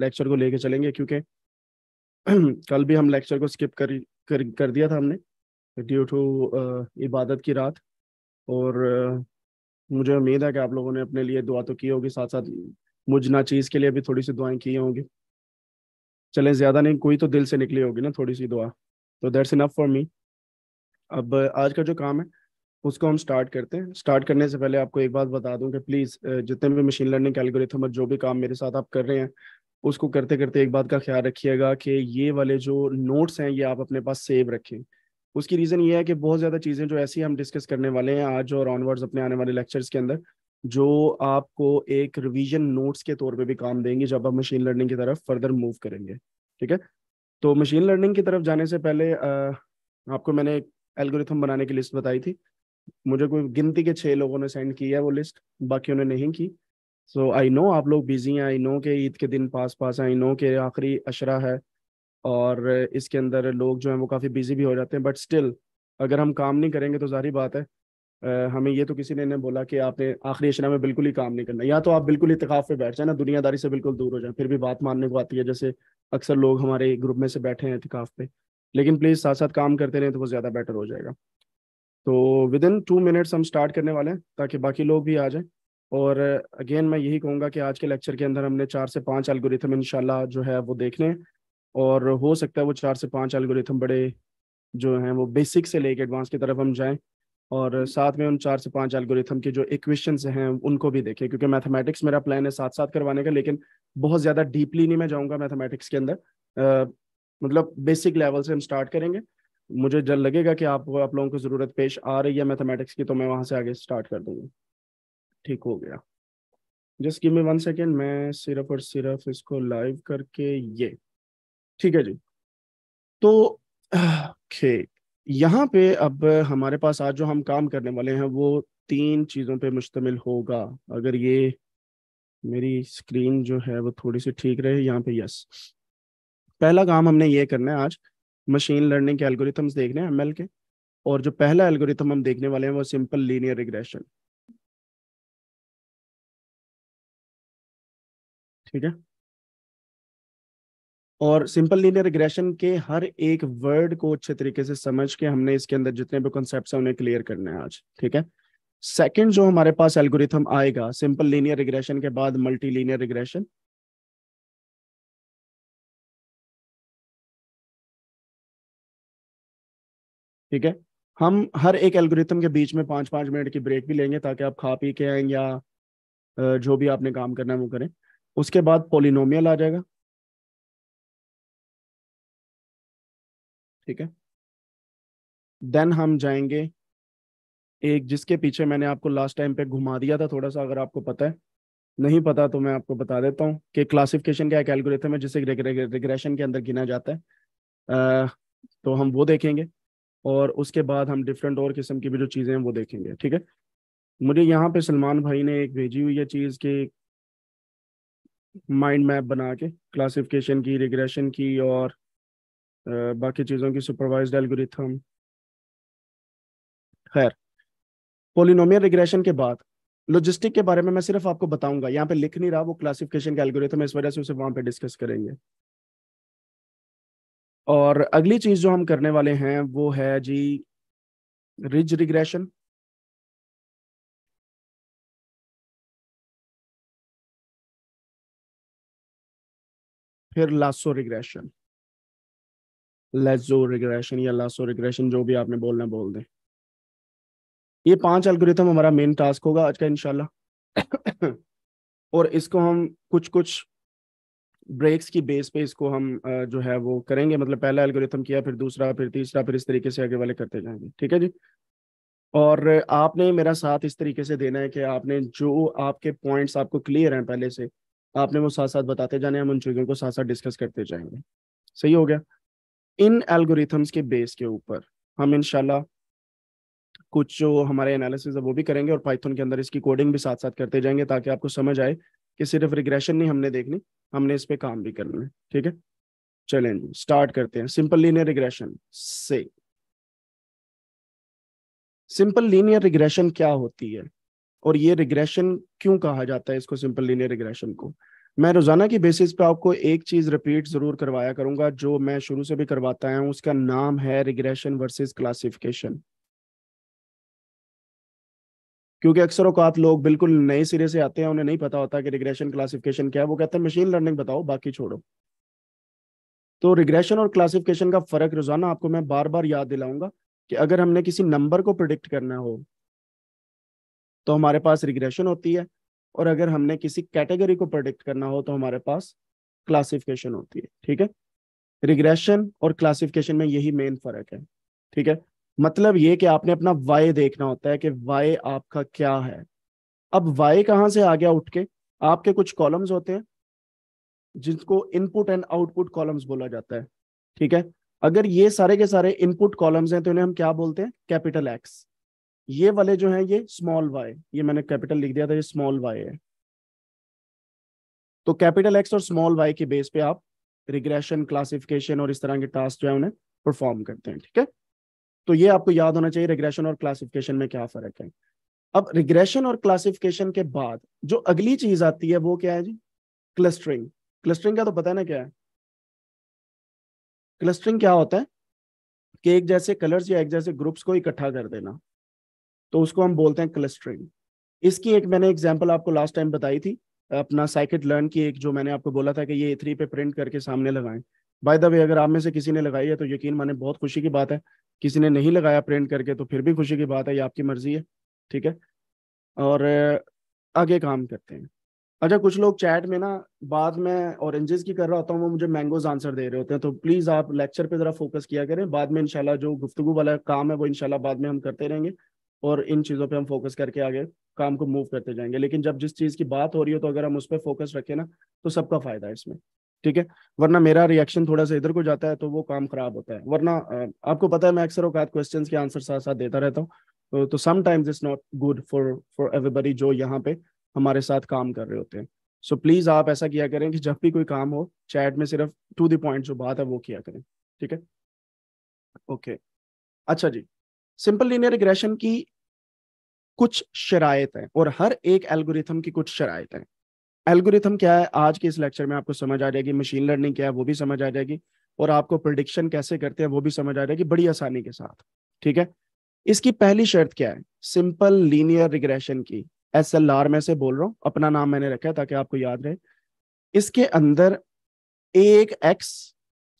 Lecture को लेके चलेंगे क्योंकि कल भी हम लेक्चर को स्किप कर कर, कर दिया था हमने ड्यू टू इबादत की रात और मुझे उम्मीद है कि आप लोगों ने अपने लिए दुआ तो की होगी साथ साथ मुझ ना चीज़ के लिए भी थोड़ी सी दुआएं की होंगी चलें ज़्यादा नहीं कोई तो दिल से निकली होगी ना थोड़ी सी दुआ तो दैट्स इनफ फॉर मी अब आज का जो काम है उसको हम स्टार्ट करते हैं स्टार्ट करने से पहले आपको एक बात बता दूं कि प्लीज़ जितने भी मशीन लर्निंग एल्गोरिथम और जो भी काम मेरे साथ आप कर रहे हैं उसको करते करते एक बात का ख्याल रखिएगा कि ये वाले जो नोट्स हैं ये आप अपने पास सेव रखें उसकी रीज़न ये है कि बहुत ज़्यादा चीज़ें जो ऐसी हम डिस्कस करने वाले हैं आज और ऑनवर्ड्स अपने आने वाले लेक्चर्स के अंदर जो आपको एक रिवीजन नोट्स के तौर पे भी काम देंगे जब आप मशीन लर्निंग की तरफ फर्दर मूव करेंगे ठीक है तो मशीन लर्निंग की तरफ जाने से पहले आपको मैंने एक एल्गोरिथम बनाने की लिस्ट बताई थी मुझे कोई गिनती के छः लोगों ने सेंड की है वो लिस्ट बाकी उन्होंने नहीं की सो आई नो आप लोग बिजी हैं आई नो के ईद के दिन पास पास आई नो के आखिरी अशरा है और इसके अंदर लोग जो हैं वो काफ़ी बिजी भी हो जाते हैं बट स्टिल अगर हम काम नहीं करेंगे तो जाहिर बात है आ, हमें ये तो किसी ने नहीं बोला कि आपने आखिरी अशरा में बिल्कुल ही काम नहीं करना या तो आप बिल्कुल इतकाफ़ पे बैठ जाए ना दुनियादारी से बिल्कुल दूर हो जाए फिर भी बात मानने को आती है जैसे अक्सर लोग हमारे ग्रुप में से बैठे हैं इतकाफ़ पे लेकिन प्लीज़ साथ साथ काम करते रहें तो वो ज़्यादा बेटर हो जाएगा तो विद इन टू मिनट्स हम स्टार्ट करने वाले हैं ताकि बाकी लोग भी आ जाएं और अगेन मैं यही कहूँगा कि आज के लेक्चर के अंदर हमने चार से पाँच एल्गोरिथम इनशाला जो है वो देखने और हो सकता है वो चार से पाँच एल्गोरिथम बड़े जो हैं वो बेसिक से लेके एडवांस की तरफ हम जाएं और साथ में उन चार से पांच एल्गोरिथम के जो इक्वेशन हैं उनको भी देखें क्योंकि मैथमेटिक्स मेरा प्लान है साथ साथ करवाने का लेकिन बहुत ज़्यादा डीपली नहीं मैं जाऊँगा मैथमेटिक्स के अंदर आ, मतलब बेसिक लेवल से हम स्टार्ट करेंगे मुझे जल लगेगा कि आप लोगों को ज़रूरत पेश आ रही है मैथमेटिक्स की तो मैं वहाँ से आगे स्टार्ट कर दूँगा ठीक हो गया just give me one second मैं सिर्फ और सिर्फ इसको लाइव करके ये ठीक है जी तो ओके यहाँ पे अब हमारे पास आज जो हम काम करने वाले हैं वो तीन चीज़ों पे मुश्तमिल होगा अगर ये मेरी स्क्रीन जो है वो थोड़ी सी ठीक रहे यहाँ पे यस पहला काम हमने ये करना है आज मशीन लर्निंग के एल्गोरिथम्स देखने हैं एमएल के और जो पहला एल्गोरिथम हम देखने वाले हैं वो सिंपल लीनियर रिग्रेशन ठीक है और सिंपल लीनियर रिग्रेशन के हर एक वर्ड को अच्छे तरीके से समझ के हमने इसके अंदर जितने भी कॉन्सेप्ट है उन्हें क्लियर करने हैं आज ठीक है सेकंड जो हमारे पास एल्गोरिथम आएगा सिंपल लीनियर रिग्रेशन के बाद मल्टी लीनियर रिग्रेशन ठीक है हम हर एक एल्गोरिथम के बीच में पांच पांच मिनट की ब्रेक भी लेंगे ताकि आप खा पी के आए या जो भी आपने काम करना है वो करें उसके बाद पोलिनोमियल आ जाएगा ठीक है देन हम जाएंगे एक जिसके पीछे मैंने आपको लास्ट टाइम पे घुमा दिया था थोड़ा सा अगर आपको पता है नहीं पता तो मैं आपको बता देता हूँ कि क्लासिफिकेशन क्या कैलकुलेटर में जिसे रिग्रेशन के अंदर गिना जाता है आ, तो हम वो देखेंगे और उसके बाद हम डिफरेंट और किस्म की भी जो चीज़ें हैं वो देखेंगे ठीक है मुझे यहाँ पे सलमान भाई ने एक भेजी हुई है चीज़ कि माइंड मैप बना के क्लासिफिकेशन की रिग्रेशन की और बाकी चीज़ों की सुपरवाइज एल्गोरिथम खैर पोलिनोमियल रिग्रेशन के बाद लॉजिस्टिक के बारे में मैं सिर्फ आपको बताऊंगा यहाँ पे लिख नहीं रहा वो क्लासिफिकेशन का एल्गोरिथम इस वजह से उसे वहां पे डिस्कस करेंगे और अगली चीज जो हम करने वाले हैं वो है जी रिज रिग्रेशन फिर लासो रिग्रेशन लेजो रिग्रेशन या लासो रिग्रेशन जो भी आपने बोलना बोल दें ये पांच अलग्रिथम हमारा मेन टास्क होगा आज का इनशाला और इसको हम कुछ कुछ ब्रेक्स की बेस पे इसको हम जो है वो करेंगे मतलब पहला एल्गोरिथम किया फिर दूसरा फिर तीसरा फिर इस तरीके से आगे वाले करते जाएंगे ठीक है जी और आपने मेरा साथ इस तरीके से देना है कि आपने जो आपके पॉइंट्स आपको क्लियर हैं पहले से आपने वो साथ साथ बताते जाने हम उन ट्रिगर को साथ साथ डिस्कस करते जाएंगे सही हो गया इन एल्गोरिथम्स के बेस के ऊपर हम इनशाला कुछ जो हमारे एनालिसिस है वो भी करेंगे और पाइथन के अंदर इसकी कोडिंग भी साथ साथ करते जाएंगे ताकि आपको समझ आए कि सिर्फ रिग्रेशन नहीं हमने देखनी हमने इस पर काम भी करना है ठीक है चलें जी स्टार्ट करते हैं सिंपल लीनियर रिग्रेशन से सिंपल लीनियर रिग्रेशन क्या होती है और ये रिग्रेशन क्यों कहा जाता है इसको सिंपल लीनियर रिग्रेशन को मैं रोजाना की बेसिस पे आपको एक चीज रिपीट जरूर करवाया करूंगा जो मैं शुरू से भी करवाता हूँ उसका नाम है रिग्रेशन वर्सेस क्लासिफिकेशन क्योंकि अक्सर औकात लोग बिल्कुल नए सिरे से आते हैं उन्हें नहीं पता होता कि रिग्रेशन क्लासिफिकेशन क्या है वो कहते हैं मशीन लर्निंग बताओ बाकी छोड़ो तो रिग्रेशन और क्लासिफिकेशन का फर्क रोजाना आपको मैं बार बार याद दिलाऊंगा कि अगर हमने किसी नंबर को प्रिडिक्ट करना हो तो हमारे पास रिग्रेशन होती है और अगर हमने किसी कैटेगरी को प्रोडिक्ट करना हो तो हमारे पास क्लासिफिकेशन होती है ठीक है रिग्रेशन और क्लासिफिकेशन में यही मेन फर्क है ठीक है मतलब ये कि आपने अपना वाई देखना होता है कि वाई आपका क्या है अब वाई कहाँ से आ गया उठ के आपके कुछ कॉलम्स होते हैं जिसको इनपुट एंड आउटपुट कॉलम्स बोला जाता है ठीक है अगर ये सारे के सारे इनपुट कॉलम्स हैं तो इन्हें हम क्या बोलते हैं कैपिटल एक्स ये वाले जो है ये स्मॉल वाई ये मैंने कैपिटल लिख दिया था ये स्मॉल वाई है तो कैपिटल एक्स और स्मॉल वाई के बेस पे आप रिग्रेशन क्लासिफिकेशन और इस तरह के टास्क जो है उन्हें परफॉर्म करते हैं ठीक है तो ये आपको याद होना चाहिए रिग्रेशन और क्लासिफिकेशन में क्या फर्क है अब रिग्रेशन और क्लासिफिकेशन के बाद जो अगली चीज आती है वो क्या है जी क्लस्टरिंग क्लस्टरिंग का तो पता है ना क्या है क्लस्टरिंग क्या होता है कि एक जैसे कलर्स या एक जैसे ग्रुप्स को इकट्ठा कर देना तो उसको हम बोलते हैं क्लस्टरिंग इसकी एक मैंने एग्जाम्पल आपको लास्ट टाइम बताई थी अपना साइकिट लर्न की एक जो मैंने आपको बोला था कि ये थ्री पे प्रिंट करके सामने लगाए बाय द वे अगर आप में से किसी ने लगाई है तो यकीन माने बहुत खुशी की बात है किसी ने नहीं लगाया प्रिंट करके तो फिर भी खुशी की बात है ये आपकी मर्जी है ठीक है और आगे काम करते हैं अच्छा कुछ लोग चैट में ना बाद में ऑरेंजेस की कर रहा होता हूँ वो मुझे मैंगोज आंसर दे रहे होते हैं तो प्लीज़ आप लेक्चर पे ज़रा फोकस किया करें बाद में इनशाला जो गुफ्तु वाला काम है वो इनशाला बाद में हम करते रहेंगे और इन चीज़ों पे हम फोकस करके आगे काम को मूव करते जाएंगे लेकिन जब जिस चीज़ की बात हो रही हो तो अगर हम उस पर फोकस रखें ना तो सबका फायदा है इसमें ठीक है वरना मेरा रिएक्शन थोड़ा सा इधर को जाता है तो वो काम खराब होता है वरना आपको पता है मैं अक्सर औकात क्वेश्चन के आंसर साथ साथ देता रहता हूँ तो sometimes is not good for for everybody जो यहाँ पे हमारे साथ काम कर रहे होते हैं सो so, प्लीज आप ऐसा किया करें कि जब भी कोई काम हो चैट में सिर्फ टू द पॉइंट जो बात है वो किया करें ठीक है ओके okay. अच्छा जी सिंपल लीनियर रिग्रेशन की कुछ शराइत हैं और हर एक एल्गोरिथम की कुछ शराइत हैं एल्गोरिथम क्या है आज के इस लेक्चर में आपको समझ आ जाएगी मशीन लर्निंग क्या है वो भी समझ आ जाएगी और आपको प्रडिक्शन कैसे करते हैं वो भी समझ आ जाएगी बड़ी आसानी के साथ ठीक है इसकी पहली शर्त क्या है सिंपल लीनियर रिग्रेशन की एस एल आर में से बोल रहा हूँ अपना नाम मैंने रखा है ताकि आपको याद रहे इसके अंदर एक एक्स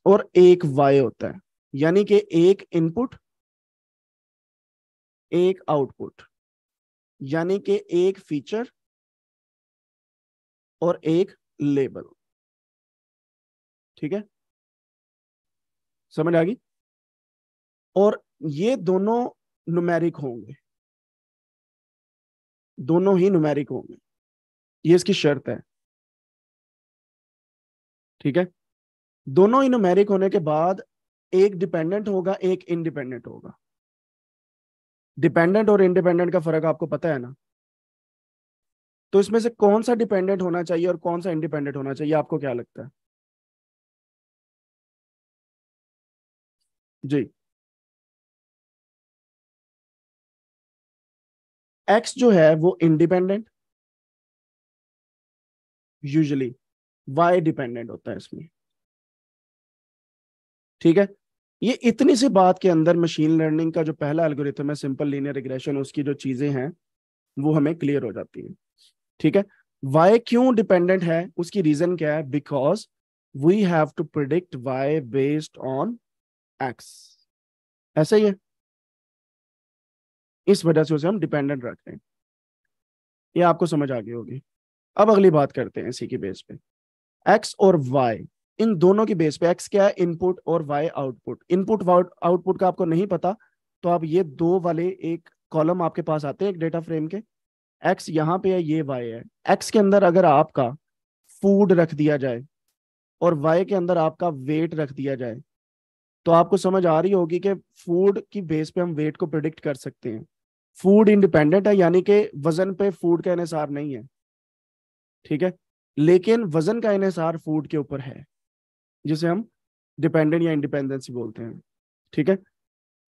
और एक वाई होता है यानी कि एक इनपुट एक आउटपुट यानी कि एक फीचर और एक लेबल ठीक है समझ आ गई और ये दोनों नुमेरिक होंगे दोनों ही नुमेरिक होंगे ये इसकी शर्त है ठीक है दोनों ही नुमेरिक होने के बाद एक डिपेंडेंट होगा एक इंडिपेंडेंट होगा डिपेंडेंट और इंडिपेंडेंट का फर्क आपको पता है ना तो इसमें से कौन सा डिपेंडेंट होना चाहिए और कौन सा इंडिपेंडेंट होना चाहिए आपको क्या लगता है जी एक्स जो है वो इंडिपेंडेंट यूजली वाई डिपेंडेंट होता है इसमें ठीक है ये इतनी सी बात के अंदर मशीन लर्निंग का जो पहला एल्गोरिथम है सिंपल लीनियर रिग्रेशन उसकी जो चीजें हैं वो हमें क्लियर हो जाती है ठीक है वाई क्यों डिपेंडेंट है उसकी रीजन क्या है because we have to predict Y based on X ऐसा ही है इस वजह से उसे हम डिपेंडेंट रख रहे हैं ये आपको समझ आ गई होगी अब अगली बात करते हैं इसी के बेस पे एक्स और वाई इन दोनों के बेस पे एक्स क्या है इनपुट और वाई आउटपुट इनपुट आउटपुट का आपको नहीं पता तो आप ये दो वाले एक कॉलम आपके पास आते हैं एक डेटा फ्रेम के एक्स यहाँ पे है ये वाई है एक्स के अंदर अगर आपका फूड रख दिया जाए और वाई के अंदर आपका वेट रख दिया जाए तो आपको समझ आ रही होगी कि फूड की बेस पे हम वेट को प्रिडिक्ट कर सकते हैं फूड इंडिपेंडेंट है यानी कि वजन पे फूड का एनएसआर नहीं है ठीक है लेकिन वजन का एनएसआर फूड के ऊपर है जिसे हम डिपेंडेंट या इंडिपेंडेंसी बोलते हैं ठीक है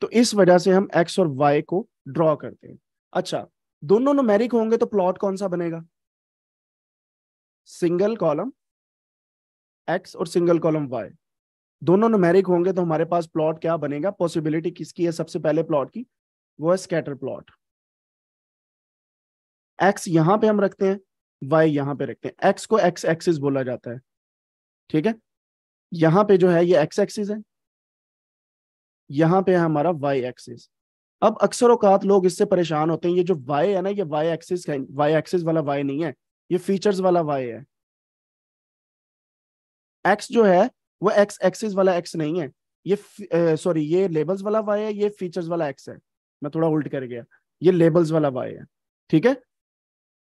तो इस वजह से हम एक्स और वाई को ड्रॉ करते हैं अच्छा दोनों नोमेरिक होंगे तो प्लॉट कौन सा बनेगा सिंगल कॉलम एक्स और सिंगल कॉलम वाई दोनों नोमेरिक होंगे तो हमारे पास प्लॉट क्या बनेगा पॉसिबिलिटी किसकी है सबसे पहले प्लॉट की वो है स्कैटर प्लॉट एक्स यहां पे हम रखते हैं वाई यहां पे रखते हैं एक्स को एक्स एक्सिस बोला जाता है ठीक है यहां पे जो है ये एक्स एक्सिस है यहां पे है हमारा वाई एक्सिस अब अक्सर औकात लोग इससे परेशान होते हैं ये जो वाई है ना ये वाई एक्सिस का वाई एक्सिस वाला वाई नहीं है ये फीचर्स वाला वाई है एक्स जो है वो एक्स एक्सिस वाला एक्स नहीं है ये सॉरी ये लेबल्स वाला वाई है ये फीचर्स वाला एक्स है मैं थोड़ा उल्ट कर गया ये लेबल्स वाला वाई है ठीक है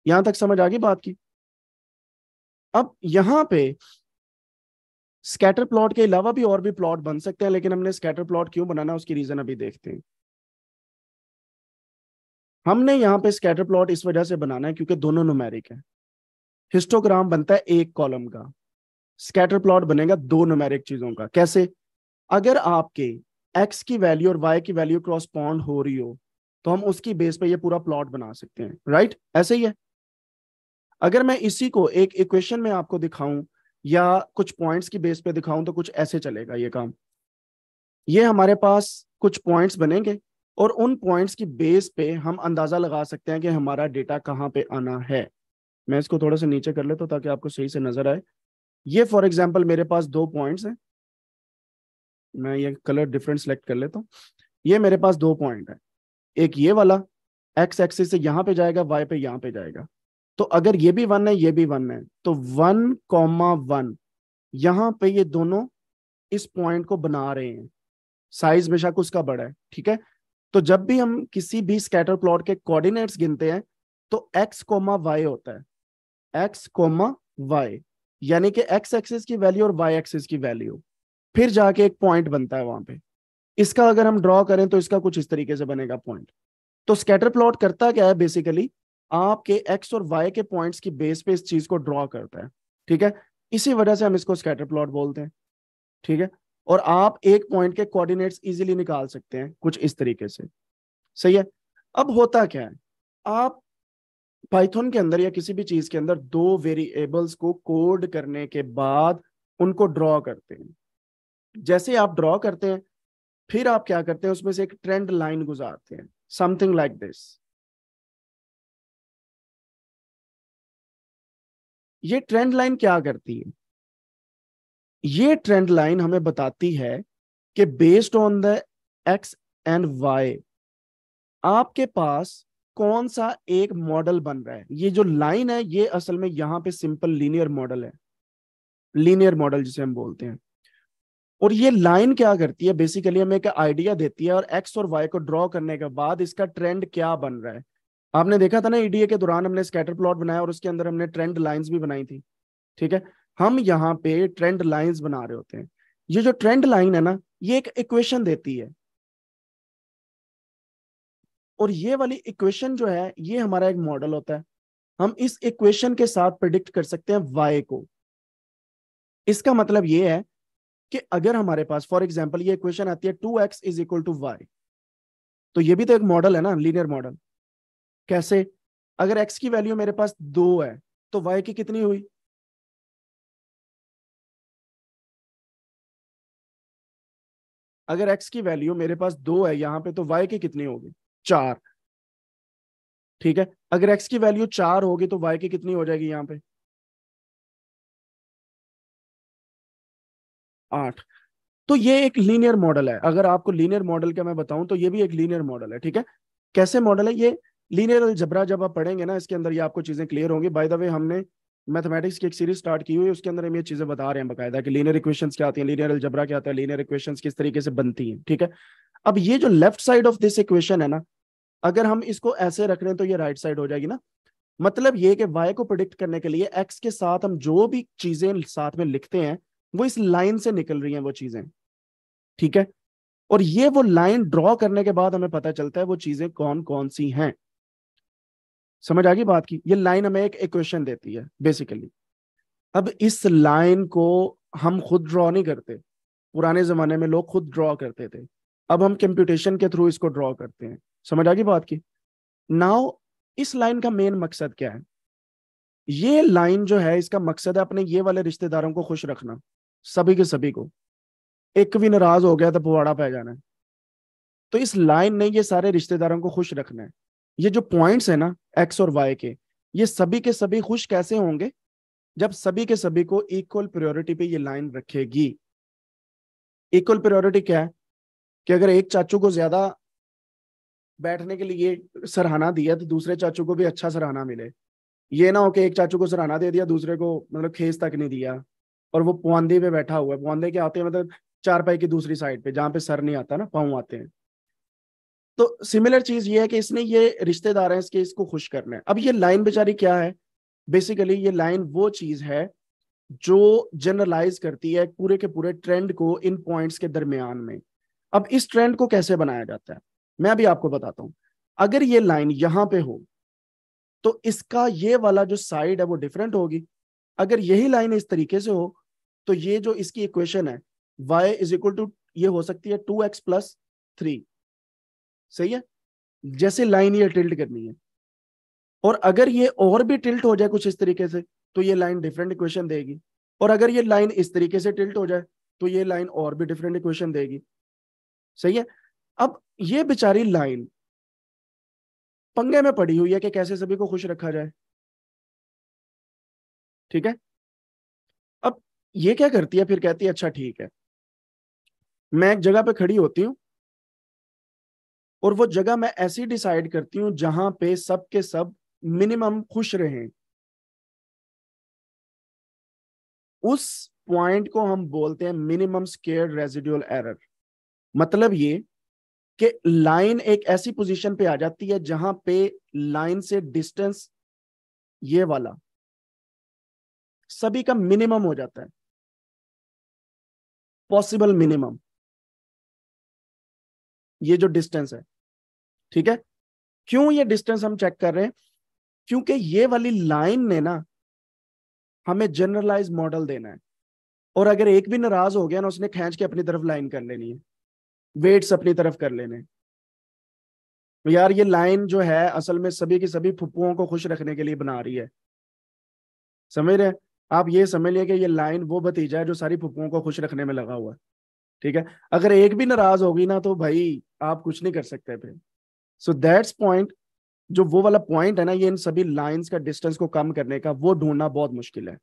यहां तक समझ आ गई बात की अब यहां पे स्कैटर प्लॉट के अलावा भी और भी प्लॉट बन सकते हैं लेकिन हमने स्कैटर प्लॉट क्यों बनाना उसकी रीजन अभी देखते हैं हमने यहाँ पे स्कैटर प्लॉट इस वजह से बनाना है क्योंकि दोनों नुमेरिक है हिस्टोग्राम बनता है एक कॉलम का स्कैटर प्लॉट बनेगा दो नुमेरिक चीजों का कैसे अगर आपके एक्स की वैल्यू और वाई की वैल्यू क्रॉस पॉन्ड हो रही हो तो हम उसकी बेस पे ये पूरा प्लॉट बना सकते हैं राइट ऐसे ही है अगर मैं इसी को एक इक्वेशन में आपको दिखाऊं या कुछ पॉइंट्स की बेस पे दिखाऊं तो कुछ ऐसे चलेगा ये काम ये हमारे पास कुछ पॉइंट्स बनेंगे और उन पॉइंट्स की बेस पे हम अंदाजा लगा सकते हैं कि हमारा डेटा कहाँ पे आना है मैं इसको थोड़ा सा नीचे कर लेता हूँ ताकि आपको सही से नजर आए ये फॉर एग्जाम्पल मेरे पास दो पॉइंट्स हैं मैं ये कलर डिफरेंट सेलेक्ट कर लेता हूँ ये मेरे पास दो पॉइंट है एक ये वाला एक्स एक्सिस से यहाँ पे जाएगा वाई पे यहाँ पे जाएगा तो अगर ये भी वन है ये भी वन है तो वन कॉमा वन यहां पे ये दोनों इस पॉइंट को बना रहे हैं साइज बेशक उसका बड़ा है ठीक है तो जब भी हम किसी भी स्कैटर प्लॉट के कोऑर्डिनेट्स गिनते हैं तो एक्स कोमा वाई होता है एक्स कोमा वाई यानी कि एक्स एक्सिस की वैल्यू और वाई एक्सिस की वैल्यू फिर जाके एक पॉइंट बनता है वहां पे इसका अगर हम ड्रॉ करें तो इसका कुछ इस तरीके से बनेगा पॉइंट तो स्कैटर प्लॉट करता क्या है बेसिकली आपके एक्स और वाई के पॉइंट्स की बेस पे इस चीज को ड्रॉ करता है ठीक है इसी वजह से हम इसको स्कैटर प्लॉट बोलते हैं ठीक है और आप एक पॉइंट के कोऑर्डिनेट्स इजीली निकाल सकते हैं कुछ इस तरीके से सही है अब होता क्या है आप पाइथन के अंदर या किसी भी चीज के अंदर दो वेरिएबल्स को कोड करने के बाद उनको ड्रॉ करते हैं जैसे आप ड्रॉ करते हैं फिर आप क्या करते हैं उसमें से एक ट्रेंड लाइन गुजारते हैं समथिंग लाइक दिस ये ट्रेंड लाइन क्या करती है ये ट्रेंड लाइन हमें बताती है कि based on the X and Y आपके पास कौन सा एक मॉडल बन रहा है ये जो लाइन है ये असल में यहां पे सिंपल लीनियर मॉडल है लीनियर मॉडल जिसे हम बोलते हैं और ये लाइन क्या करती है बेसिकली हमें एक आइडिया देती है और एक्स और वाई को ड्रॉ करने के बाद इसका ट्रेंड क्या बन रहा है आपने देखा था ना ईडीए e के दौरान हमने स्कैटर प्लॉट बनाया और उसके अंदर हमने ट्रेंड लाइंस भी बनाई थी ठीक है हम यहाँ पे ट्रेंड लाइंस बना रहे होते हैं ये जो ट्रेंड लाइन है ना ये एक इक्वेशन देती है और ये वाली इक्वेशन जो है ये हमारा एक मॉडल होता है हम इस इक्वेशन के साथ प्रिडिक्ट कर सकते हैं वाई को इसका मतलब ये है कि अगर हमारे पास फॉर एग्जाम्पल ये इक्वेशन आती है two X is equal to Y तो ये भी तो एक मॉडल है ना लीनियर मॉडल कैसे अगर एक्स की वैल्यू मेरे पास दो है तो वाई की कितनी हुई अगर एक्स की वैल्यू मेरे पास दो है यहां पे तो वाई की कितनी होगी चार ठीक है अगर एक्स की वैल्यू चार होगी तो वाई की कितनी हो जाएगी यहां पे आठ तो ये एक लीनियर मॉडल है अगर आपको लीनियर मॉडल का मैं बताऊं तो ये भी एक लीनियर मॉडल है ठीक है कैसे मॉडल है ये लीनियर जबरा जब आप पढ़ेंगे ना इसके अंदर ये आपको चीज़ें क्लियर होंगी बाय द वे हमने मैथमेटिक्स की एक सीरीज स्टार्ट की हुई है उसके अंदर हम ये चीज़ें बता रहे हैं बकायदा कि लीनियर इक्वेशंस क्या आती हैं लीनियर अलजबरा क्या आता है लीनियर इक्वेशंस किस तरीके से बनती हैं ठीक है अब ये जो left side of this equation है ना अगर हम इसको ऐसे रख रहे हैं तो ये राइट साइड हो जाएगी ना मतलब ये कि वाई को प्रोडिक्ट करने के लिए एक्स के साथ हम जो भी चीजें साथ में लिखते हैं वो इस लाइन से निकल रही है वो चीजें ठीक है और ये वो लाइन ड्रॉ करने के बाद हमें पता चलता है वो चीजें कौन कौन सी हैं समझ आ गई बात की ये लाइन हमें एक इक्वेशन देती है बेसिकली अब इस लाइन को हम खुद ड्रॉ नहीं करते पुराने जमाने में लोग खुद ड्रॉ करते थे अब हम कंप्यूटेशन के थ्रू इसको ड्रॉ करते हैं समझ आ गई बात की नाउ इस लाइन का मेन मकसद क्या है ये लाइन जो है इसका मकसद है अपने ये वाले रिश्तेदारों को खुश रखना सभी के सभी को एक भी नाराज हो गया तो पुवाड़ा पै जाना है तो इस लाइन ने ये सारे रिश्तेदारों को खुश रखना है ये जो पॉइंट्स है ना एक्स और वाई के ये सभी के सभी खुश कैसे होंगे जब सभी के सभी को इक्वल प्रायोरिटी पे ये लाइन रखेगी इक्वल प्रायोरिटी क्या है कि अगर एक चाचू को ज्यादा बैठने के लिए सराहना दिया तो दूसरे चाचू को भी अच्छा सराहना मिले ये ना हो कि एक चाचू को सराहना दे दिया दूसरे को मतलब खेस तक नहीं दिया और वो पौंदे पे बैठा हुआ है पौंदे क्या आते हैं मतलब चार पाई की दूसरी साइड पे जहाँ पे सर नहीं आता ना पाऊँ आते हैं तो सिमिलर चीज ये है कि इसने ये रिश्तेदार है इसके इसको खुश करना है अब ये लाइन बेचारी क्या है बेसिकली ये लाइन वो चीज है जो जनरलाइज करती है पूरे के पूरे ट्रेंड को इन पॉइंट्स के दरमियान में अब इस ट्रेंड को कैसे बनाया जाता है मैं अभी आपको बताता हूं अगर ये लाइन यहां पे हो तो इसका ये वाला जो साइड है वो डिफरेंट होगी अगर यही लाइन इस तरीके से हो तो ये जो इसकी इक्वेशन है y इज इक्वल टू ये हो सकती है टू एक्स प्लस थ्री सही है जैसे लाइन ये टिल्ट करनी है और अगर ये और भी टिल्ट हो जाए कुछ इस तरीके से तो ये लाइन डिफरेंट इक्वेशन देगी और अगर ये लाइन इस तरीके से टिल्ट हो जाए तो ये लाइन और भी डिफरेंट इक्वेशन देगी सही है अब ये बेचारी लाइन पंगे में पड़ी हुई है कि कैसे सभी को खुश रखा जाए ठीक है अब ये क्या करती है फिर कहती है अच्छा ठीक है मैं एक जगह पे खड़ी होती हूँ और वो जगह मैं ऐसी डिसाइड करती हूँ जहां पे सब के सब मिनिमम खुश रहें उस पॉइंट को हम बोलते हैं मिनिमम स्केयर रेजिडुअल एरर मतलब ये कि लाइन एक ऐसी पोजीशन पे आ जाती है जहां पे लाइन से डिस्टेंस ये वाला सभी का मिनिमम हो जाता है पॉसिबल मिनिमम ये जो डिस्टेंस है ठीक है क्यों ये डिस्टेंस हम चेक कर रहे हैं क्योंकि ये वाली लाइन ने ना हमें जनरलाइज मॉडल देना है और अगर एक भी नाराज हो गया ना उसने खेच के अपनी तरफ लाइन कर लेनी है वेट्स अपनी तरफ कर लेने तो यार ये लाइन जो है असल में सभी की सभी फुप्पुओं को खुश रखने के लिए बना रही है समझ रहे आप ये समझ लिए कि ये लाइन वो भतीजा है जो सारी फुप्पुओं को खुश रखने में लगा हुआ है ठीक है अगर एक भी नाराज होगी ना तो भाई आप कुछ नहीं कर सकते फिर सो दैट्स पॉइंट जो वो वाला पॉइंट है ना ये इन सभी लाइंस का डिस्टेंस को कम करने का वो ढूंढना बहुत मुश्किल है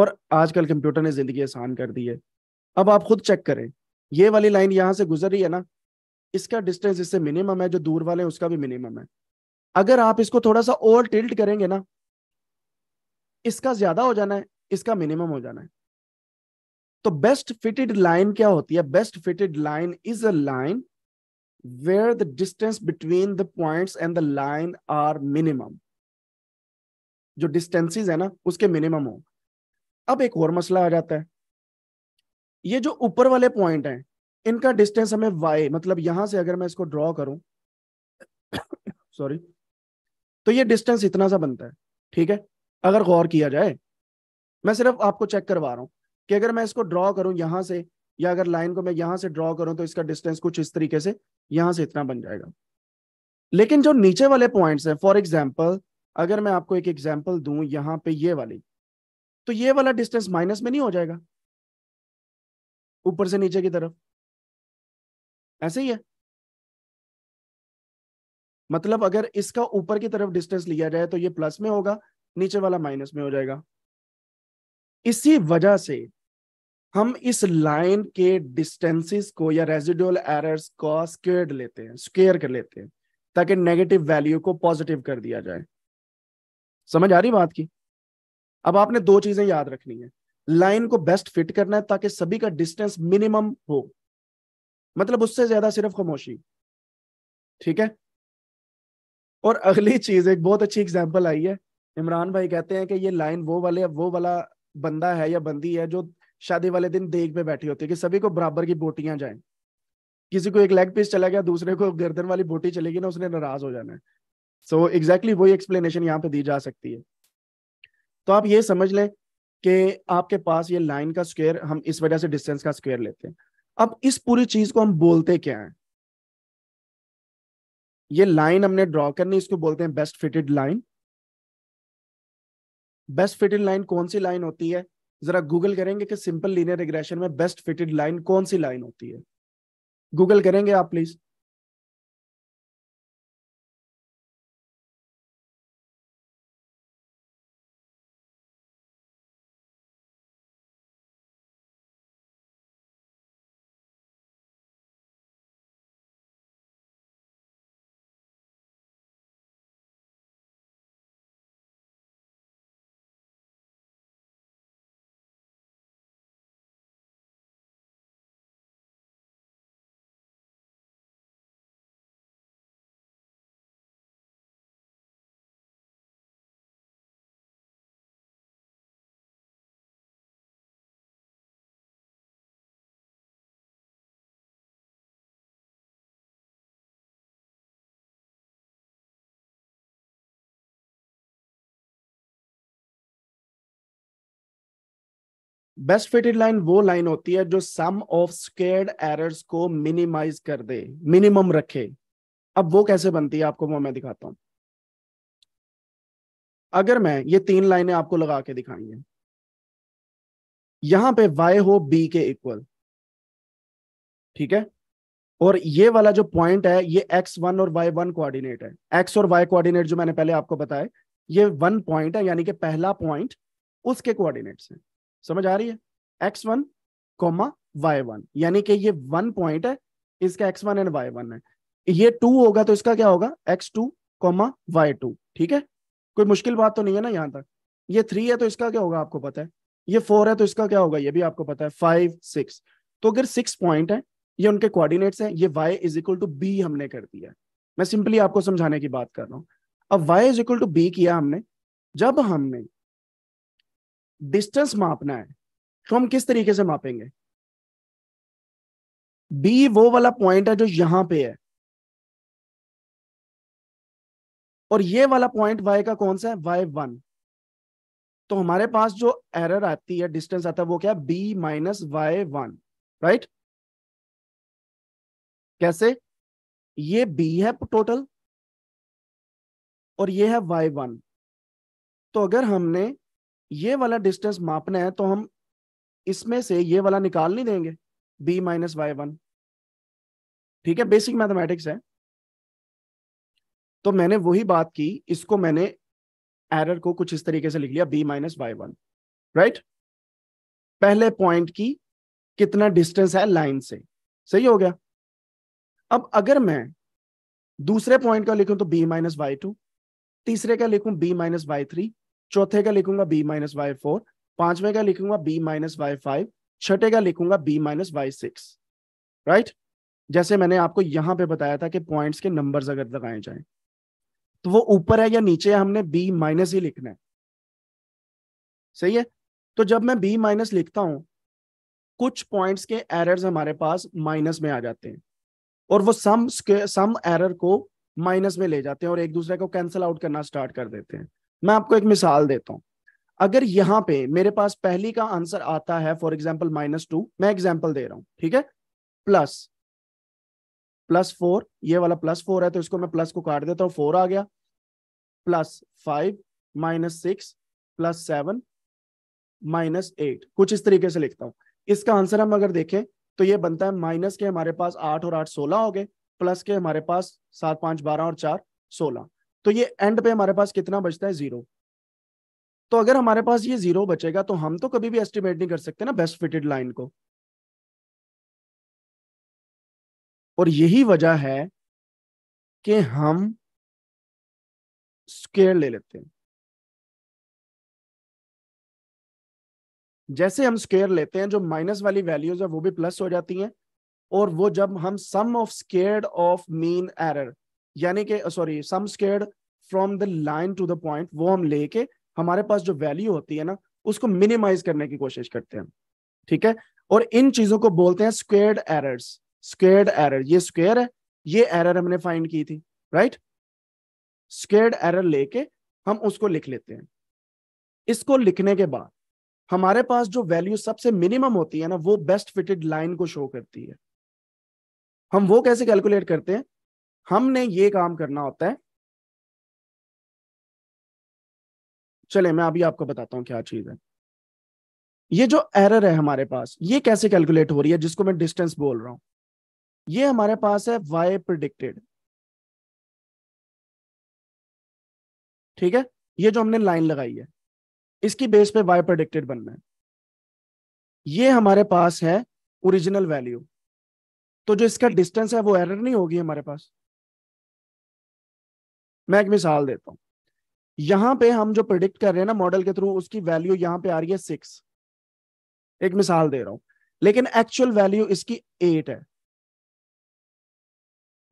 और आजकल कंप्यूटर ने जिंदगी आसान कर दी है अब आप खुद चेक करें ये वाली लाइन यहाँ से गुजर रही है ना इसका डिस्टेंस इससे मिनिमम है जो दूर वाले हैं उसका भी मिनिमम है अगर आप इसको थोड़ा सा और टिल्ट करेंगे ना इसका ज्यादा हो जाना है इसका मिनिमम हो जाना है तो बेस्ट फिटेड लाइन क्या होती है best fitted line is a line where the distance between the points and the line are minimum जो distances है ना उसके minimum हो अब एक और मसला आ जाता है ये जो ऊपर वाले पॉइंट हैं इनका डिस्टेंस हमें वाई मतलब यहां से अगर मैं इसको ड्रॉ करूं सॉरी तो ये डिस्टेंस इतना सा बनता है ठीक है अगर गौर किया जाए मैं सिर्फ आपको चेक करवा रहा हूं कि अगर मैं इसको ड्रॉ करूं यहां से या अगर लाइन को मैं यहां से ड्रॉ करूं तो इसका डिस्टेंस कुछ इस तरीके से यहां से इतना बन जाएगा लेकिन जो नीचे वाले पॉइंट्स हैं फॉर एग्जाम्पल अगर मैं आपको एक एग्जाम्पल दूं यहां पे ये वाली तो ये वाला डिस्टेंस माइनस में नहीं हो जाएगा ऊपर से नीचे की तरफ ऐसे ही है मतलब अगर इसका ऊपर की तरफ डिस्टेंस लिया जाए तो ये प्लस में होगा नीचे वाला माइनस में हो जाएगा इसी वजह से हम इस लाइन के डिस्टेंसिस को या रेजिडुअल एरर्स को स्केयर लेते हैं स्केयर कर लेते हैं ताकि नेगेटिव वैल्यू को पॉजिटिव कर दिया जाए समझ आ रही बात की अब आपने दो चीजें याद रखनी है लाइन को बेस्ट फिट करना है ताकि सभी का डिस्टेंस मिनिमम हो मतलब उससे ज्यादा सिर्फ खामोशी ठीक है और अगली चीज एक बहुत अच्छी एग्जाम्पल आई है इमरान भाई कहते हैं कि ये लाइन वो वाले वो वाला बंदा है या बंदी है जो शादी वाले दिन देख पे बैठी होती है कि सभी को बराबर की बोटियां जाए किसी को एक लेग पीस चला गया दूसरे को गर्दन वाली बोटी चलेगी ना उसने नाराज हो जाना है सो so, एग्जैक्टली exactly वही एक्सप्लेनेशन यहाँ पे दी जा सकती है तो आप ये समझ लें कि आपके पास ये लाइन का स्क्वायर हम इस वजह से डिस्टेंस का स्क्वायर लेते हैं अब इस पूरी चीज को हम बोलते क्या है ये लाइन हमने ड्रॉ करनी इसको बोलते हैं best fitted line best fitted line कौन सी लाइन होती है जरा गूगल करेंगे कि सिंपल लीनियर रिग्रेशन में बेस्ट फिटेड लाइन कौन सी लाइन होती है गूगल करेंगे आप प्लीज बेस्ट फिटेड लाइन वो लाइन होती है जो सम ऑफ स्केर्ड एरर्स को मिनिमाइज कर दे मिनिमम रखे अब वो कैसे बनती है आपको वो मैं दिखाता हूं अगर मैं ये तीन लाइनें आपको लगा के है यहां पे y हो b के इक्वल ठीक है और ये वाला जो पॉइंट है ये x1 और y1 कोऑर्डिनेट है x और y कोऑर्डिनेट जो मैंने पहले आपको बताया ये वन पॉइंट है यानी कि पहला पॉइंट उसके कोऑर्डिनेट्स हैं समझ आ रही है X one comma Y one यानी कि ये वन पॉइंट है इसका X one and Y one है ये टू होगा तो इसका क्या होगा X two comma Y two ठीक है कोई मुश्किल बात तो नहीं है ना यहाँ तक ये थ्री है तो इसका क्या होगा आपको पता है ये फोर है तो इसका क्या होगा ये भी आपको पता है फाइव सिक्स तो अगर सिक्स पॉइंट है ये उनके कोऑर्डिनेट्स हैं ये y is equal to B हमने कर दिया मैं सिंपली आपको समझाने की बात कर रहा हूँ अब y is equal to B किया हमने जब हमने डिस्टेंस मापना है तो हम किस तरीके से मापेंगे बी वो वाला पॉइंट है जो यहां पे है और ये वाला पॉइंट वाई का कौन सा है वाई वन तो हमारे पास जो एरर आती है डिस्टेंस आता है वो क्या B minus Y one right कैसे ये बी है टोटल और ये है वाई वन तो अगर हमने ये वाला डिस्टेंस मापना है तो हम इसमें से ये वाला निकाल नहीं देंगे बी माइनस वाई वन ठीक है बेसिक मैथमेटिक्स है तो मैंने वही बात की इसको मैंने एरर को कुछ इस तरीके से लिख लिया B minus Y one right पहले पॉइंट की कितना डिस्टेंस है लाइन से सही हो गया अब अगर मैं दूसरे पॉइंट का लिखूं तो बी माइनस वाई टू तीसरे का लिखूं बी माइनस वाई थ्री चौथे का लिखूंगा बी माइनस वाई फोर पांचवे का लिखूंगा बी माइनस वाई फाइव छठे का लिखूंगा B minus Y six right जैसे मैंने आपको यहां पे बताया था कि पॉइंट्स के नंबर्स अगर लगाए जाएं तो वो ऊपर है या नीचे है हमने बी माइनस ही लिखना है सही है तो जब मैं बी माइनस लिखता हूं कुछ पॉइंट्स के एरर्स हमारे पास माइनस में आ जाते हैं और वो सम सम एरर को माइनस में ले जाते हैं और एक दूसरे को कैंसिल आउट करना स्टार्ट कर देते हैं मैं आपको एक मिसाल देता हूँ अगर यहाँ पे मेरे पास पहली का आंसर आता है फॉर एग्जाम्पल माइनस टू मैं एग्जाम्पल दे रहा हूँ ठीक है प्लस प्लस फोर ये वाला प्लस फोर है तो इसको मैं प्लस को काट देता हूँ फोर आ गया plus five minus six plus seven minus eight कुछ इस तरीके से लिखता हूँ इसका आंसर हम अगर देखें तो ये बनता है माइनस के हमारे पास आठ और आठ सोलह हो गए प्लस के हमारे पास सात पांच बारह और चार सोलह तो ये एंड पे हमारे पास कितना बचता है जीरो तो अगर हमारे पास ये जीरो बचेगा तो हम तो कभी भी एस्टिमेट नहीं कर सकते ना बेस्ट फिटेड लाइन को और यही वजह है कि हम स्केयर ले लेते हैं जैसे हम स्केयर लेते हैं जो माइनस वाली वैल्यूज है वो भी प्लस हो जाती हैं और वो जब हम sum of square of mean error यानी कि sorry sum squared from the line to the point वो हम लेके हमारे पास जो वैल्यू होती है ना उसको मिनिमाइज करने की कोशिश करते हैं ठीक है और इन चीजों को बोलते हैं स्क्वेयर्ड एरर्स स्क्वेयर्ड एरर ये स्क्वेयर है ये एरर हमने फाइंड की थी राइट स्क्वेयर्ड एरर लेके हम उसको लिख लेते हैं इसको लिखने के बाद हमारे पास जो वैल्यू सबसे मिनिमम होती है ना वो बेस्ट फिटेड लाइन को शो करती है हम वो कैसे कैलकुलेट करते हैं हमने ये काम करना होता है चले मैं अभी आपको बताता हूं क्या चीज है ये जो एरर है हमारे पास ये कैसे कैलकुलेट हो रही है जिसको मैं डिस्टेंस बोल रहा हूं ये हमारे पास है वाई प्रिडिक्टेड ठीक है ये जो हमने लाइन लगाई है इसकी बेस पे वाई प्रिडिक्टेड बनना है ये हमारे पास है ओरिजिनल वैल्यू तो जो इसका डिस्टेंस है वो एरर नहीं होगी हमारे पास मैं एक मिसाल देता हूं यहां पे हम जो प्रिडिक्ट कर रहे हैं ना मॉडल के थ्रू उसकी वैल्यू यहां पे आ रही है सिक्स एक मिसाल दे रहा हूं लेकिन एक्चुअल वैल्यू इसकी एट है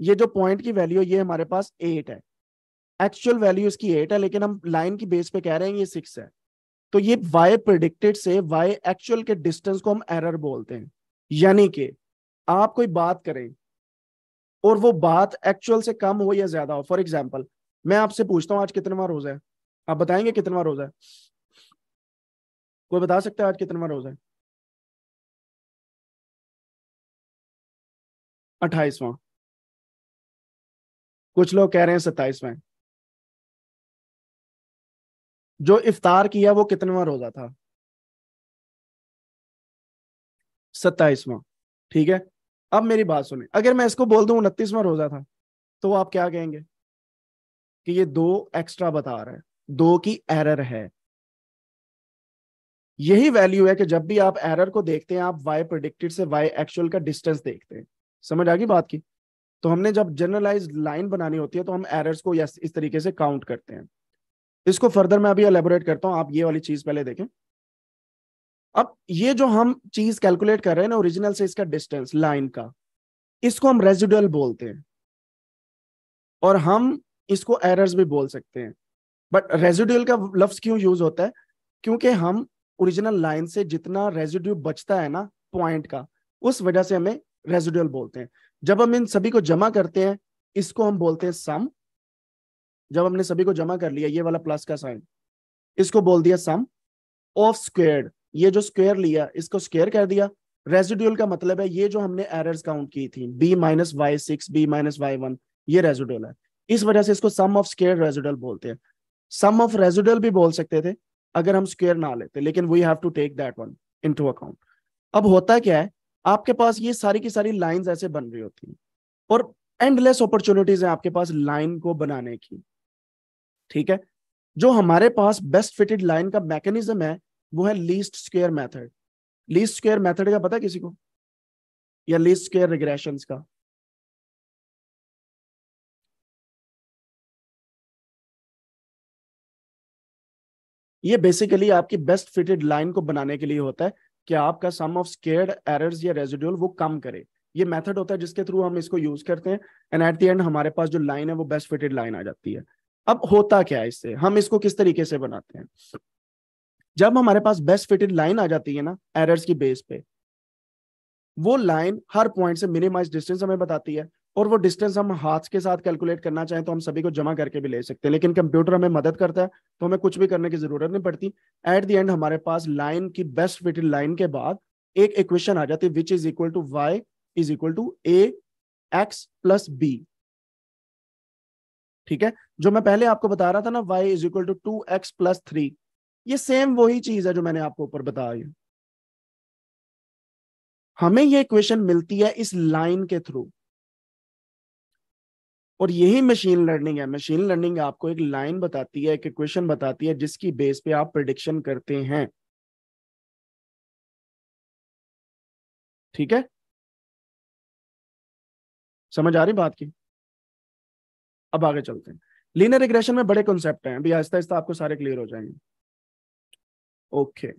ये जो पॉइंट की वैल्यू ये हमारे पास एट है एक्चुअल वैल्यू इसकी एट है लेकिन हम लाइन की बेस पे कह रहे हैं ये सिक्स है तो ये वाई प्रिडिक्टेड से वाई एक्चुअल के डिस्टेंस को हम एरर बोलते हैं यानी कि आप कोई बात करें और वो बात एक्चुअल से कम हो या ज्यादा हो फॉर एग्जाम्पल मैं आपसे पूछता हूँ आज कितनवा रोजा है आप बताएंगे कितनवा रोजा है कोई बता सकता है आज कितनवा रोजा है अट्ठाईसवा कुछ लोग कह रहे हैं सत्ताईसवा जो इफ्तार किया वो कितनवा रोजा था सत्ताईसवा ठीक है अब मेरी बात सुने अगर मैं इसको बोल दू उनतीसवां रोजा था तो आप क्या कहेंगे कि ये दो एक्स्ट्रा बता रहा है दो की एरर है यही वैल्यू है कि जब भी आप एरर को देखते हैं आप वाई प्रोडिक्टेड से वाई एक्चुअल का डिस्टेंस देखते हैं समझ आ गई बात की तो हमने जब जनरलाइज लाइन बनानी होती है तो हम एरर्स को यस इस तरीके से काउंट करते हैं इसको फर्दर मैं अभी एलेबोरेट करता हूं आप ये वाली चीज पहले देखें अब ये जो हम चीज कैलकुलेट कर रहे हैं ना ओरिजिनल से इसका डिस्टेंस लाइन का इसको हम रेजिडुअल बोलते हैं और हम इसको एरर्स भी बोल सकते हैं बट रेजिड्यूल का लफ्ज क्यों यूज होता है क्योंकि हम ओरिजिनल लाइन से जितना रेजिड्यू बचता है ना पॉइंट का उस वजह से हमें रेजिड्यूल बोलते हैं जब हम इन सभी को जमा करते हैं इसको हम बोलते हैं सम जब हमने सभी को जमा कर लिया ये वाला प्लस का साइन इसको बोल दिया सम ऑफ स्क्वेयर ये जो स्क्वेयर लिया इसको स्क्वेयर कर दिया रेजिड्यूल का मतलब है ये जो हमने एरर्स काउंट की थी B minus Y six B minus Y one ये रेजिड्यूल है इस वजह से इसको सम ऑफ स्केयर रेजिडल बोलते हैं सम ऑफ रेजिडल भी बोल सकते थे अगर हम स्केयर ना लेते लेकिन we have to take that one into account अब होता क्या है आपके पास ये सारी की सारी लाइन ऐसे बन रही होती हैं और एंडलेस अपॉर्चुनिटीज हैं आपके पास लाइन को बनाने की ठीक है जो हमारे पास बेस्ट फिटेड लाइन का मैकेनिज्म है वो है least square method least square method का पता है किसी को या लीस्ट स्क्वेयर रिग्रेशन का ये बेसिकली आपकी बेस्ट फिटेड लाइन को बनाने के लिए होता है कि आपका सम ऑफ स्केर्ड एरर्स या रेजिड्यूल वो कम करे ये मेथड होता है जिसके थ्रू हम इसको यूज करते हैं एंड एट द एंड हमारे पास जो लाइन है वो बेस्ट फिटेड लाइन आ जाती है अब होता क्या है इससे हम इसको किस तरीके से बनाते हैं जब हमारे पास बेस्ट फिटेड लाइन आ जाती है ना एरर्स की बेस पे वो लाइन हर पॉइंट से मिनिमाइज डिस्टेंस हमें बताती है और वो डिस्टेंस हम हाथ के साथ कैलकुलेट करना चाहें तो हम सभी को जमा करके भी ले सकते हैं लेकिन कंप्यूटर हमें मदद करता है तो हमें कुछ भी करने की जरूरत नहीं पड़ती एट द एंड हमारे पास लाइन की बेस्ट फिटेड लाइन के बाद एक इक्वेशन आ जाती है which is equal to Y is equal to A X plus B ठीक है जो मैं पहले आपको बता रहा था ना Y is equal to two X plus three ये सेम वही चीज है जो मैंने आपको ऊपर बताया हमें ये इक्वेशन मिलती है इस लाइन के थ्रू और यही मशीन लर्निंग है मशीन लर्निंग आपको एक लाइन बताती है एक इक्वेशन बताती है जिसकी बेस पे आप प्रडिक्शन करते हैं ठीक है समझ आ रही बात की अब आगे चलते हैं लीनियर रिग्रेशन में बड़े कॉन्सेप्ट हैं अभी आहिस्ता आहिस्ता आपको सारे क्लियर हो जाएंगे ओके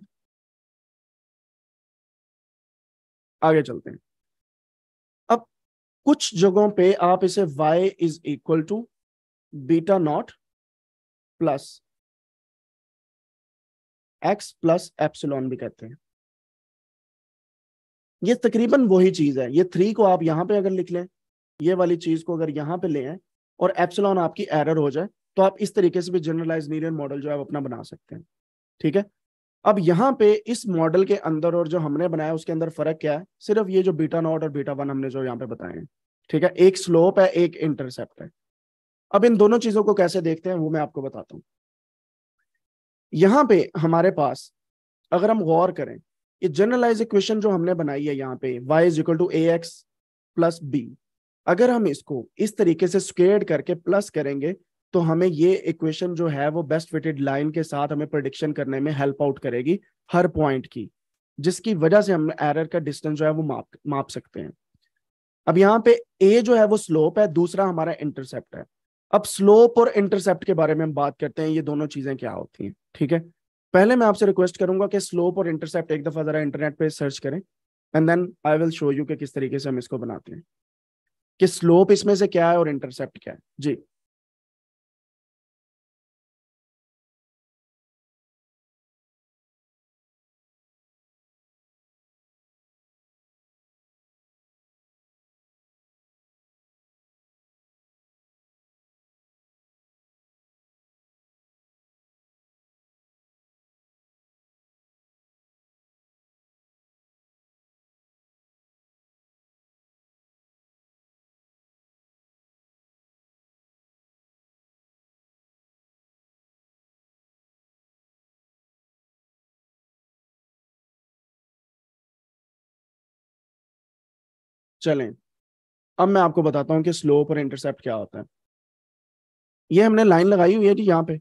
आगे चलते हैं कुछ जगहों पे आप इसे y is equal to beta naught plus x plus epsilon भी कहते हैं ये तकरीबन वही चीज है ये थ्री को आप यहां पे अगर लिख लें ये वाली चीज को अगर यहां पे ले आए और एप्सिलॉन आपकी एरर हो जाए तो आप इस तरीके से भी जनरलाइज नीरियन मॉडल जो है अपना बना सकते हैं ठीक है अब यहाँ पे इस मॉडल के अंदर और जो हमने बनाया उसके अंदर फर्क क्या है सिर्फ ये जो बीटा नॉट और बीटा वन हमने जो यहाँ पे बताए हैं ठीक है एक स्लोप है एक इंटरसेप्ट है अब इन दोनों चीजों को कैसे देखते हैं वो मैं आपको बताता हूं यहां पे हमारे पास अगर हम गौर करें ये जनरलाइज इक्वेशन जो हमने बनाई है यहाँ पे y is equal to A X plus B अगर हम इसको इस तरीके से स्क्वेयर करके प्लस करेंगे तो हमें ये इक्वेशन जो है वो बेस्ट फिटेड लाइन के साथ हमें प्रोडिक्शन करने में हेल्प आउट करेगी हर पॉइंट की जिसकी वजह से हम एरर का डिस्टेंस जो है वो माप माप सकते हैं अब यहाँ पे ए जो है वो स्लोप है दूसरा हमारा इंटरसेप्ट है अब स्लोप और इंटरसेप्ट के बारे में हम बात करते हैं ये दोनों चीजें क्या होती हैं ठीक है पहले मैं आपसे रिक्वेस्ट करूंगा कि स्लोप और इंटरसेप्ट एक दफा जरा इंटरनेट पे सर्च करें and then I will show you कि किस तरीके से हम इसको बनाते हैं कि स्लोप इसमें से क्या है और इंटरसेप्ट क्या है जी चलें अब मैं आपको बताता हूं कि स्लोप और इंटरसेप्ट क्या होता है ये हमने लाइन लगाई हुई है जी यहाँ पे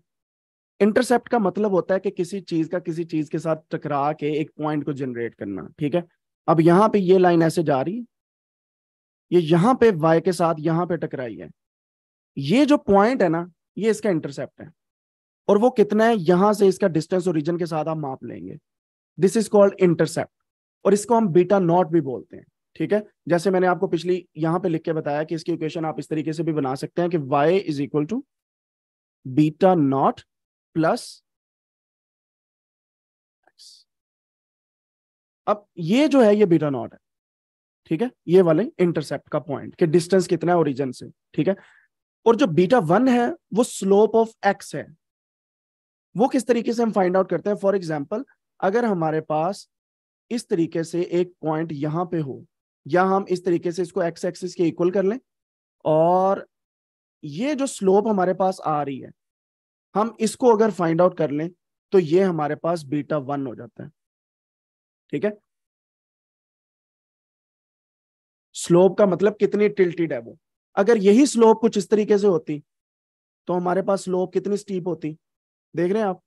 इंटरसेप्ट का मतलब होता है कि किसी चीज का किसी चीज के साथ टकरा के एक पॉइंट को जनरेट करना ठीक है अब यहाँ पे ये लाइन ऐसे जा रही है ये यहाँ पे वाई के साथ यहाँ पे टकराई है ये जो पॉइंट है ना ये इसका इंटरसेप्ट है और वो कितना है यहां से इसका डिस्टेंस ओरिजिन के साथ आप माप लेंगे दिस इज कॉल्ड इंटरसेप्ट और इसको हम बीटा नॉट भी बोलते हैं ठीक है जैसे मैंने आपको पिछली यहां पे लिख के बताया कि इसकी इक्वेशन आप इस तरीके से भी बना सकते हैं कि y is equal to beta naught plus अब ये जो है ये बीटा नॉट है ठीक है ये वाले इंटरसेप्ट का पॉइंट कि डिस्टेंस कितना है ओरिजिन से ठीक है और जो बीटा वन है वो स्लोप ऑफ एक्स है वो किस तरीके से हम फाइंड आउट करते हैं फॉर एग्जाम्पल अगर हमारे पास इस तरीके से एक पॉइंट यहां पे हो या हम इस तरीके से इसको एक्स एक्सिस के इक्वल कर लें और ये जो स्लोप हमारे पास आ रही है हम इसको अगर फाइंड आउट कर लें तो ये हमारे पास बीटा वन हो जाता है ठीक है स्लोप का मतलब कितनी टिल्टेड है वो अगर यही स्लोप कुछ इस तरीके से होती तो हमारे पास स्लोप कितनी स्टीप होती देख रहे हैं आप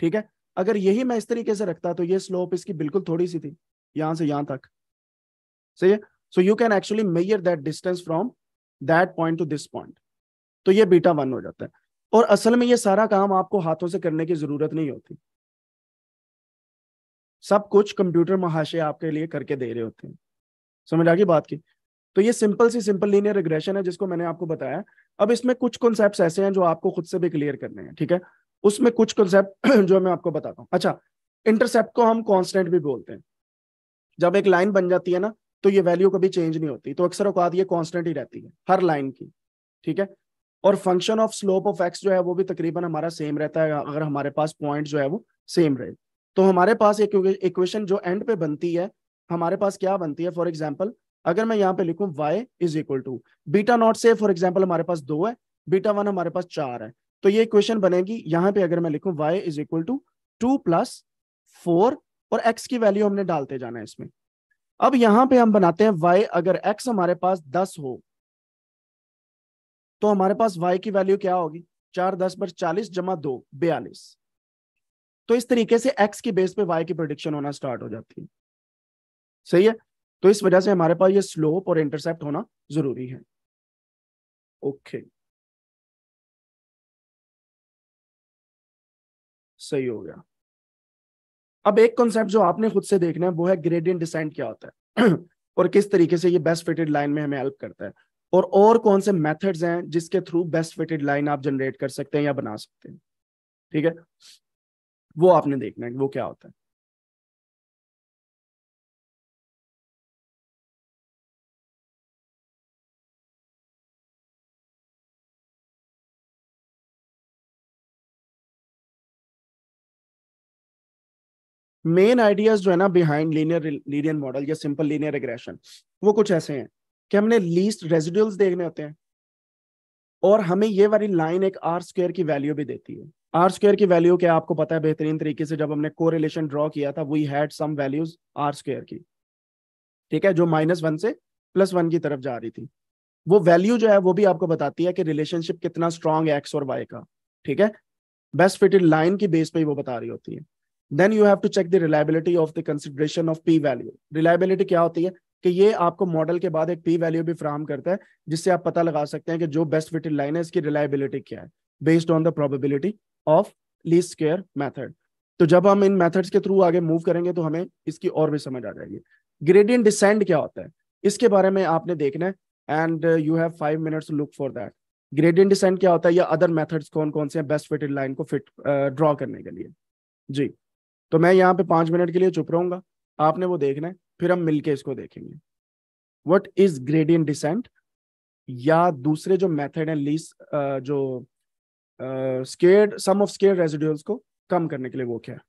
ठीक है अगर यही मैं इस तरीके से रखता तो ये स्लोप इसकी बिल्कुल थोड़ी सी थी यहां से यहां तक सही है so you can actually measure that distance from that point to this point तो ये बीटा वन हो जाता है और असल में ये सारा काम आपको हाथों से करने की जरूरत नहीं होती सब कुछ कंप्यूटर महाशय आपके लिए करके दे रहे होते हैं समझ आ गई बात की तो ये सिंपल सी सिंपल लीनियर रिग्रेशन है जिसको मैंने आपको बताया अब इसमें कुछ कॉन्सेप्ट ऐसे हैं जो आपको खुद से भी क्लियर करने हैं ठीक है उसमें कुछ कॉन्सेप्ट जो मैं आपको बताता हूँ अच्छा इंटरसेप्ट को हम कॉन्स्टेंट भी बोलते हैं जब एक लाइन बन जाती है ना तो ये वैल्यू कभी चेंज नहीं होती तो अक्सर औकात ये कॉन्स्टेंट ही रहती है हर लाइन की ठीक है और function of slope of X जो है वो भी तकरीबन हमारा सेम रहता है अगर हमारे पास पॉइंट जो है वो सेम रहे तो हमारे पास एक इक्वेशन जो एंड पे बनती है हमारे पास क्या बनती है फॉर एग्जाम्पल अगर मैं यहाँ पे लिखूँ Y is equal to beta naught से फॉर एग्जाम्पल हमारे पास दो है बीटा वन हमारे पास चार है तो ये इक्वेशन बनेगी यहाँ पे अगर मैं लिखू Y is equal to two plus four और एक्स की वैल्यू हमने डालते जाना है इसमें अब यहां पे हम बनाते हैं वाई अगर एक्स हमारे पास दस हो तो हमारे पास वाई की वैल्यू क्या होगी चार दस पर चालीस जमा दो बयालीस तो इस तरीके से एक्स की बेस पे वाई की प्रोडिक्शन होना स्टार्ट हो जाती है सही है तो इस वजह से हमारे पास ये स्लोप और इंटरसेप्ट होना जरूरी है ओके सही हो गया अब एक कॉन्सेप्ट जो आपने खुद से देखना है वो है ग्रेडियंट डिसेंट क्या होता है और किस तरीके से ये बेस्ट फिटेड लाइन में हमें हेल्प करता है और और कौन से मेथड्स हैं जिसके थ्रू बेस्ट फिटेड लाइन आप जनरेट कर सकते हैं या बना सकते हैं ठीक है वो आपने देखना है वो क्या होता है मेन आइडियाज जो है ना बिहाइंड लीनियर लीनियर मॉडल या सिंपल लीनियर एग्रेशन वो कुछ ऐसे हैं कि हमने लीस्ट रेजिडुअल्स देखने होते हैं और हमें ये वाली लाइन एक आर स्क्वायर की वैल्यू भी देती है आर स्क्वायर की वैल्यू क्या आपको पता है बेहतरीन तरीके से जब हमने कोरिलेशन ड्रॉ किया था we had some values R square की ठीक है जो माइनस वन से प्लस वन की तरफ जा रही थी वो वैल्यू जो है वो भी आपको बताती है कि रिलेशनशिप कितना स्ट्रांग है एक्स और वाई का ठीक है बेस्ट फिटेड लाइन की बेस पे ही वो बता रही होती है then you have to check the reliability of the consideration of P value reliability क्या होती है कि ये आपको मॉडल के बाद एक पी वैल्यू भी फ्राहम करता है जिससे आप पता लगा सकते हैं कि जो बेस्ट फिटेड लाइन है इसकी रिलायबिलिटी क्या है based on the probability of ली स्केयर मैथड तो जब हम इन मैथड्स के थ्रू आगे मूव करेंगे तो हमें इसकी और भी समझ आ जाएगी ग्रेडियंट डिसेंड क्या होता है इसके बारे में आपने देखना है and you have five minutes look for that gradient descent क्या होता है या अदर मेथड्स कौन कौन से हैं बेस्ट फिटेड लाइन को फिट ड्रॉ uh, करने के लिए जी तो मैं यहाँ पे पांच मिनट के लिए चुप रहूंगा आपने वो देखना है फिर हम मिलके इसको देखेंगे वट इज ग्रेडियंट डिसेंट या दूसरे जो मेथड है लीस जो squared sum of squared residuals को कम करने के लिए वो क्या है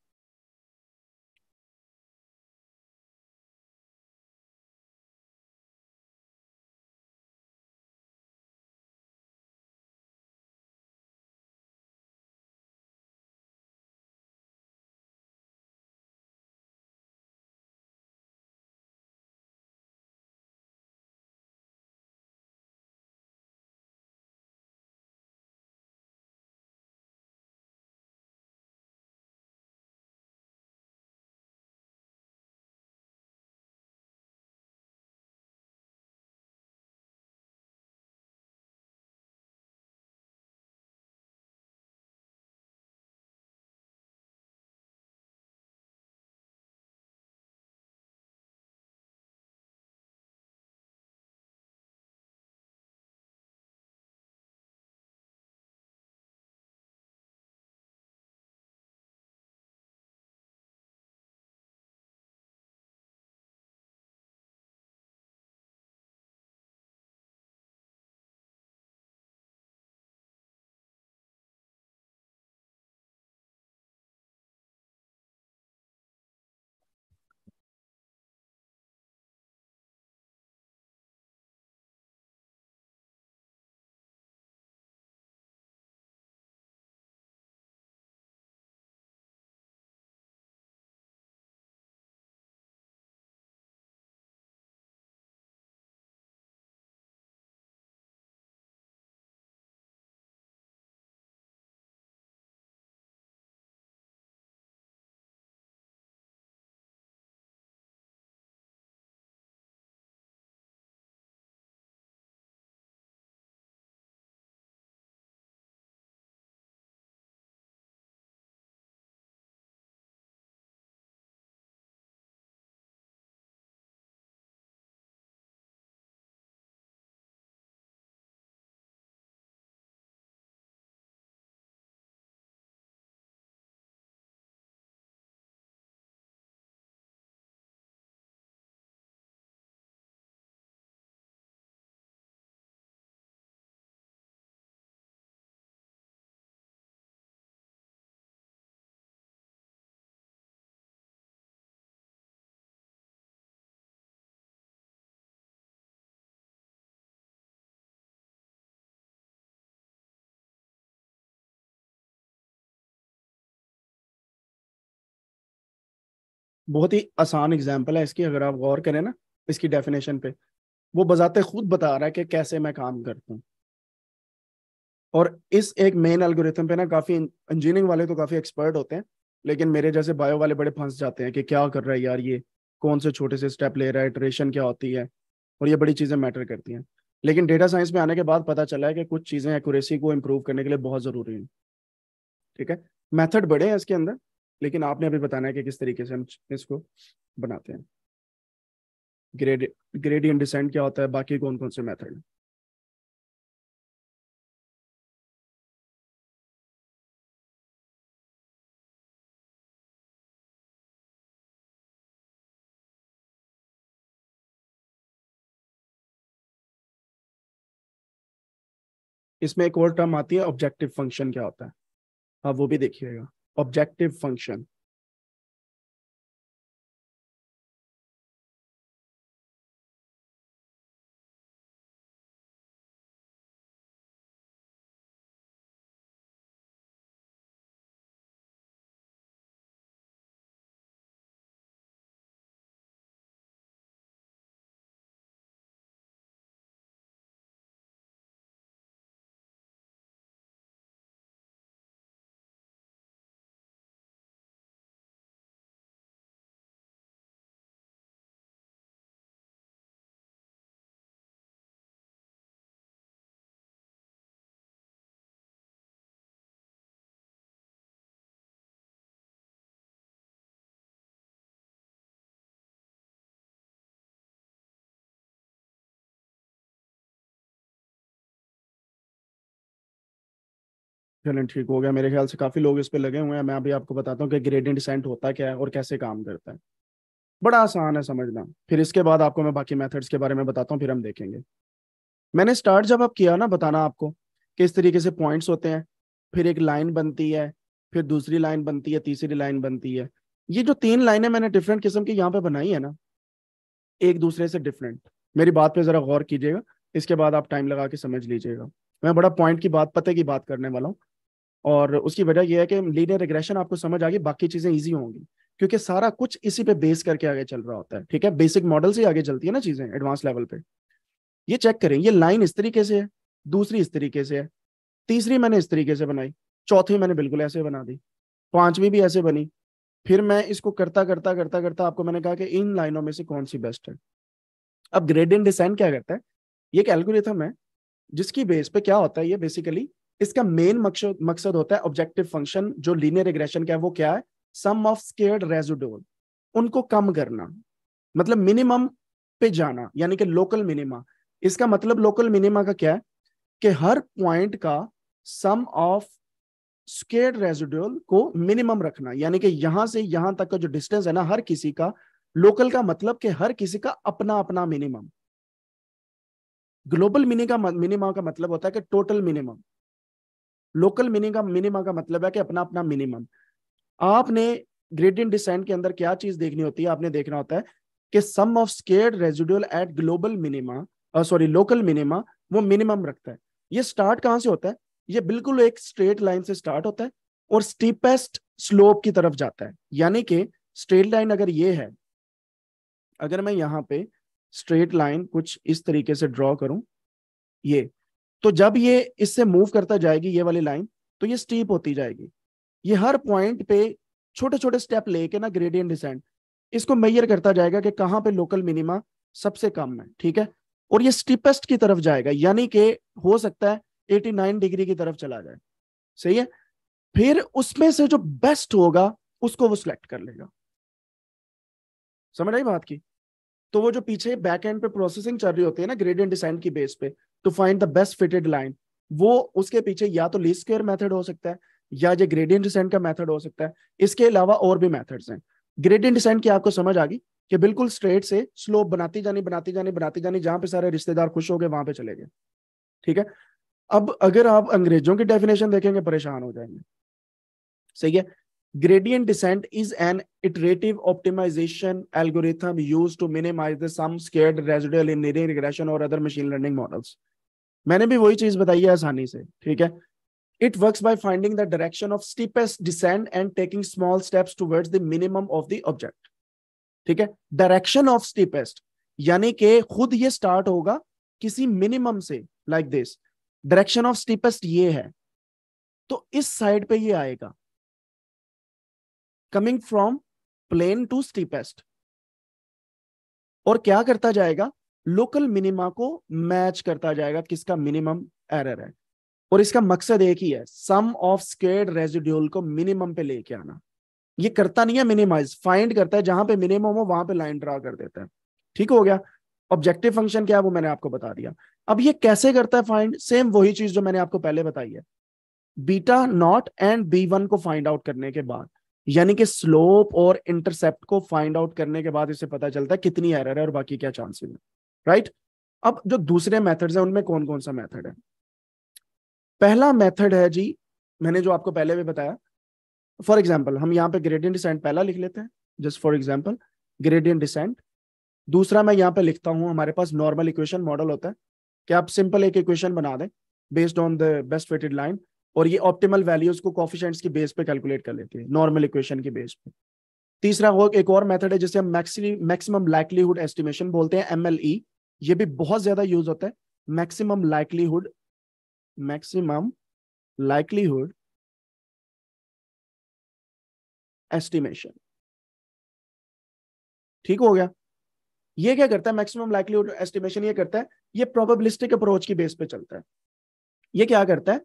बहुत ही आसान एग्जाम्पल है इसकी अगर आप गौर करें ना इसकी डेफिनेशन पे वो बजाते खुद बता रहा है कि कैसे मैं काम करता हूँ और इस एक मेन एल्गोरिथम पे ना काफी इंजीनियरिंग वाले तो काफी एक्सपर्ट होते हैं लेकिन मेरे जैसे बायो वाले बड़े फंस जाते हैं कि क्या कर रहा है यार ये कौन से छोटे से स्टेप ले रहा है ट्रेशन क्या होती है और ये बड़ी चीज़ें मैटर करती हैं लेकिन डेटा साइंस में आने के बाद पता चला है कि कुछ चीज़ें एक्यूरेसी को इम्प्रूव करने के लिए बहुत ज़रूरी है ठीक है मेथड बड़े हैं इसके अंदर लेकिन आपने अभी बताना है कि किस तरीके से हम इसको बनाते हैं ग्रेड ग्रेडियंट डिसेंट क्या होता है बाकी कौन कौन से मेथड इसमें एक और टर्म आती है ऑब्जेक्टिव फंक्शन क्या होता है आप हाँ, वो भी देखिएगा objective function चलें ठीक हो गया मेरे ख्याल से काफ़ी लोग इस पर लगे हुए हैं मैं अभी आपको बताता हूँ कि ग्रेडियंट सेंट होता क्या है और कैसे काम करता है बड़ा आसान है समझना फिर इसके बाद आपको मैं बाकी मेथड्स के बारे में बताता हूँ फिर हम देखेंगे मैंने स्टार्ट जब आप किया ना बताना आपको कि इस तरीके से पॉइंट्स होते हैं फिर एक लाइन बनती है फिर दूसरी लाइन बनती है तीसरी लाइन बनती है ये जो तीन लाइनें मैंने डिफरेंट किस्म की यहाँ पे बनाई है ना एक दूसरे से डिफरेंट मेरी बात पे जरा गौर कीजिएगा इसके बाद आप टाइम लगा के समझ लीजिएगा मैं बड़ा पॉइंट की बात पते की बात करने वाला हूँ और उसकी वजह यह है कि लीनियर रिग्रेशन आपको समझ आ गई बाकी चीजें ईजी होंगी क्योंकि सारा कुछ इसी पे बेस करके आगे चल रहा होता है ठीक है बेसिक मॉडल से आगे चलती है ना चीजें एडवांस लेवल पे ये चेक करें ये लाइन इस तरीके से है दूसरी इस तरीके से है तीसरी मैंने इस तरीके से बनाई चौथी मैंने बिल्कुल ऐसे बना दी पांचवी भी ऐसे बनी फिर मैं इसको करता करता करता करता आपको मैंने कहा कि इन लाइनों में से कौन सी बेस्ट है अब ग्रेडियंट डिसाइन क्या करता है ये एक एल्गोरिथम है जिसकी बेस पे क्या होता है ये बेसिकली इसका मेन मकसद मकसद होता है ऑब्जेक्टिव फंक्शन जो लीनियर रिग्रेशन का है वो क्या है सम ऑफ स्केर्ड रेजुडोल उनको कम करना मतलब मिनिमम पे जाना यानी कि लोकल मिनिमा इसका मतलब लोकल मिनिमा का क्या है कि हर पॉइंट का सम ऑफ स्केर्ड रेजुडोल को मिनिमम रखना यानी कि यहां से यहां तक का जो डिस्टेंस है ना हर किसी का लोकल का मतलब कि हर किसी का अपना अपना मिनिमम ग्लोबल मिनी मिनिमा का मतलब होता है कि total minimum local minima minimum का मतलब है कि अपना अपना मिनिमम आपने ग्रेडियंट डिसेंट के अंदर क्या चीज देखनी होती है आपने देखना होता है कि sum of squared residual at global minima sorry local minima वो मिनिमम रखता है ये स्टार्ट कहाँ से होता है ये बिल्कुल एक स्ट्रेट लाइन से स्टार्ट होता है और स्टीपेस्ट स्लोप की तरफ जाता है यानी कि स्ट्रेट लाइन अगर ये है अगर मैं यहाँ पे स्ट्रेट लाइन कुछ इस तरीके से ड्रॉ करूं ये तो जब ये इससे मूव करता जाएगी ये वाली लाइन तो ये स्टीप होती जाएगी ये हर पॉइंट पे छोटे छोटे स्टेप लेके ना ग्रेडियंट डिसेंट इसको मेयर करता जाएगा कि कहाँ पे लोकल मिनिमा सबसे कम है ठीक है और ये स्टीपेस्ट की तरफ जाएगा यानी कि हो सकता है 89 डिग्री की तरफ चला जाए सही है फिर उसमें से जो बेस्ट होगा उसको वो सिलेक्ट कर लेगा समझ आई बात की तो वो जो पीछे बैक एंड पे प्रोसेसिंग चल रही होती है ना ग्रेडियंट डिसेंट की बेस पे to find the best fitted line वो उसके पीछे या तो लीस्ट स्क्वेयर मेथड हो सकता है या जो ग्रेडियंट डिसेंट का मेथड हो सकता है इसके अलावा और भी मेथड्स हैं ग्रेडियंट डिसेंट की आपको समझ आ गई कि बिल्कुल स्ट्रेट से स्लोप बनाती जानी बनाती जानी बनाती जानी जहां पे सारे रिश्तेदार खुश हो गए वहां पे चले गए ठीक है अब अगर आप अंग्रेजों की डेफिनेशन देखेंगे परेशान हो जाएंगे सही है Gradient descent is an iterative optimization algorithm used to minimize the sum squared residual in linear regression or other machine learning models. maine bhi wahi cheez बताई है आसानी से ठीक है It works by finding the direction of steepest descent and taking small steps towards the minimum of the object. theek hai direction of steepest yani ke khud ye start hoga kisi minimum se like this direction of steepest ye hai to is side pe ye aayega coming from plane to steepest और क्या करता जाएगा local minima को match करता जाएगा किसका minimum error है और इसका मकसद एक ही है सम ऑफ स्केर्ड रेजिड्यूल को मिनिमम पे लेके आना ये करता नहीं है मिनिमाइज फाइंड करता है जहां पे मिनिमम हो वहां पे लाइन ड्रा कर देता है ठीक हो गया ऑब्जेक्टिव फंक्शन क्या है वो मैंने आपको बता दिया अब ये कैसे करता है फाइंड सेम वही चीज जो मैंने आपको पहले बताई है beta naught and B one को फाइंड आउट करने के बाद यानी कि स्लोप और इंटरसेप्ट को फाइंड आउट करने के बाद इसे पता चलता है कितनी एरर है और बाकी क्या चांसेस है राइट अब जो दूसरे मेथड्स हैं उनमें कौन कौन सा मेथड है पहला मेथड है जी मैंने जो आपको पहले भी बताया फॉर एग्जाम्पल हम यहाँ पे ग्रेडियंट डिसेंट पहला लिख लेते हैं just for example gradient descent दूसरा मैं यहाँ पे लिखता हूँ हमारे पास नॉर्मल इक्वेशन मॉडल होता है कि आप सिंपल एक इक्वेशन बना दें based on the best weighted line और ये ऑप्टिमल वैल्यूज को कॉफिशेंट्स की बेस पे कैलकुलेट कर लेती है नॉर्मल इक्वेशन की बेस पे तीसरा वो एक और मेथड है जिसे हम मैक्सिमम लाइकलीहुड एस्टिमेशन बोलते हैं एम e। ये भी बहुत ज्यादा यूज होता है maximum likelihood maximum likelihood estimation ठीक हो गया ये क्या करता है मैक्सिमम लाइकलीहुड एस्टिमेशन ये करता है ये प्रोबेबिलिस्टिक अप्रोच की बेस पे चलता है ये क्या करता है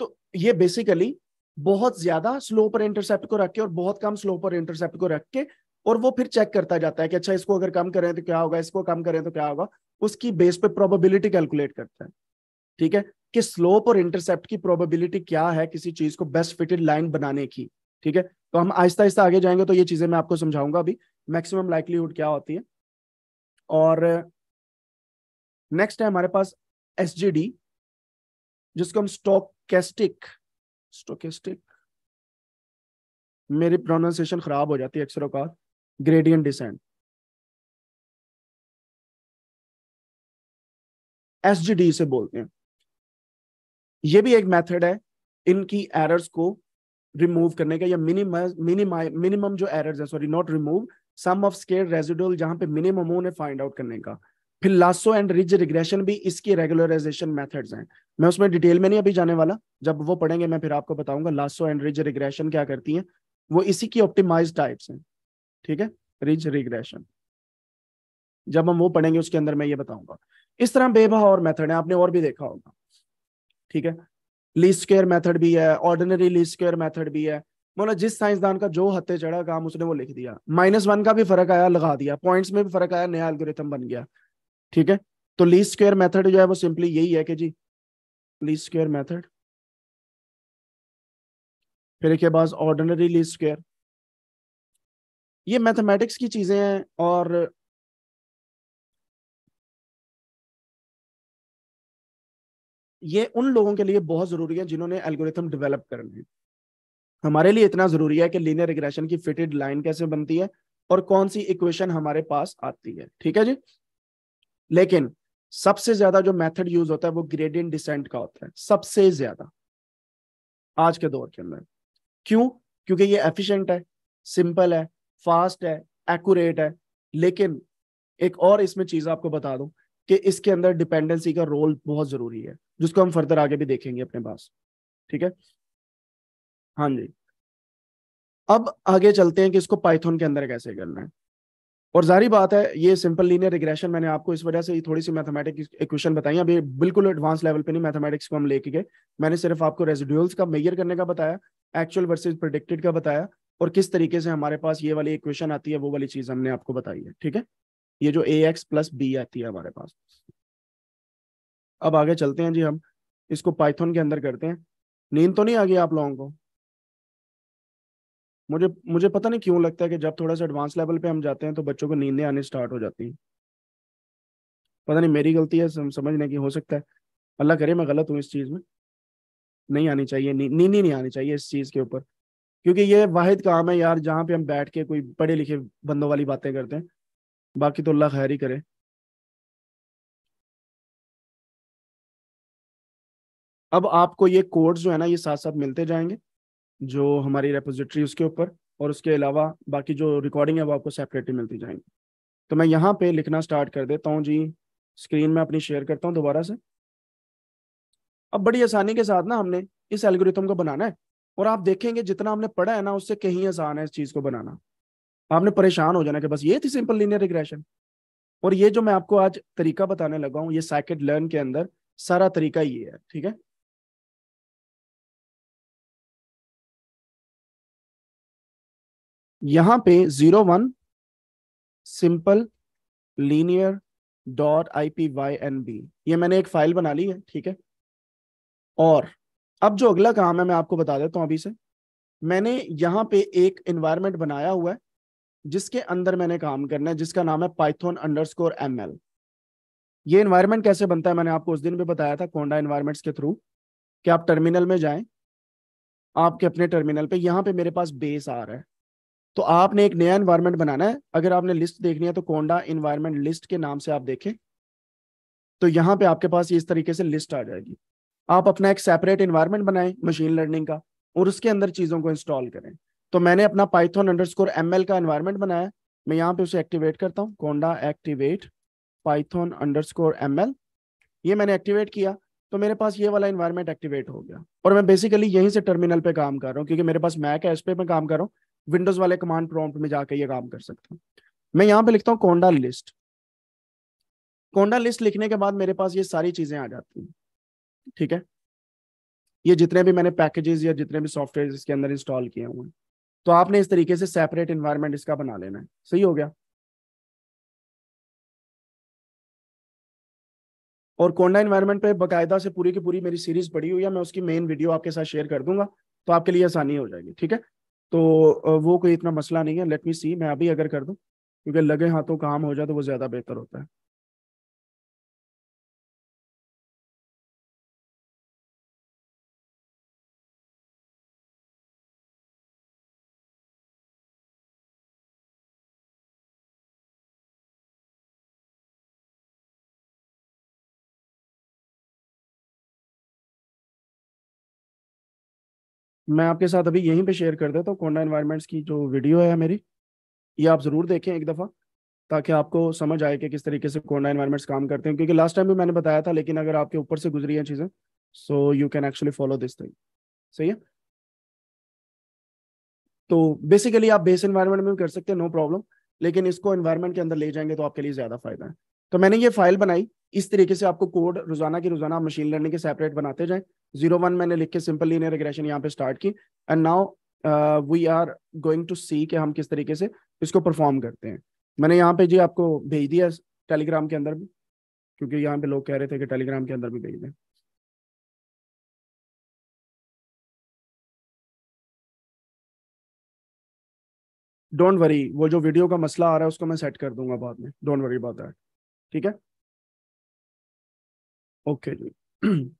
तो ये बेसिकली बहुत ज्यादा स्लो पर इंटरसेप्ट को रख के और बहुत कम स्लो पर इंटरसेप्ट को रख के और वो फिर चेक करता जाता है कि अच्छा इसको अगर कम करें तो क्या होगा इसको कम करें तो क्या होगा उसकी बेस पे प्रोबेबिलिटी कैलकुलेट करता है ठीक है कि स्लोप और इंटरसेप्ट की प्रोबेबिलिटी क्या है किसी चीज को बेस्ट फिटेड लाइन बनाने की ठीक है तो हम आहिस्ता आहिस्ता आगे जाएंगे तो ये चीजें मैं आपको समझाऊंगा अभी मैक्सिमम लाइकलीहुड क्या होती है और नेक्स्ट है हमारे पास एस जी डी जिसको हम स्टोकेस्टिक स्टोकेस्टिक मेरी प्रोनाउंसिएशन खराब हो जाती है अक्सर अवकात ग्रेडियंट डिसेंट एसजीडी से बोलते हैं ये भी एक मेथड है इनकी एरर्स को रिमूव करने का या मिनिमम जो एरर्स है sorry not remove sum of square residual जहां पे मिनिमम उन्हें फाइंड आउट करने का फिर लासो एंड रिज रिग्रेशन भी इसकी रेगुलराइजेशन मेथड्स हैं मैं उसमें डिटेल में नहीं अभी जाने वाला जब वो पढ़ेंगे मैं फिर आपको बताऊंगा लासो एंड रिज रिग्रेशन क्या करती है वो इसी की ऑप्टिमाइज टाइप्स हैं ठीक है रिज रिग्रेशन जब हम वो पढ़ेंगे उसके अंदर मैं ये बताऊंगा इस तरह बेबा और मेथड है आपने और भी देखा होगा ठीक है ली स्क्र मैथड भी है ऑर्डिनरी ली स्क्र मैथड भी है मतलब जिस साइंसदान का जो हत्या चढ़ा काम उसने वो लिख दिया माइनस वन का भी फर्क आया लगा दिया पॉइंट्स में भी फर्क आया नया एल्गोरिथम बन गया ठीक है तो ली स्क्र मैथड जो है वो सिंपली यही है कि जी ली स्क्र मैथड फिर के बाद ऑर्डनरी ली स्क्र ये मैथमेटिक्स की चीजें हैं और ये उन लोगों के लिए बहुत जरूरी है जिन्होंने एल्गोरिथम डेवलप करने हैं हमारे लिए इतना जरूरी है कि लीनियर रिग्रेशन की फिटेड लाइन कैसे बनती है और कौन सी इक्वेशन हमारे पास आती है ठीक है जी लेकिन सबसे ज्यादा जो मेथड यूज होता है वो ग्रेडियंट डिसेंट का होता है सबसे ज्यादा आज के दौर के अंदर क्यों क्योंकि ये एफिशिएंट है सिंपल है फास्ट है एक्यूरेट है लेकिन एक और इसमें चीज आपको बता दूं कि इसके अंदर डिपेंडेंसी का रोल बहुत जरूरी है जिसको हम फर्दर आगे भी देखेंगे अपने पास ठीक है हाँ जी अब आगे चलते हैं कि इसको पाइथन के अंदर कैसे करना है और जारी बात है ये सिंपल लीनियर रिग्रेशन मैंने आपको इस वजह से ये थोड़ी सी मैथमेटिक्स इक्वेशन बताई अभी बिल्कुल एडवांस लेवल पे नहीं मैथमेटिक्स को हम लेके गए मैंने सिर्फ आपको रेजिड्यूल्स का मेयर करने का बताया एक्चुअल वर्सेज प्रोडिक्टेड का बताया और किस तरीके से हमारे पास ये वाली इक्वेशन आती है वो वाली चीज हमने आपको बताई है ठीक है ये जो ए एक्स प्लस बी आती है हमारे पास अब आगे चलते हैं जी हम इसको पाइथन के अंदर करते हैं नींद तो नहीं आ गई आप लोगों को मुझे मुझे पता नहीं क्यों लगता है कि जब थोड़ा सा एडवांस लेवल पे हम जाते हैं तो बच्चों को नींदें आने स्टार्ट हो जाती हैं पता नहीं मेरी गलती है समझने की हो सकता है अल्लाह करे मैं गलत हूँ इस चीज़ में नहीं आनी चाहिए नींद ही नहीं आनी चाहिए इस चीज़ के ऊपर क्योंकि ये वाहिद काम है यार जहाँ पे हम बैठ के कोई पढ़े लिखे बंदों वाली बातें करते हैं बाकी तो अल्लाह खैर ही करे अब आपको ये कोड्स जो है ना ये साथ साथ मिलते जाएंगे जो हमारी रेपोजिटरी उसके ऊपर और उसके अलावा बाकी जो रिकॉर्डिंग है वो आपको सेपरेटली मिलती जाएंगी तो मैं यहाँ पे लिखना स्टार्ट कर देता हूँ जी स्क्रीन में अपनी शेयर करता हूँ दोबारा से अब बड़ी आसानी के साथ ना हमने इस एल्गोरिथम को बनाना है और आप देखेंगे जितना हमने पढ़ा है ना उससे कहीं आसान है इस चीज़ को बनाना आपने परेशान हो जाना कि बस ये थी सिंपल लीनियर रिग्रेशन और ये जो मैं आपको आज तरीका बताने लगा हूँ ये सैकेट लर्न के अंदर सारा तरीका ये है ठीक है यहां पे zero one simple linear dot I P Y N B ये मैंने एक फाइल बना ली है ठीक है और अब जो अगला काम है मैं आपको बता देता हूँ अभी से मैंने यहाँ पे एक इन्वायरमेंट बनाया हुआ है जिसके अंदर मैंने काम करना है जिसका नाम है Python underscore M L ये इन्वायरमेंट कैसे बनता है मैंने आपको उस दिन भी बताया था कोंडा इन्वायरमेंट्स के थ्रू कि आप टर्मिनल में जाएं आपके अपने टर्मिनल पे यहाँ पे मेरे पास बेस आ रहा है तो आपने एक नया एनवायरमेंट बनाना है अगर आपने लिस्ट देखनी है तो कोंडा इन्वायरमेंट लिस्ट के नाम से आप देखें तो यहाँ पे आपके पास इस तरीके से लिस्ट आ जाएगी आप अपना एक सेपरेट इन्वायरमेंट बनाएं मशीन लर्निंग का और उसके अंदर चीज़ों को इंस्टॉल करें तो मैंने अपना पाइथन अंडर स्कोर का इन्वायरमेंट बनाया मैं यहाँ पे उसे एक्टिवेट करता हूँ conda activate Python underscore ये मैंने एक्टिवेट किया तो मेरे पास ये वाला इन्वायरमेंट एक्टिवेट हो गया और मैं बेसिकली यहीं से टर्मिनल पे काम कर रहा हूँ क्योंकि मेरे पास मैक है इस पर मैं काम कर रहा हूँ विंडोज वाले कमांड प्रॉम्प्ट में जाकर ये काम कर सकता हूँ मैं यहाँ पे लिखता हूँ कोंडा लिस्ट कोंडा लिस्ट लिखने के बाद मेरे पास ये सारी चीजें आ जाती हैं ठीक है ये जितने भी मैंने पैकेजेस या जितने भी सॉफ्टवेयर इसके अंदर इंस्टॉल किए हुए हैं तो आपने इस तरीके से सेपरेट इन्वायरमेंट इसका बना लेना है सही हो गया और कोंडा इन्वायरमेंट पे बकायदा से पूरी की पूरी मेरी सीरीज पड़ी हुई है मैं उसकी मेन वीडियो आपके साथ शेयर कर दूंगा तो आपके लिए आसानी हो जाएगी ठीक है तो वो कोई इतना मसला नहीं है लेट मी सी मैं अभी अगर कर दूं क्योंकि लगे हाथों काम हो जाए तो वो ज़्यादा बेहतर होता है मैं आपके साथ अभी यहीं पे शेयर कर देता हूँ कोंडा तो इन्वायरमेंट्स की जो वीडियो है मेरी ये आप ज़रूर देखें एक दफ़ा ताकि आपको समझ आए कि किस तरीके से कोंडा इन्वायरमेंट्स काम करते हैं क्योंकि लास्ट टाइम भी मैंने बताया था लेकिन अगर आपके ऊपर से गुजरी हैं चीज़ें so you can actually follow this thing सही है तो बेसिकली आप बेस इन्वायरमेंट में भी कर सकते हैं नो प्रॉब्लम लेकिन इसको इन्वायरमेंट के अंदर ले जाएंगे तो आपके लिए ज़्यादा फायदा है तो मैंने ये फाइल बनाई इस तरीके से आपको कोड रोजाना की रोजाना मशीन लर्निंग के सेपरेट बनाते जाए जीरो वन मैंने लिख के सिंपल लीनियर रिग्रेशन यहाँ पे स्टार्ट की and now we are going to see कि हम किस तरीके से इसको परफॉर्म करते हैं मैंने यहाँ पे जी आपको भेज दिया टेलीग्राम के अंदर भी क्योंकि यहाँ पे लोग कह रहे थे कि टेलीग्राम के अंदर भी भेज दें डोंट वरी वो जो वीडियो का मसला आ रहा है उसको मैं सेट कर दूंगा बाद में डोंट वरी बात दैट ठीक है ओके जी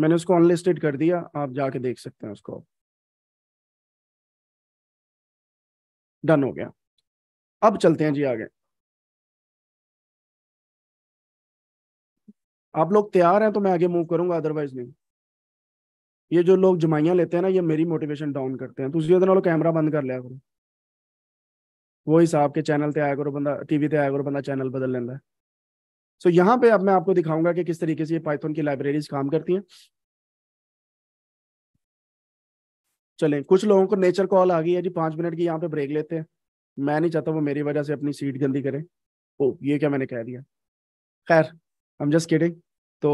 मैंने उसको अनलिस्टेड कर दिया आप जाके देख सकते हैं उसको डन हो गया अब चलते हैं जी आगे आप लोग तैयार हैं तो मैं आगे मूव करूंगा अदरवाइज नहीं ये जो लोग जमाइया लेते हैं ना ये मेरी मोटिवेशन डाउन करते हैं तुझे ਉਹਦੇ ਨਾਲ ਕੈਮਰਾ ਬੰਦ ਕਰ ਲਿਆ वो हिसाब के चैनल पे आया करो बंदा टीवी पे आया करो बंदा चैनल बदल लेता है सो so, यहाँ पे अब मैं आपको दिखाऊंगा कि किस तरीके से ये पाइथन की लाइब्रेरीज काम करती हैं चलें कुछ लोगों को नेचर कॉल आ गई है जी पांच मिनट की यहाँ पे ब्रेक लेते हैं मैं नहीं चाहता वो मेरी वजह से अपनी सीट गंदी करें ओ ये क्या मैंने कह दिया खैर हम जस्ट किडिंग तो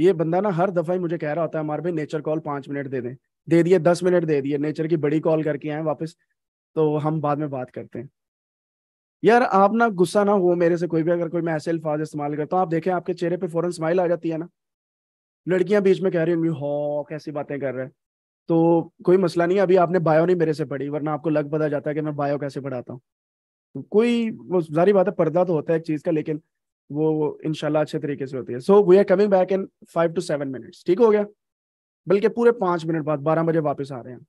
ये बंदा ना हर दफा ही मुझे कह रहा होता है हमारे भाई नेचर कॉल पांच मिनट दे दें दे दिए दस मिनट दे दिए नेचर की बड़ी कॉल करके आए वापस तो हम बाद में बात करते हैं यार आप ना गुस्सा ना हो मेरे से कोई भी अगर कोई मैं ऐसे अल्फाज इस्तेमाल करता हूँ आप देखें आपके चेहरे पे फौरन स्माइल आ जाती है ना लड़कियां बीच में कह रही होंगी हो कैसी बातें कर रहे हैं तो कोई मसला नहीं अभी आपने बायो नहीं मेरे से पढ़ी वरना आपको लग पता जाता है कि मैं बायो कैसे पढ़ाता हूँ कोई सारी बात है पर्दा तो होता है एक चीज़ का लेकिन वो इनशाला अच्छे तरीके से होती है so we are coming back in five to seven minutes ठीक हो गया बल्कि पूरे पांच मिनट बाद बारह बजे वापस आ रहे हैं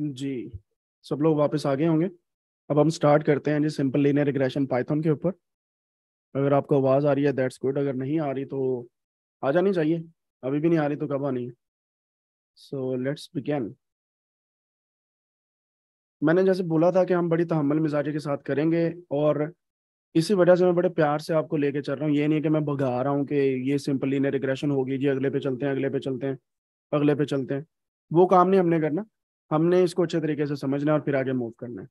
जी सब लोग वापस आ गए होंगे अब हम स्टार्ट करते हैं जी सिंपल लीनियर रिग्रेशन पाइथन के ऊपर अगर आपको आवाज़ आ रही है दैट्स गुड अगर नहीं आ रही तो आ जानी चाहिए अभी भी नहीं आ रही तो कब आनी है सो लेट्स बिगेन मैंने जैसे बोला था कि हम बड़ी तहमल मिजाजी के साथ करेंगे और इसी वजह से मैं बड़े प्यार से आपको लेके चल रहा हूँ ये नहीं कि मैं भगा रहा हूँ कि ये सिंपल लीनियर रिग्रेशन होगी जी अगले पे चलते हैं अगले पे चलते हैं अगले पे चलते हैं वो काम नहीं हमने करना हमने इसको अच्छे तरीके से समझना है और फिर आगे मूव करना है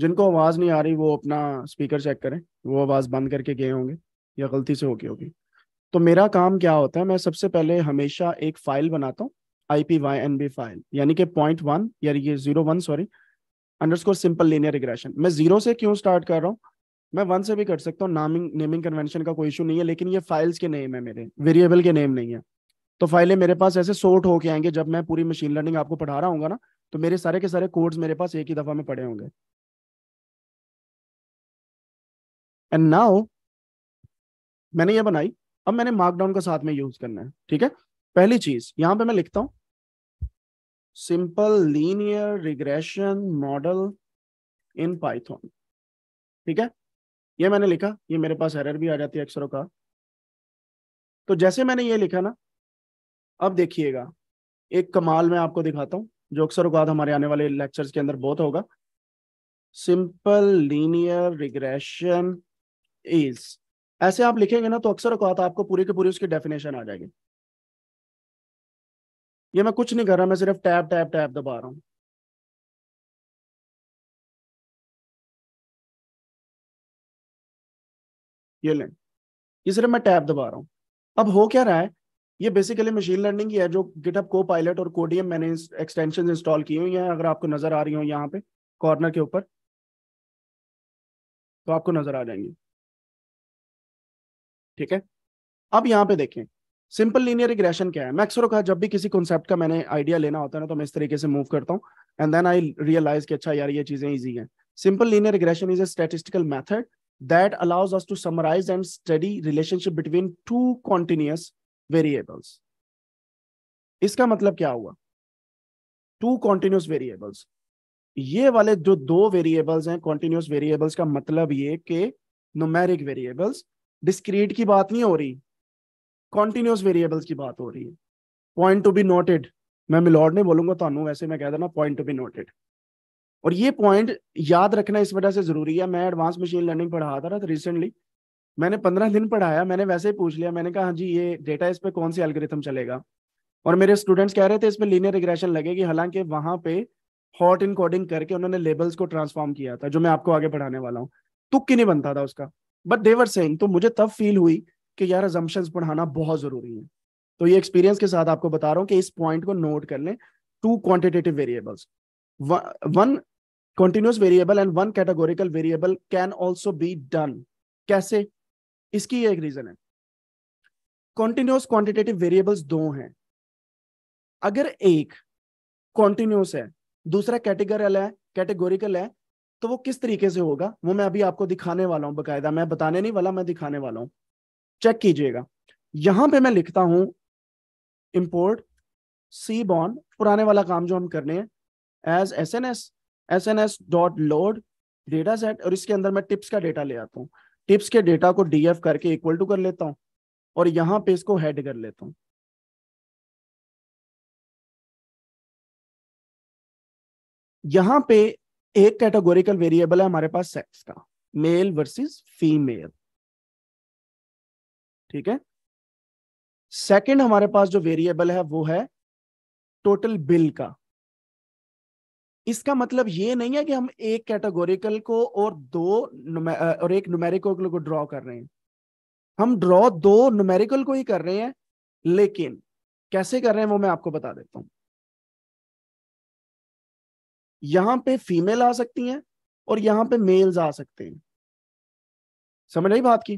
जिनको आवाज़ नहीं आ रही वो अपना स्पीकर चेक करें वो आवाज़ बंद करके गए होंगे या गलती से होगी होगी तो मेरा काम क्या होता है मैं सबसे पहले हमेशा एक फाइल बनाता हूँ I P Y N B file यानी कि पॉइंट वन या ये zero one sorry score simple linear regression मैं जीरो से क्यों स्टार्ट कर रहा हूँ मैं वन से भी कर सकता हूँ नामिंग नेमिंग कन्वेंशन का कोई इशू नहीं है लेकिन ये फाइल्स के नेम है मेरे वेरिएबल के नेम नहीं है तो फाइलें मेरे पास ऐसे सोर्ट होके आएंगे जब मैं पूरी मशीन लर्निंग आपको पढ़ा रहा हूँ ना तो मेरे सारे के सारे कोड्स मेरे पास एक ही दफा में पड़े होंगे एंड नाउ मैंने ये बनाई अब मैंने मार्कडाउन का साथ में यूज करना है ठीक है पहली चीज यहां पे मैं लिखता हूं simple linear regression model in Python ठीक है ये मैंने लिखा ये मेरे पास एरर भी आ जाती है अक्षरों का तो जैसे मैंने ये लिखा ना अब देखिएगा एक कमाल मैं आपको दिखाता हूं जो अक्सर उगात हमारे आने वाले लेक्चर्स के अंदर बहुत होगा सिंपल लीनियर रिग्रेशन इज ऐसे आप लिखेंगे ना तो अक्सर उगात आपको पूरी की पूरी उसकी डेफिनेशन आ जाएगी ये मैं कुछ नहीं कर रहा मैं सिर्फ टैप टैप टैप दबा रहा हूं ये लें ये सिर्फ मैं टैप दबा रहा हूं अब हो क्या रहा है ये बेसिकली मशीन लर्निंग की है जो गिटअप को पायलट और कोडियम मैंने एक्सटेंशन इंस्टॉल की हुई है अगर आपको नजर आ रही हो यहाँ पे कॉर्नर के ऊपर तो आपको नजर आ जाएंगे ठीक है अब यहाँ पे देखें सिंपल लीनियर रिग्रेशन क्या है मैक्सरो का जब भी किसी कॉन्सेप्ट का मैंने आइडिया लेना होता है ना तो मैं इस तरीके से मूव करता हूँ एंड देन आई रियलाइज कि अच्छा यार ये चीजें ईजी हैं simple linear regression is a statistical method that allows us to summarize and study relationship between two continuous variables इसका मतलब क्या हुआ टू कॉन्टिन्यूस वेरिएबल्स ये वाले जो दो वेरिएबल्स हैं कॉन्टिन्यूस वेरिएबल्स का मतलब ये कि नोमेरिक वेरिएबल्स डिस्क्रीट की बात नहीं हो रही कॉन्टिन्यूस वेरिएबल्स की बात हो रही है पॉइंट टू बी नोटेड मैं मिलोड नहीं बोलूंगा तो वैसे मैं कह देना पॉइंट टू बी नोटेड और ये पॉइंट याद रखना इस वजह से जरूरी है मैं एडवांस मशीन लर्निंग पढ़ा रहा था रिसेंटली मैंने पंद्रह दिन पढ़ाया मैंने वैसे ही पूछ लिया मैंने कहा हाँ जी ये डेटा इस पे कौन सी एल्गोरिथम चलेगा और मेरे स्टूडेंट्स कह रहे थे इस इसमें लीनियर रिग्रेशन लगेगी हालांकि वहां पे हॉट इनकोडिंग करके उन्होंने लेबल्स को ट्रांसफॉर्म किया था जो मैं आपको आगे पढ़ाने वाला हूँ तुक की नहीं बनता था उसका बट देवर सेंग तो मुझे तब फील हुई कि यार जम्पन्स पढ़ाना बहुत जरूरी है तो ये एक्सपीरियंस के साथ आपको बता रहा हूँ कि इस पॉइंट को नोट कर लें two quantitative variables one continuous variable and one categorical variable can also be done कैसे इसकी एक रीजन है कॉन्टिन्यूस क्वांटिटेटिव वेरिएबल्स दो हैं अगर एक कॉन्टिन्यूस है दूसरा कैटेगरल है कैटेगोरिकल है तो वो किस तरीके से होगा वो मैं अभी आपको दिखाने वाला हूँ बकायदा मैं बताने नहीं वाला मैं दिखाने वाला हूँ चेक कीजिएगा यहां पे मैं लिखता हूं इम्पोर्ट सी बॉन पुराने वाला काम जो हम करने हैं as S N S S N S dot load dataset और इसके अंदर मैं टिप्स का डेटा ले आता हूँ टिप्स के डेटा को डीएफ करके इक्वल टू कर लेता हूं और यहां पे इसको हेड कर लेता हूं यहां पे एक कैटेगोरिकल वेरिएबल है हमारे पास सेक्स का मेल वर्सेस फीमेल ठीक है सेकंड हमारे पास जो वेरिएबल है वो है टोटल बिल का इसका मतलब ये नहीं है कि हम एक कैटेगोरिकल को और दो और एक न्यूमेरिकल को ड्रॉ कर रहे हैं हम ड्रॉ दो न्यूमेरिकल को ही कर रहे हैं लेकिन कैसे कर रहे हैं वो मैं आपको बता देता हूं यहां पे फीमेल आ सकती हैं और यहां पे मेल्स आ सकते हैं समझ आई बात की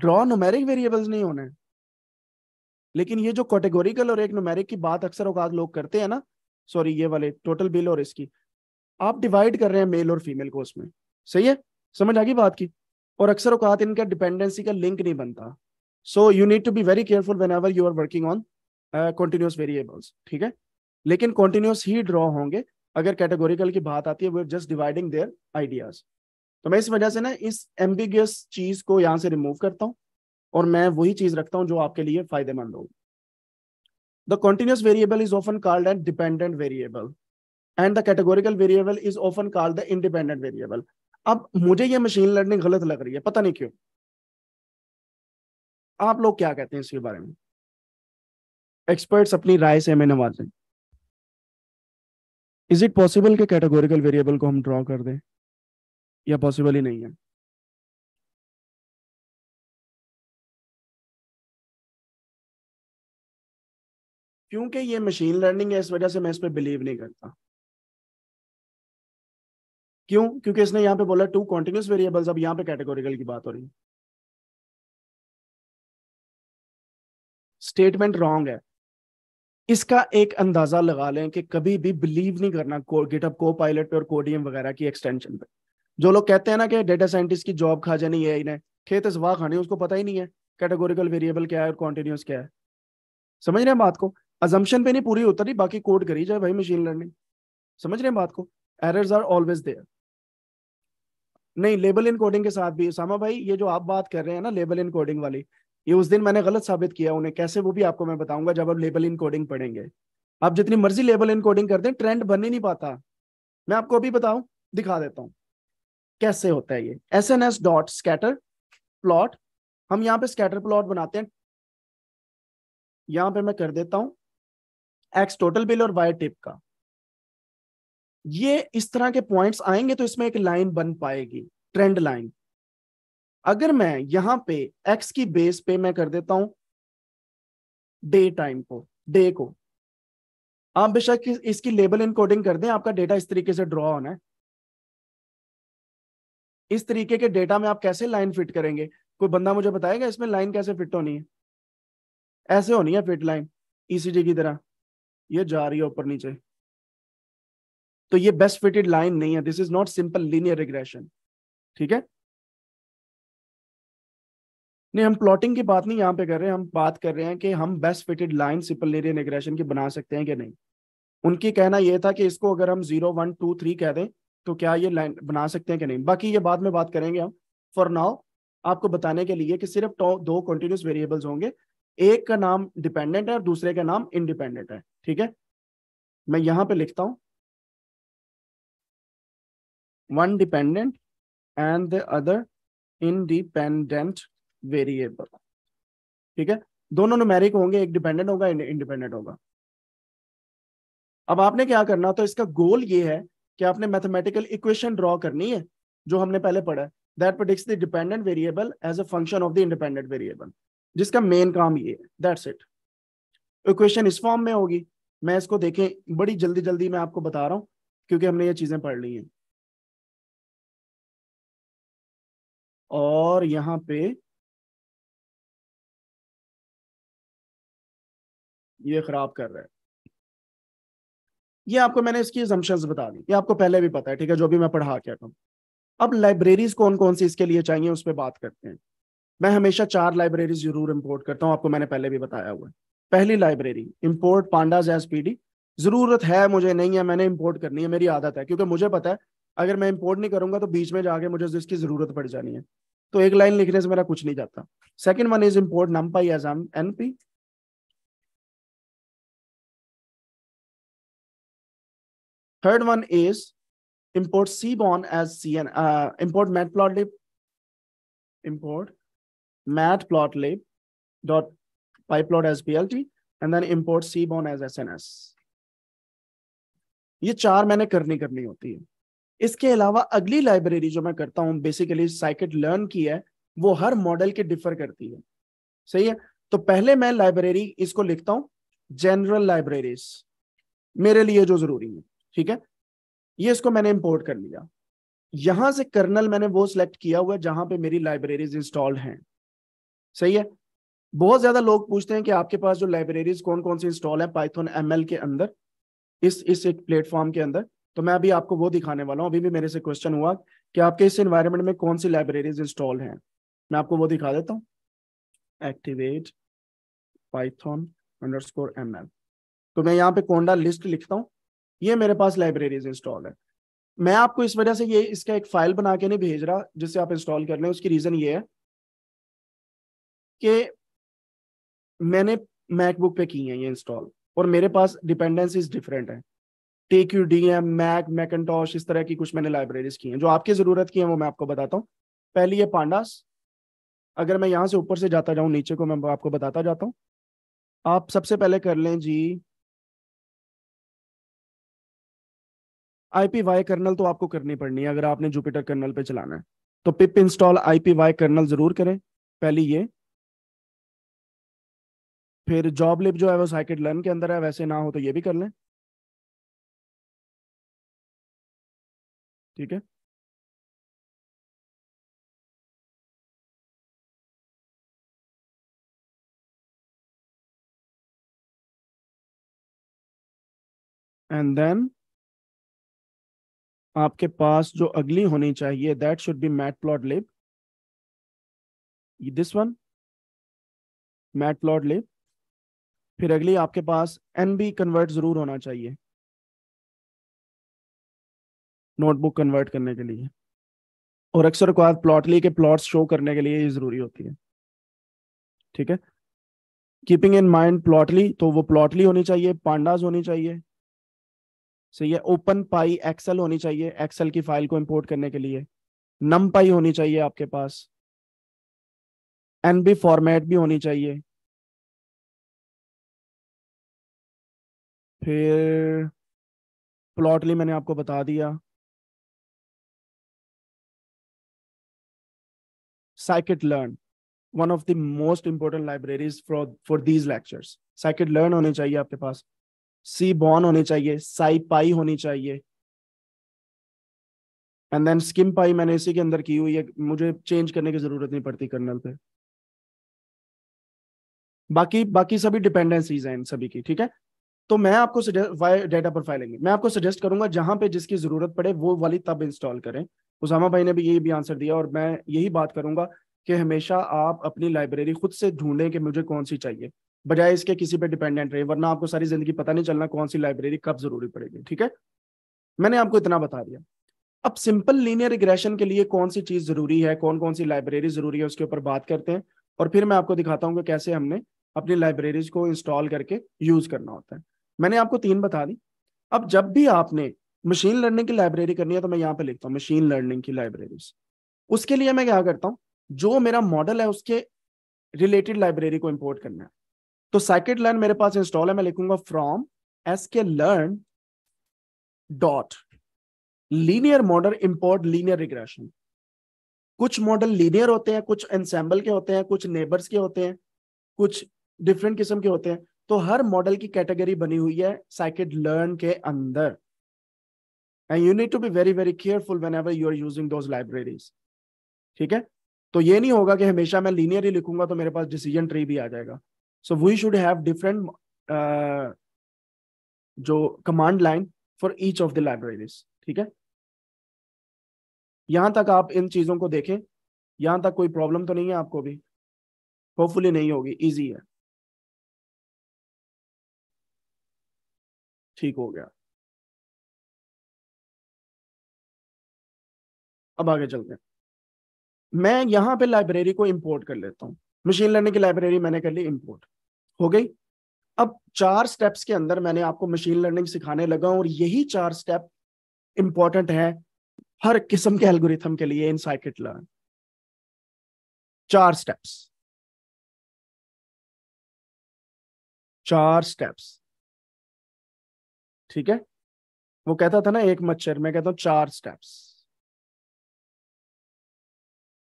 ड्रॉ न्यूमेरिक वेरिएबल्स नहीं होने लेकिन ये जो कैटेगोरिकल और एक न्यूमेरिक की बात अक्सर औकात लोग करते हैं ना सॉरी ये वाले टोटल बिल और इसकी आप डिवाइड कर रहे हैं मेल और फीमेल को उसमें सही है समझ आ गई बात की और अक्सर औकात इनका डिपेंडेंसी का लिंक नहीं बनता so you need to be very careful whenever you are working on continuous variables ठीक है लेकिन कॉन्टिन्यूस ही ड्रॉ होंगे अगर कैटेगोरिकल की बात आती है we are just dividing their ideas तो मैं इस वजह से ना इस एम्बिगियस चीज को यहाँ से रिमूव करता हूँ और मैं वही चीज रखता हूँ जो आपके लिए फायदेमंद होगी The continuous variable is often called a dependent variable and the categorical variable is often called the independent variable. ab mujhe ye machine learning galat lag rahi hai pata nahi kyun aap log kya kehte hain iske bare mein experts apni Rai se हमें नवाज दें is it possible कि categorical variable को हम draw कर दें या possible ही नहीं है क्योंकि ये मशीन लर्निंग है इस वजह से मैं इस पर बिलीव नहीं करता क्यों क्योंकि इसने यहां पे बोला टू कॉन्टिन्यूस वेरिएबल्स अब यहां पे कैटेगोरिकल की बात हो रही है स्टेटमेंट रॉन्ग है इसका एक अंदाजा लगा लें कि कभी भी बिलीव नहीं करना गिटअप को पायलट पे और कोडियम वगैरह की एक्सटेंशन पे जो लोग कहते हैं ना कि डेटा साइंटिस्ट की जॉब खा जानी है इन्हें खेत इसवा खानी उसको पता ही नहीं है कैटेगोरिकल वेरिएबल क्या है और कॉन्टिन्यूस क्या है समझ रहे हैं बात को अजम्पन पे नहीं पूरी उतरी बाकी कोड करी जाए भाई मशीन लर्निंग समझ रहे हैं बात को एरर्स आर ऑलवेज देयर नहीं लेबल इन कोडिंग के साथ भी सामा भाई ये जो आप बात कर रहे हैं ना लेबल इन कोडिंग वाली ये उस दिन मैंने गलत साबित किया उन्हें कैसे वो भी आपको मैं बताऊंगा जब आप लेबल इन कोडिंग पढ़ेंगे आप जितनी मर्जी लेबल इन कोडिंग करते हैं ट्रेंड बन ही नहीं पाता मैं आपको अभी बताऊं दिखा देता हूँ कैसे होता है ये S N S dot scatter plot हम यहाँ पे स्कैटर प्लॉट बनाते हैं यहाँ पे मैं कर देता हूँ एक्स टोटल बिल और वाई टिप का ये इस तरह के पॉइंट्स आएंगे तो इसमें एक लाइन बन पाएगी ट्रेंड लाइन अगर मैं यहां पे एक्स की बेस पे मैं कर देता हूं डे टाइम को डे को आप बेशक इसकी लेबल इनकोडिंग कर दें आपका डेटा इस तरीके से ड्रॉ होना है इस तरीके के डेटा में आप कैसे लाइन फिट करेंगे कोई बंदा मुझे बताएगा इसमें लाइन कैसे फिट होनी है ऐसे होनी है फिट लाइन ईसीजी की तरह ये जा रही है ऊपर नीचे तो ये बेस्ट फिटेड लाइन नहीं है this is not simple linear regression ठीक है नहीं हम प्लॉटिंग की बात नहीं यहां पे कर रहे हैं हम बात कर रहे हैं कि हम best fitted line simple linear regression की बना सकते हैं कि नहीं उनकी कहना यह था कि इसको अगर हम जीरो वन टू थ्री कह दें तो क्या ये लाइन बना सकते हैं कि नहीं बाकी ये बाद में बात करेंगे हम फॉर नाउ आपको बताने के लिए कि सिर्फ दो कंटिन्यूस वेरिएबल्स होंगे एक का नाम डिपेंडेंट है और दूसरे का नाम इंडिपेंडेंट है ठीक है मैं यहां पे लिखता हूं one dependent and the other independent variable ठीक है दोनों नुमेरिक होंगे एक डिपेंडेंट होगा इंडिपेंडेंट होगा अब आपने क्या करना तो इसका गोल ये है कि आपने मैथमेटिकल इक्वेशन ड्रॉ करनी है जो हमने पहले पढ़ा है that predicts the dependent variable as a function of the independent variable जिसका मेन काम ये है दैट्स इट इक्वेशन इस फॉर्म में होगी मैं इसको देखें बड़ी जल्दी जल्दी मैं आपको बता रहा हूँ क्योंकि हमने ये चीजें पढ़ ली हैं और यहाँ पे ये खराब कर रहा है ये आपको मैंने इसकी जमशंस बता दी ये आपको पहले भी पता है ठीक है जो भी मैं पढ़ा के आता अब लाइब्रेरीज कौन कौन सी इसके लिए चाहिए उस पर बात करते हैं मैं हमेशा चार लाइब्रेरीज जरूर इम्पोर्ट करता हूँ आपको मैंने पहले भी बताया हुआ है पहली library import pandas as PD जरूरत है मुझे नहीं है मैंने इम्पोर्ट करनी है मेरी आदत है क्योंकि मुझे पता है अगर मैं इम्पोर्ट नहीं करूंगा तो बीच में जाके मुझे जिसकी जरूरत पड़ जानी है तो एक लाइन लिखने से मेरा कुछ नहीं जाता second one is import py as M N P born as C N import matplotlib import matplotlib dot pipeload as BLT, and then import seaborn as SNS. ये चार मैंने करनी करनी होती है इसके अलावा अगली लाइब्रेरी जो मैं करता हूँ बेसिकली साइकिट लर्न की है वो हर मॉडल के डिफर करती है सही है तो पहले मैं लाइब्रेरी इसको लिखता हूँ जनरल लाइब्रेरीज मेरे लिए जो जरूरी है ठीक है ये इसको मैंने इंपोर्ट कर लिया यहां से कर्नल मैंने वो सिलेक्ट किया हुआ है जहां पे मेरी लाइब्रेरीज इंस्टॉल्ड हैं सही है बहुत ज्यादा लोग पूछते हैं कि आपके पास जो लाइब्रेरीज कौन कौन सी इंस्टॉल है पाइथन एम के अंदर इस इस एक प्लेटफॉर्म के अंदर तो मैं अभी आपको वो दिखाने वाला हूँ अभी भी मेरे से क्वेश्चन हुआ कि आपके इस एनवायरमेंट में कौन सी लाइब्रेरीज इंस्टॉल हैं मैं आपको वो दिखा देता हूँ activate Python underscore M L तो मैं यहाँ पे कोंडा लिस्ट लिखता हूँ ये मेरे पास लाइब्रेरीज इंस्टॉल है मैं आपको इस वजह से ये इसका एक फाइल बना के नहीं भेज रहा जिससे आप इंस्टॉल कर लें उसकी रीजन ये है कि मैंने मैकबुक पे की हैं ये इंस्टॉल और मेरे पास डिपेंडेंसीज डिफरेंट है take you D M Mac Macintosh इस तरह की कुछ मैंने लाइब्रेरीज की हैं जो आपकी ज़रूरत की हैं वो मैं आपको बताता हूँ पहली है पांडास अगर मैं यहाँ से ऊपर से जाता जाऊँ नीचे को मैं आपको बताता जाता हूँ आप सबसे पहले कर लें जी आई पी वाई कर्नल तो आपको करनी पड़नी है अगर आपने जुपिटर कर्नल पे चलाना है तो pip install I P Y kernel जरूर करें पहली ये फिर जॉब लिप जो है वो साइकिल लर्न के अंदर है वैसे ना हो तो ये भी कर लें ठीक है एंड देन आपके पास जो अगली होनी चाहिए that should be matplotlib this one matplotlib फिर अगली आपके पास एन बी कन्वर्ट जरूर होना चाहिए नोटबुक कन्वर्ट करने के लिए और अक्सर को प्लॉटली के प्लॉट्स शो करने के लिए ये जरूरी होती है ठीक है कीपिंग इन माइंड प्लॉटली तो वो प्लॉटली होनी चाहिए पांडाज होनी चाहिए सही है ओपन पाई एक्सेल होनी चाहिए एक्सेल की फाइल को इंपोर्ट करने के लिए नम पाई होनी चाहिए आपके पास एन बी फॉर्मेट भी होनी चाहिए फिर प्लॉटली मैंने आपको बता दिया scikit learn one of the most important libraries for for these lectures scikit learn होने चाहिए आपके पास सी बॉन होने चाहिए साई पाई होनी चाहिए एंड देन स्किम पाई मैंने इसी के अंदर की हुई है मुझे चेंज करने की जरूरत नहीं पड़ती कर्नल पे बाकी बाकी सभी डिपेंडेंसीज हैं इन सभी की ठीक है तो मैं आपको डेटा प्रोफाइलिंग मैं आपको सजेस्ट करूंगा जहां पे जिसकी जरूरत पड़े वो वाली तब इंस्टॉल करें उसामा भाई ने भी यही भी आंसर दिया और मैं यही बात करूंगा कि हमेशा आप अपनी लाइब्रेरी खुद से ढूंढें कि मुझे कौन सी चाहिए बजाय इसके किसी पे डिपेंडेंट रहे वरना आपको सारी जिंदगी पता नहीं चलना कौन सी लाइब्रेरी कब जरूरी पड़ेगी ठीक है मैंने आपको इतना बता दिया अब सिंपल लीनियर रिग्रेशन के लिए कौन सी चीज जरूरी है कौन कौन सी लाइब्रेरी जरूरी है उसके ऊपर बात करते हैं और फिर मैं आपको दिखाता हूँ कि कैसे हमने अपनी लाइब्रेरीज को इंस्टॉल करके यूज करना होता है मैंने आपको तीन बता दी अब जब भी आपने मशीन लर्निंग की लाइब्रेरी करनी है तो मैं यहाँ पे लिखता हूँ मशीन लर्निंग की लाइब्रेरी उसके लिए मैं क्या करता हूँ जो मेरा मॉडल है उसके रिलेटेड लाइब्रेरी को इम्पोर्ट करना है तो साइकेट लर्न मेरे पास इंस्टॉल है मैं लिखूंगा from S K learn dot linear model import linear regression कुछ मॉडल लीनियर होते हैं कुछ एनसेम्बल के होते हैं कुछ नेबर्स के होते हैं कुछ डिफरेंट किस्म के होते हैं तो हर मॉडल की कैटेगरी बनी हुई है साइकिड लर्न के अंदर and you need to be very very careful whenever you are using those libraries ठीक है तो ये नहीं होगा कि हमेशा मैं लीनियर लिखूंगा तो मेरे पास डिसीजन ट्री भी आ जाएगा so we should have different जो command line for each of the libraries ठीक है यहां तक आप इन चीजों को देखें यहां तक कोई प्रॉब्लम तो नहीं है आपको भी होपफुली नहीं होगी इजी है ठीक हो गया अब आगे चलते हैं मैं यहां पे लाइब्रेरी को इंपोर्ट कर लेता हूं मशीन लर्निंग की लाइब्रेरी मैंने कर ली इंपोर्ट हो गई अब चार स्टेप्स के अंदर मैंने आपको मशीन लर्निंग सिखाने लगा और यही चार स्टेप इंपॉर्टेंट है हर किस्म के एल्गोरिथम के लिए इन साइकिट लर्न चार स्टेप्स चार स्टेप्स ठीक है वो कहता था ना एक मच्छर मैं कहता हूँ चार स्टेप्स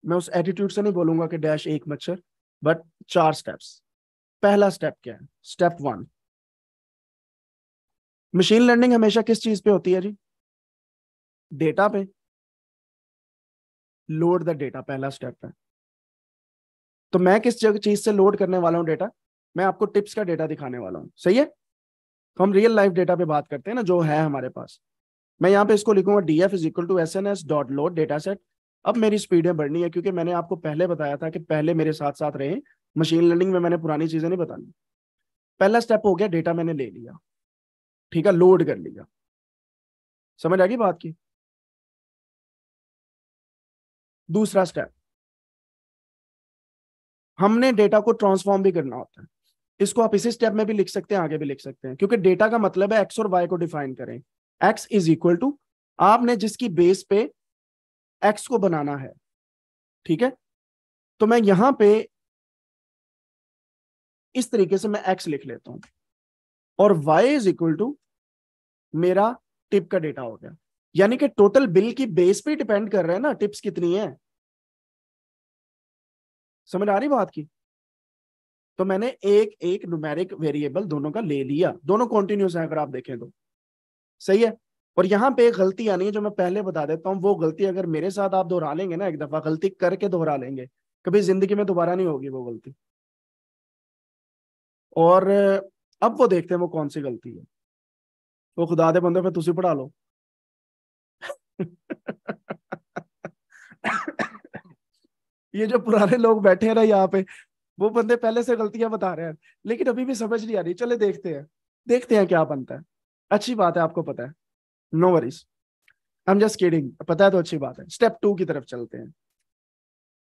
मैं उस एटीट्यूड से नहीं बोलूंगा कि डैश एक मच्छर बट चार स्टेप्स पहला स्टेप क्या है स्टेप वन मशीन लर्निंग हमेशा किस चीज पे होती है जी डेटा पे लोड द डेटा पहला स्टेप है तो मैं किस चीज से लोड करने वाला हूं डेटा मैं आपको टिप्स का डेटा दिखाने वाला हूँ सही है तो हम रियल लाइफ डेटा पे बात करते हैं ना जो है हमारे पास मैं यहाँ पे इसको लिखूंगा D F is equal to S N S dot load dataset अब मेरी स्पीड है बढ़नी है क्योंकि मैंने आपको पहले बताया था कि पहले मेरे साथ साथ रहे मशीन लर्निंग में मैंने पुरानी चीजें नहीं बतानी पहला स्टेप हो गया डेटा मैंने ले लिया ठीक है लोड कर लिया समझ आ गई बात की दूसरा स्टेप हमने डेटा को ट्रांसफॉर्म भी करना होता है इसको आप इसी स्टेप में भी लिख सकते हैं आगे भी लिख सकते हैं क्योंकि डेटा का मतलब है एक्स और वाई को डिफाइन करें एक्स इज इक्वल टू आपने जिसकी बेस पे एक्स को बनाना है ठीक है तो मैं यहां पे इस तरीके से मैं एक्स लिख लेता हूं और वाई इज इक्वल टू मेरा टिप का डेटा हो गया यानी कि टोटल बिल की बेस पे डिपेंड कर रहे हैं ना टिप्स कितनी है समझ आ रही बात की तो मैंने एक एक न्यूमेरिक वेरिएबल दोनों का ले लिया दोनों कॉन्टिन्यूस है अगर आप देखें तो सही है और यहाँ पे एक गलती आनी है जो मैं पहले बता देता हूँ वो गलती अगर मेरे साथ आप दोहरा लेंगे ना एक दफा गलती करके दोहरा लेंगे कभी जिंदगी में दोबारा नहीं होगी वो गलती और अब वो देखते हैं वो कौन सी गलती है वो खुदा दे बंदे फिर तुम पढ़ा लो ये जो पुराने लोग बैठे हैं ना यहाँ पे वो बंदे पहले से गलतियां बता रहे हैं लेकिन अभी भी समझ नहीं आ रही चले देखते हैं देखते हैं क्या बनता है अच्छी बात है आपको पता है no worries I am just kidding पता है तो अच्छी बात है स्टेप टू की तरफ चलते हैं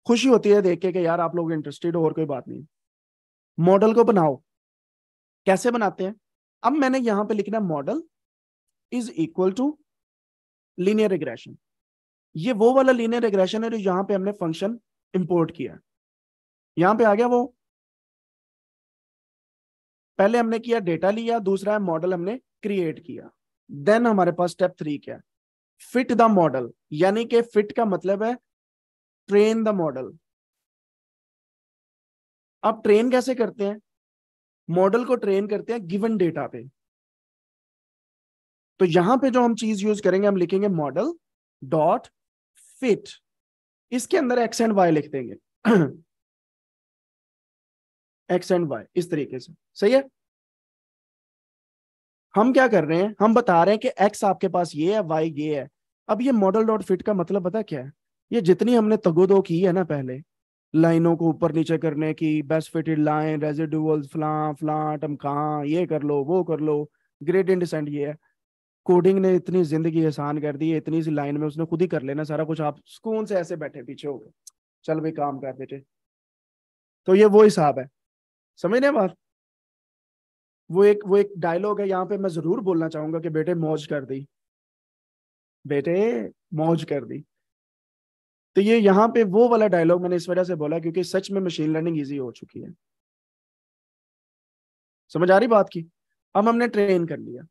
खुशी होती है देख के यार आप लोग इंटरेस्टेड हो और कोई बात नहीं मॉडल को बनाओ कैसे बनाते हैं अब मैंने यहां पे लिखना model is equal to linear regression ये वो वाला लीनियर रिग्रेशन है जो यहाँ पे हमने फंक्शन इंपोर्ट किया है यहां पे आ गया वो पहले हमने किया डेटा लिया दूसरा है मॉडल हमने क्रिएट किया देन हमारे पास स्टेप थ्री क्या है फिट द मॉडल यानी कि फिट का मतलब है ट्रेन द मॉडल अब ट्रेन कैसे करते हैं मॉडल को ट्रेन करते हैं गिवन डेटा पे तो यहां पे जो हम चीज यूज करेंगे हम लिखेंगे मॉडल डॉट फिट इसके अंदर एक्स एंड वाई लिख देंगे एक्स एंड वाई इस तरीके से सही है हम क्या कर रहे हैं हम बता रहे हैं कि एक्स आपके पास ये है वाई ये है अब ये मॉडल डॉट फिट का मतलब पता क्या है ये जितनी हमने तगोदो की है ना पहले लाइनों को ऊपर नीचे करने की बेस्ट फिटेड लाइन रेजिडुअल फ्लां फ्लां टमका ये कर लो वो कर लो इन डिसेंट ये है कोडिंग ने इतनी जिंदगी आसान कर दी है इतनी सी लाइन में उसने खुद ही कर लेना सारा कुछ आप सुकून से ऐसे बैठे पीछे हो गए चल भाई काम कर बेटे तो ये वो हिसाब है समझने बात वो एक वो एक डायलॉग है यहाँ पे मैं जरूर बोलना चाहूंगा कि बेटे मौज कर दी बेटे मौज कर दी तो ये यहाँ पे वो वाला डायलॉग मैंने इस वजह से बोला क्योंकि सच में मशीन लर्निंग इजी हो चुकी है समझ आ रही बात की अब हमने ट्रेन कर लिया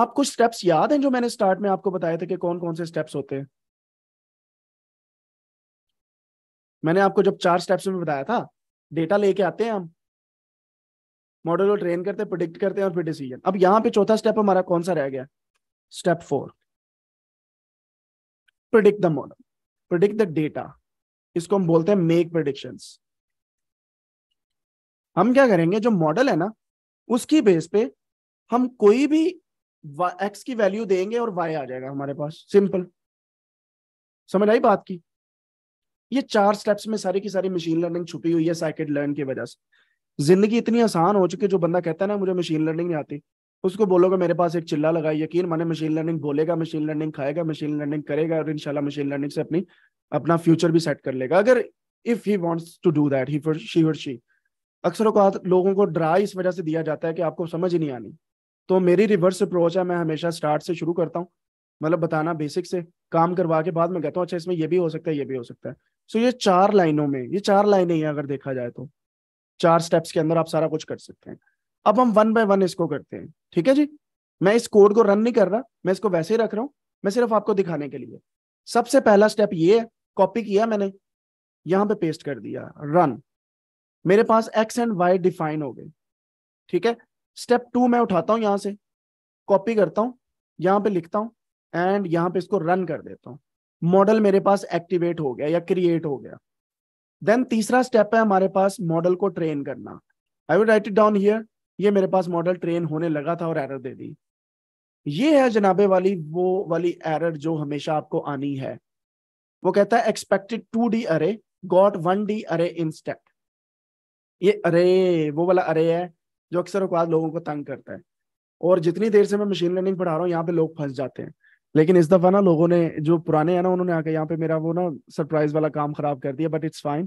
आप कुछ स्टेप्स याद हैं जो मैंने स्टार्ट में आपको बताया था कि कौन कौन से स्टेप्स होते हैं मैंने आपको जब चार स्टेप्स में बताया था डेटा लेके आते हैं हम मॉडल को ट्रेन करते हैं प्रिडिक्ट करते हैं और फिर डिसीजन अब यहाँ पे चौथा स्टेप हमारा कौन सा रह गया step four predict the model predict the data इसको हम बोलते हैं मेक प्रिडिक्शंस हम क्या करेंगे जो मॉडल है ना उसकी बेस पे हम कोई भी एक्स की वैल्यू देंगे और वाई आ जाएगा हमारे पास सिंपल समझ आई बात की ये चार स्टेप्स में सारी की सारी मशीन लर्निंग छुपी हुई है साइकिल लर्न की वजह से जिंदगी इतनी आसान हो चुकी है जो बंदा कहता है ना मुझे मशीन लर्निंग नहीं आती उसको बोलोगे मेरे पास एक चिल्ला लगा यकीन माने मशीन लर्निंग बोलेगा मशीन लर्निंग खाएगा मशीन लर्निंग करेगा और इनशाला मशीन लर्निंग से अपनी अपना फ्यूचर भी सेट कर लेगा अगर if he wants to do that he for she और शी अक्सर लोगों को ड्रा इस वजह से दिया जाता है कि आपको समझ ही नहीं आनी तो मेरी रिवर्स अप्रोच है मैं हमेशा स्टार्ट से शुरू करता हूँ मतलब बताना बेसिक से काम करवा के बाद में कहता हूँ अच्छा इसमें ये भी हो सकता है ये भी हो सकता है सो so, ये चार लाइनों में ये चार लाइनें ही अगर देखा जाए तो चार स्टेप्स के अंदर आप सारा कुछ कर सकते हैं अब हम वन बाय वन इसको करते हैं ठीक है जी मैं इस कोड को रन नहीं कर रहा मैं इसको वैसे ही रख रहा हूँ मैं सिर्फ आपको दिखाने के लिए सबसे पहला स्टेप ये है कॉपी किया मैंने यहाँ पे पेस्ट कर दिया रन मेरे पास एक्स एंड वाई डिफाइन हो गए ठीक है स्टेप टू मैं उठाता हूँ यहाँ से कॉपी करता हूँ यहाँ पे लिखता हूं एंड यहाँ पे इसको रन कर देता हूँ मॉडल मेरे पास एक्टिवेट हो गया या क्रिएट हो गया देन तीसरा स्टेप है हमारे पास मॉडल को ट्रेन करना I would write it down here ये मेरे पास मॉडल ट्रेन होने लगा था और एरर दे दी ये है जनाबे वाली वो वाली एरर जो हमेशा आपको आनी है वो कहता है expected two D array got one D array step ये अरे वो वाला अरे है जो अक्सर लोगों को तंग करता है और जितनी देर से मैं मशीन लर्निंग पढ़ा रहा हूँ यहाँ पे लोग फंस जाते हैं लेकिन इस दफा ना लोगों ने जो पुराने है ना उन्होंने आके यहाँ पे मेरा वो ना सरप्राइज वाला काम खराब कर दिया बट इट्स फाइन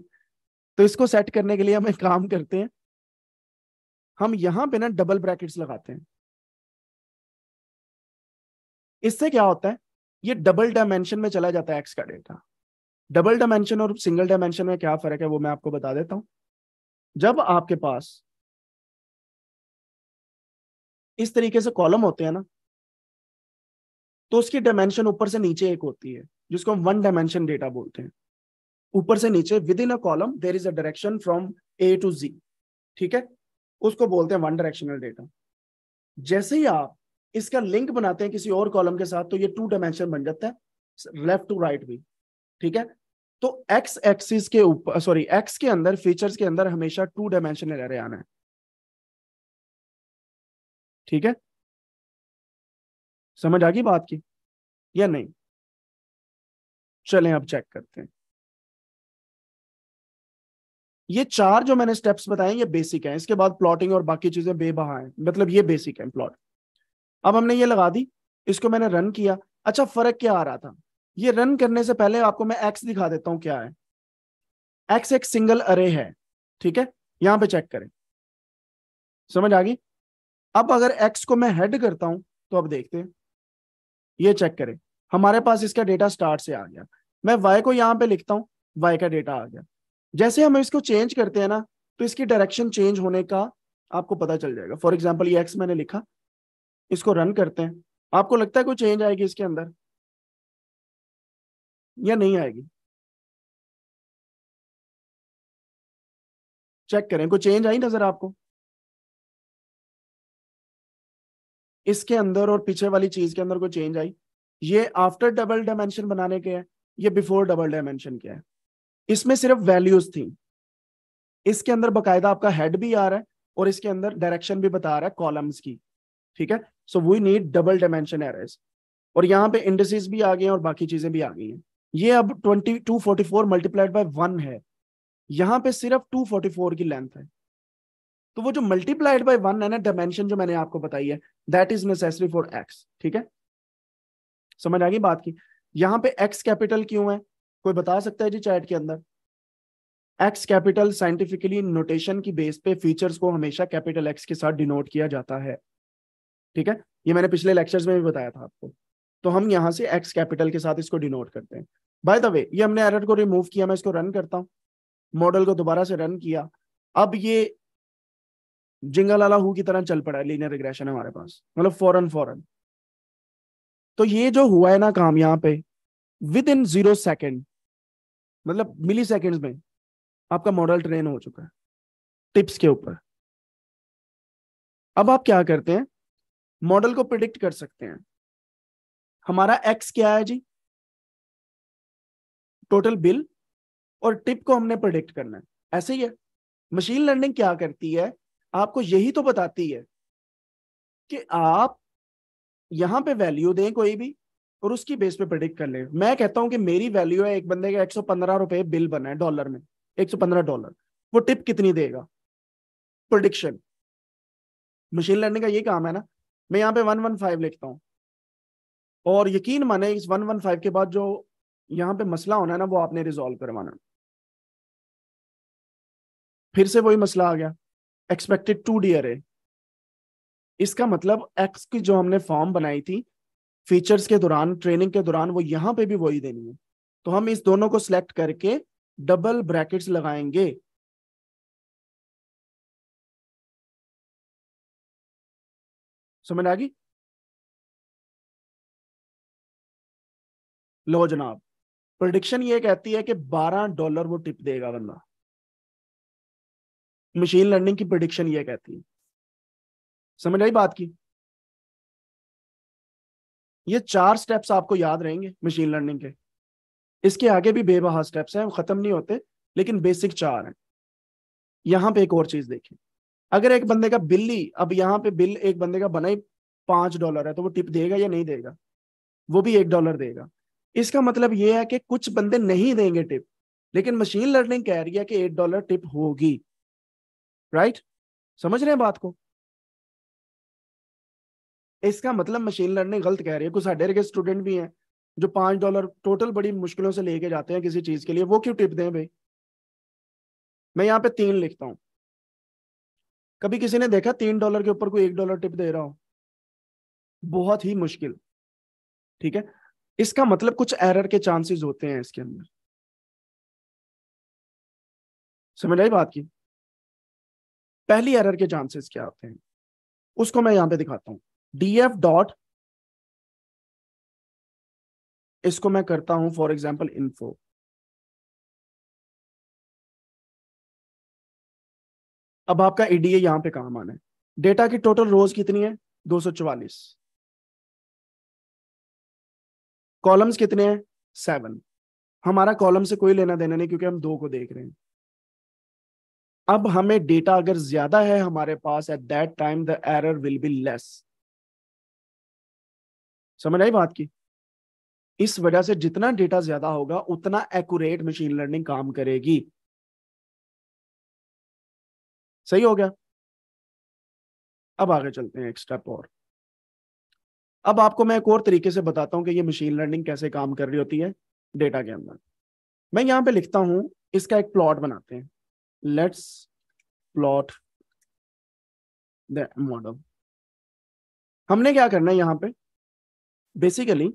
तो इसको सेट करने के लिए हम एक काम करते हैं हम यहाँ पे ना डबल ब्रैकेट्स लगाते हैं इससे क्या होता है ये डबल डायमेंशन में चला जाता है एक्स का डेटा डबल डायमेंशन और सिंगल डायमेंशन में क्या फर्क है वो मैं आपको बता देता हूँ जब आपके पास इस तरीके से कॉलम होते हैं ना तो उसकी डायमेंशन ऊपर से नीचे एक होती है जिसको हम वन डायमेंशन डेटा बोलते हैं ऊपर से नीचे within a column there is a direction from A to G ठीक है उसको बोलते हैं वन डायरेक्शनल डेटा जैसे ही आप इसका लिंक बनाते हैं किसी और कॉलम के साथ तो ये टू डायमेंशन बन जाता है लेफ्ट टू राइट भी ठीक है तो एक्स एक्सिस के ऊपर सॉरी एक्स के अंदर फीचर्स के अंदर हमेशा टू डायमेंशनल एरे आना है ठीक है समझ आ गई बात की या नहीं चलें अब चेक करते हैं ये चार जो मैंने स्टेप्स बताए ये बेसिक हैं इसके बाद प्लॉटिंग और बाकी चीजें बेबहा हैं मतलब ये बेसिक है प्लॉट अब हमने ये लगा दी इसको मैंने रन किया अच्छा फर्क क्या आ रहा था ये रन करने से पहले आपको मैं एक्स दिखा देता हूं क्या है एक्स एक सिंगल अरे है ठीक है यहां पे चेक करें समझ आ गई अब अगर एक्स को मैं हेड करता हूं तो अब देखते हैं ये चेक करें हमारे पास इसका डेटा स्टार्ट से आ गया मैं वाई को यहाँ पे लिखता हूँ वाई का डेटा आ गया जैसे हम इसको चेंज करते हैं ना तो इसकी डायरेक्शन चेंज होने का आपको पता चल जाएगा फॉर एग्जाम्पल ये एक्स मैंने लिखा इसको रन करते हैं आपको लगता है कोई चेंज आएगी इसके अंदर या नहीं आएगी चेक करें कोई चेंज आई नजर आपको इसके अंदर और पीछे वाली चीज के अंदर कोई चेंज आई ये आफ्टर डबल डायमेंशन बनाने के है ये बिफोर डबल डायमेंशन के है इसमें सिर्फ वैल्यूज थी इसके अंदर बकायदा आपका हेड भी आ रहा है और इसके अंदर डायरेक्शन भी बता रहा है कॉलम्स की ठीक है so we need double dimension arrays और यहाँ पे इंडस्ट्रीज भी आ गए हैं और बाकी चीजें भी आ गई हैं ये अब twenty two forty four multiplied by one है यहाँ पे सिर्फ टू फोर्टी फोर की लेंथ है तो वो जो मल्टीप्लाइड बाय वन है ना डायमेंशन जो मैंने आपको बताई है that is necessary for X ठीक है समझ आ गई बात की यहां पे एक्स कैपिटल क्यों है कोई बता सकता है जी चैट के अंदर एक्स कैपिटल साइंटिफिकली नोटेशन की बेस पे फीचर्स को हमेशा कैपिटल एक्स के साथ डिनोट किया जाता है ठीक है ये मैंने पिछले लेक्चर्स में भी बताया था आपको तो हम यहां से एक्स कैपिटल के साथ इसको डिनोट करते हैं बाय द वे ये हमने एरर को रिमूव किया मैं इसको रन करता हूं मॉडल को दोबारा से रन किया अब ये जिंगल लाला हु की तरह चल पड़ा है लीनियर रिग्रेशन हमारे पास मतलब फॉरन फॉरन तो ये जो हुआ है ना काम यहाँ पे विद इन जीरो सेकेंड मतलब मिली सेकेंड में आपका मॉडल ट्रेन हो चुका है टिप्स के ऊपर अब आप क्या करते हैं मॉडल को प्रिडिक्ट कर सकते हैं हमारा एक्स क्या है जी टोटल बिल और टिप को हमने प्रोडिक्ट करना है ऐसे ही है मशीन लर्निंग क्या करती है आपको यही तो बताती है कि आप यहां पे वैल्यू दें कोई भी और उसकी बेस पे प्रिडिक्ट कर लें मैं कहता हूं कि मेरी वैल्यू है एक बंदे का एक सौ पंद्रह रुपए बिल बना है डॉलर में एक सौ पंद्रह डॉलर वो टिप कितनी देगा प्रोडिक्शन मशीन लर्निंग का ये काम है ना मैं यहाँ पे वन वन फाइव लिखता हूँ और यकीन माने इस वन वन फाइव के बाद जो यहाँ पे मसला होना है ना वो आपने रिजोल्व करवाना फिर से वही मसला आ गया एक्सपेक्टेड टू डी अरे इसका मतलब एक्स की जो हमने फॉर्म बनाई थी फीचर्स के दौरान ट्रेनिंग के दौरान वो यहाँ पे भी वही देनी है तो हम इस दोनों को सिलेक्ट करके डबल ब्रैकेट्स लगाएंगे समझ आ गई लो जनाब प्रोडिक्शन ये कहती है कि 12 डॉलर वो टिप देगा बंदा मशीन लर्निंग की प्रोडिक्शन ये कहती है समझ आई बात की ये चार स्टेप्स आपको याद रहेंगे मशीन लर्निंग के इसके आगे भी बेबहा स्टेप्स हैं खत्म नहीं होते लेकिन बेसिक चार हैं यहाँ पे एक और चीज देखिए अगर एक बंदे का बिल्ली अब यहाँ पे बिल एक बंदे का बना ही पांच डॉलर है तो वो टिप देगा या नहीं देगा वो भी एक डॉलर देगा इसका मतलब ये है कि कुछ बंदे नहीं देंगे टिप लेकिन मशीन लर्निंग कह रही है कि एक डॉलर टिप होगी राइट समझ रहे हैं बात को इसका मतलब मशीन लर्निंग गलत कह रही है कुछ साढ़े के स्टूडेंट भी हैं जो पांच डॉलर टोटल बड़ी मुश्किलों से लेके जाते हैं किसी चीज के लिए वो क्यों टिप दें भाई मैं यहाँ पे तीन लिखता हूं कभी किसी ने देखा तीन डॉलर के ऊपर कोई एक डॉलर टिप दे रहा हो बहुत ही मुश्किल ठीक है इसका मतलब कुछ एरर के चांसेस होते हैं इसके अंदर समझ आई बात की पहली एरर के चांसेस क्या होते हैं उसको मैं यहां पे दिखाता हूं df डॉट इसको मैं करता हूं फॉर एग्जाम्पल इन्फो अब आपका एडीए यहां पे काम आना है डेटा की टोटल रोज कितनी है 244 कॉलम्स कितने हैं सेवन हमारा कॉलम से कोई लेना देना नहीं क्योंकि हम दो को देख रहे हैं अब हमें डेटा अगर ज्यादा है हमारे पास at that time the error will be less समझ आई बात की इस वजह से जितना डेटा ज्यादा होगा उतना एक्यूरेट मशीन लर्निंग काम करेगी सही हो गया अब आगे चलते हैं एक स्टेप और अब आपको मैं एक और तरीके से बताता हूं कि ये मशीन लर्निंग कैसे काम कर रही होती है डेटा के अंदर मैं यहां पे लिखता हूं इसका एक प्लॉट बनाते हैं let's plot the model हमने क्या करना है यहाँ पे बेसिकली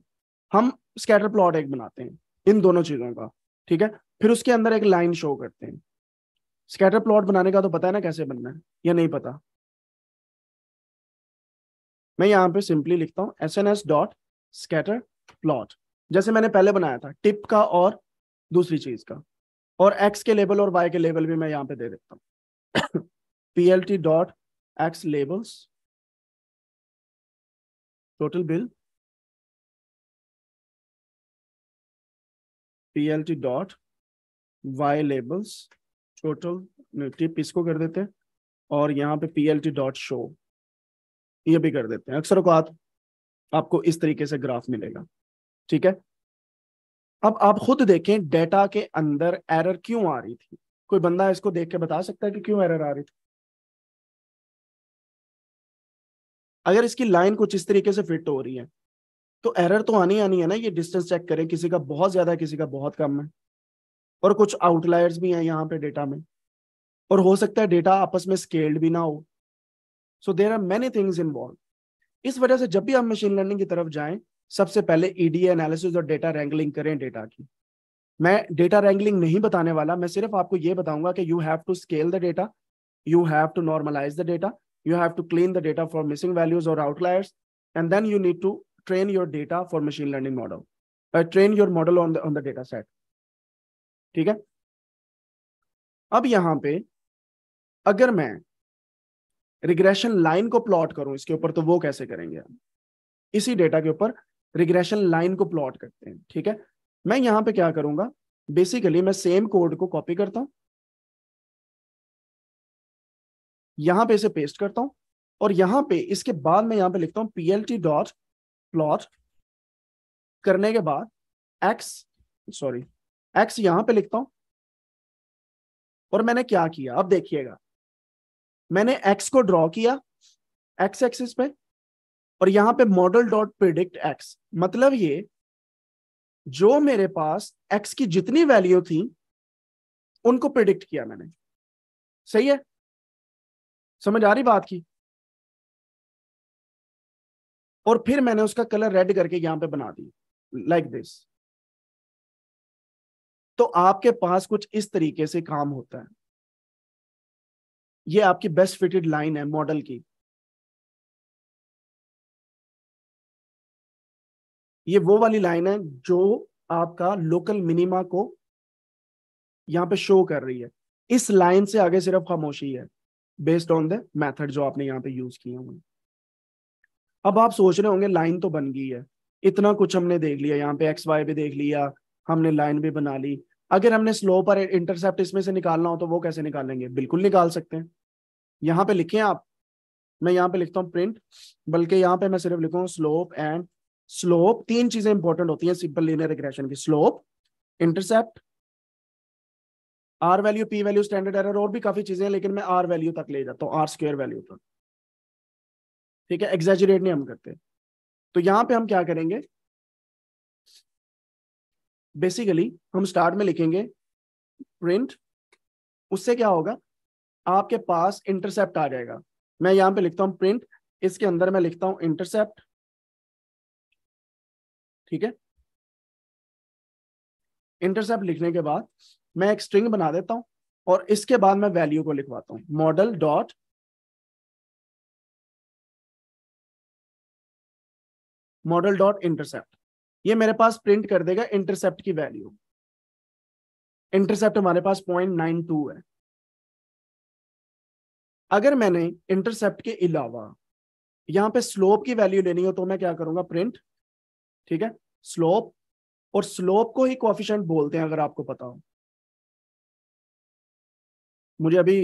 हम स्कैटर प्लॉट एक बनाते हैं इन दोनों चीजों का ठीक है फिर उसके अंदर एक लाइन शो करते हैं स्कैटर प्लॉट बनाने का तो पता है ना कैसे बनना है या नहीं पता मैं यहाँ पे सिंपली लिखता हूँ S N S dot scatter plot जैसे मैंने पहले बनाया था टिप का और दूसरी चीज का और एक्स के लेबल और वाई के लेबल भी मैं यहाँ पे दे देता हूँ P L T dot X labels total bill P L T dot Y labels total tip इसको कर देते हैं और यहाँ पे P L T dot show ये भी कर देते हैं अक्सर को आप, आपको इस तरीके से ग्राफ मिलेगा ठीक है अब आप खुद देखें डेटा के अंदर एरर क्यों आ रही थी कोई बंदा इसको देख के बता सकता है कि क्यों एरर आ रही थी अगर इसकी लाइन कुछ इस तरीके से फिट हो रही है तो एरर तो आनी आनी है ना ये डिस्टेंस चेक करें किसी का बहुत ज्यादा किसी का बहुत कम है और कुछ आउटलायर्स भी हैं यहाँ पे डेटा में और हो सकता है डेटा आपस में स्केल्ड भी ना हो so there are many things involve इस वजह से जब भी आप मशीन लर्निंग की तरफ जाएं सबसे पहले ईडीए e एनालिसिस और डेटा रैंगलिंग करें डेटा की मैं डेटा रैंगलिंग नहीं बताने वाला मैं सिर्फ आपको ये बताऊंगा कि you have to scale the data you have to normalize the data you have to clean the data for missing values और outliers and then you need to train your data for machine learning model train your model on on the data set ठीक है अब यहां पे अगर मैं regression line को plot करूं इसके ऊपर तो वो कैसे करेंगे इसी डेटा के ऊपर रिग्रेशन लाइन को प्लॉट करते हैं ठीक है मैं यहाँ पे क्या करूंगा बेसिकली मैं सेम कोड को कॉपी करता हूँ यहां पे इसे पेस्ट करता हूँ और यहां पे इसके बाद मैं यहां पे लिखता हूं P L T dot plot करने के बाद एक्स सॉरी एक्स यहां पे लिखता हूं और मैंने क्या किया अब देखिएगा मैंने एक्स को ड्रॉ किया एक्स एक्सिस पे और यहाँ पे मॉडल डॉट प्रिडिक्ट एक्स मतलब ये जो मेरे पास एक्स की जितनी वैल्यू थी उनको प्रिडिक्ट किया मैंने सही है समझ आ रही बात की और फिर मैंने उसका कलर रेड करके यहां पे बना दी लाइक दिस तो आपके पास कुछ इस तरीके से काम होता है ये आपकी बेस्ट फिटेड लाइन है मॉडल की ये वो वाली लाइन है जो आपका लोकल मिनिमा को यहाँ पे शो कर रही है इस लाइन से आगे सिर्फ खामोशी है बेस्ड ऑन द मेथड जो आपने यहाँ पे यूज किए हुए अब आप सोच रहे होंगे लाइन तो बन गई है इतना कुछ हमने देख लिया यहाँ पे एक्स वाई भी देख लिया हमने लाइन भी बना ली अगर हमने स्लो पर इंटरसेप्ट इसमें से निकालना हो तो वो कैसे निकालेंगे बिल्कुल निकाल सकते हैं यहाँ पे लिखे आप मैं यहाँ पे लिखता हूँ प्रिंट बल्कि यहाँ पे मैं सिर्फ लिखूँ स्लोप एंड स्लोप तीन चीजें इंपॉर्टेंट होती हैं सिंपल लीनियर रिग्रेशन की slope intercept R value P value standard error और भी काफी चीजें हैं लेकिन मैं आर वैल्यू तक ले जाता हूँ आर स्क्र वैल्यू तक ठीक है एग्जेजरेट नहीं हम करते तो यहाँ पे हम क्या करेंगे बेसिकली हम स्टार्ट में लिखेंगे प्रिंट उससे क्या होगा आपके पास इंटरसेप्ट आ जाएगा मैं यहां पे लिखता हूँ प्रिंट इसके अंदर मैं लिखता हूँ इंटरसेप्ट ठीक है इंटरसेप्ट लिखने के बाद मैं एक स्ट्रिंग बना देता हूं और इसके बाद मैं वैल्यू को लिखवाता हूं model dot model dot intercept ये मेरे पास प्रिंट कर देगा इंटरसेप्ट की वैल्यू इंटरसेप्ट हमारे पास पॉइंट नाइन टू है अगर मैंने इंटरसेप्ट के अलावा यहां पे स्लोप की वैल्यू लेनी हो तो मैं क्या करूंगा प्रिंट ठीक है स्लोप और स्लोप को ही कॉफिशेंट बोलते हैं अगर आपको पता हो मुझे अभी